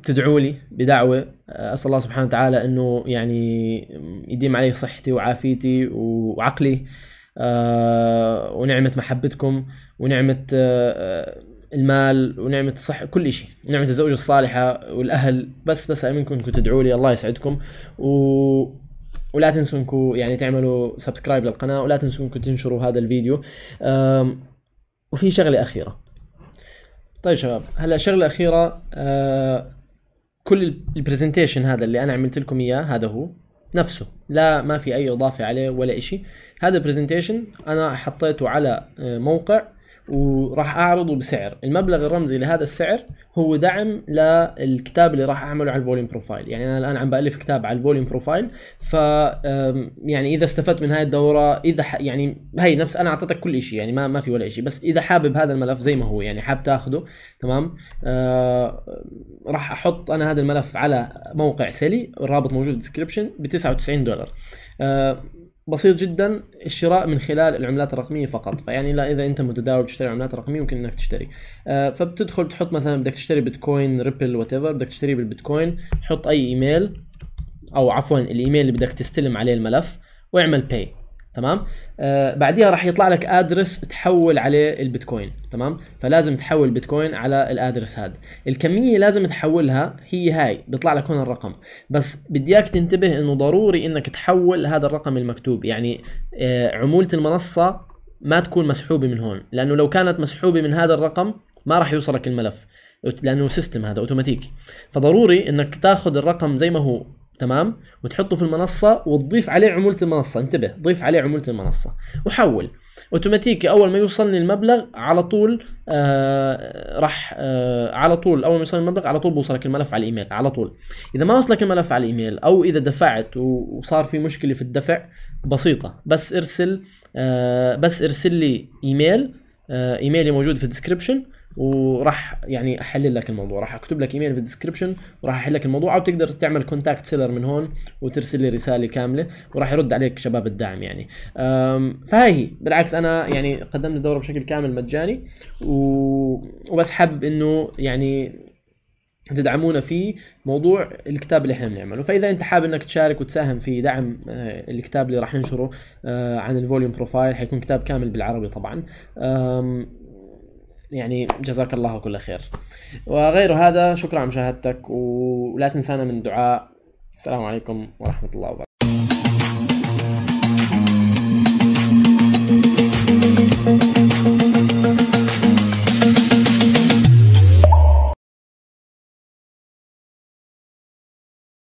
تدعوا لي بدعوة آه، أسأل الله سبحانه وتعالى أنه يعني يديم علي صحتي وعافيتي وعقلي آه، ونعمة محبتكم ونعمة آه، المال ونعمة الصحة كل شيء نعمة الزوجة الصالحة والأهل بس بس منكم انكم تدعوا لي الله يسعدكم و... ولا تنسوا انكم يعني تعملوا سبسكرايب للقناة ولا تنسوا انكم تنشروا هذا الفيديو وفي شغلة أخيرة طيب شباب هلا شغلة أخيرة آه كل البرزنتيشن هذا اللي انا عملت لكم اياه هذا هو نفسه لا ما في اي اضافه عليه ولا شيء هذا برزنتيشن انا حطيته على آه، موقع وراح اعرضه بسعر المبلغ الرمزي لهذا السعر هو دعم للكتاب اللي راح اعمله على الفوليوم بروفايل يعني انا الان عم بالف كتاب على الفوليوم بروفايل ف يعني اذا استفدت من هاي الدوره اذا ح... يعني هي نفس انا اعطيتك كل شيء يعني ما ما في ولا شيء بس اذا حابب هذا الملف زي ما هو يعني حاب تاخده تمام آه راح احط انا هذا الملف على موقع سيلي الرابط موجود بالديسكربشن ب 99 دولار آه بسيط جدا الشراء من خلال العملات الرقميه فقط فيعني لا اذا انت متداول تشتري عملات رقميه ممكن انك تشتري آه، فبتدخل تحط مثلا بدك تشتري بيتكوين ريبل وات بدك تشتري بالبيتكوين حط اي ايميل او عفوا الايميل اللي بدك تستلم عليه الملف واعمل باي تمام آه بعديها راح يطلع لك ادرس تحول عليه البيتكوين تمام فلازم تحول بيتكوين على الادرس هذا الكميه لازم تحولها هي هاي بيطلع لك هون الرقم بس بدي اياك تنتبه انه ضروري انك تحول هذا الرقم المكتوب يعني آه عموله المنصه ما تكون مسحوبه من هون لانه لو كانت مسحوبه من هذا الرقم ما راح يوصلك الملف لانه سيستم هذا اوتوماتيك فضروري انك تاخذ الرقم زي ما هو تمام وتحطه في المنصه وتضيف عليه عموله المنصه انتبه ضيف عليه عموله المنصه وحول اوتوماتيكي اول ما يوصلني المبلغ على طول آه راح آه على طول اول ما يوصلني المبلغ على طول بوصلك الملف على الايميل على طول اذا ما وصلك الملف على الايميل او اذا دفعت وصار في مشكله في الدفع بسيطه بس ارسل آه بس ارسل لي ايميل آه ايميلي موجود في الديسكربشن وراح يعني احلل لك الموضوع راح اكتب لك ايميل في الديسكربشن وراح احل لك الموضوع او تقدر تعمل كونتاكت سيلر من هون وترسل لي رساله كامله وراح يرد عليك شباب الدعم يعني فهاي هي بالعكس انا يعني قدمت الدوره بشكل كامل مجاني وبس حابب انه يعني تدعمونا في موضوع الكتاب اللي احنا بنعمله فاذا انت حابب انك تشارك وتساهم في دعم آه، الكتاب اللي راح ننشره آه، عن الفوليوم بروفايل حيكون كتاب كامل بالعربي طبعا يعني جزاك الله كل خير وغير هذا شكرا على مشاهدتك ولا تنسانا من دعاء السلام عليكم ورحمة الله وبركاته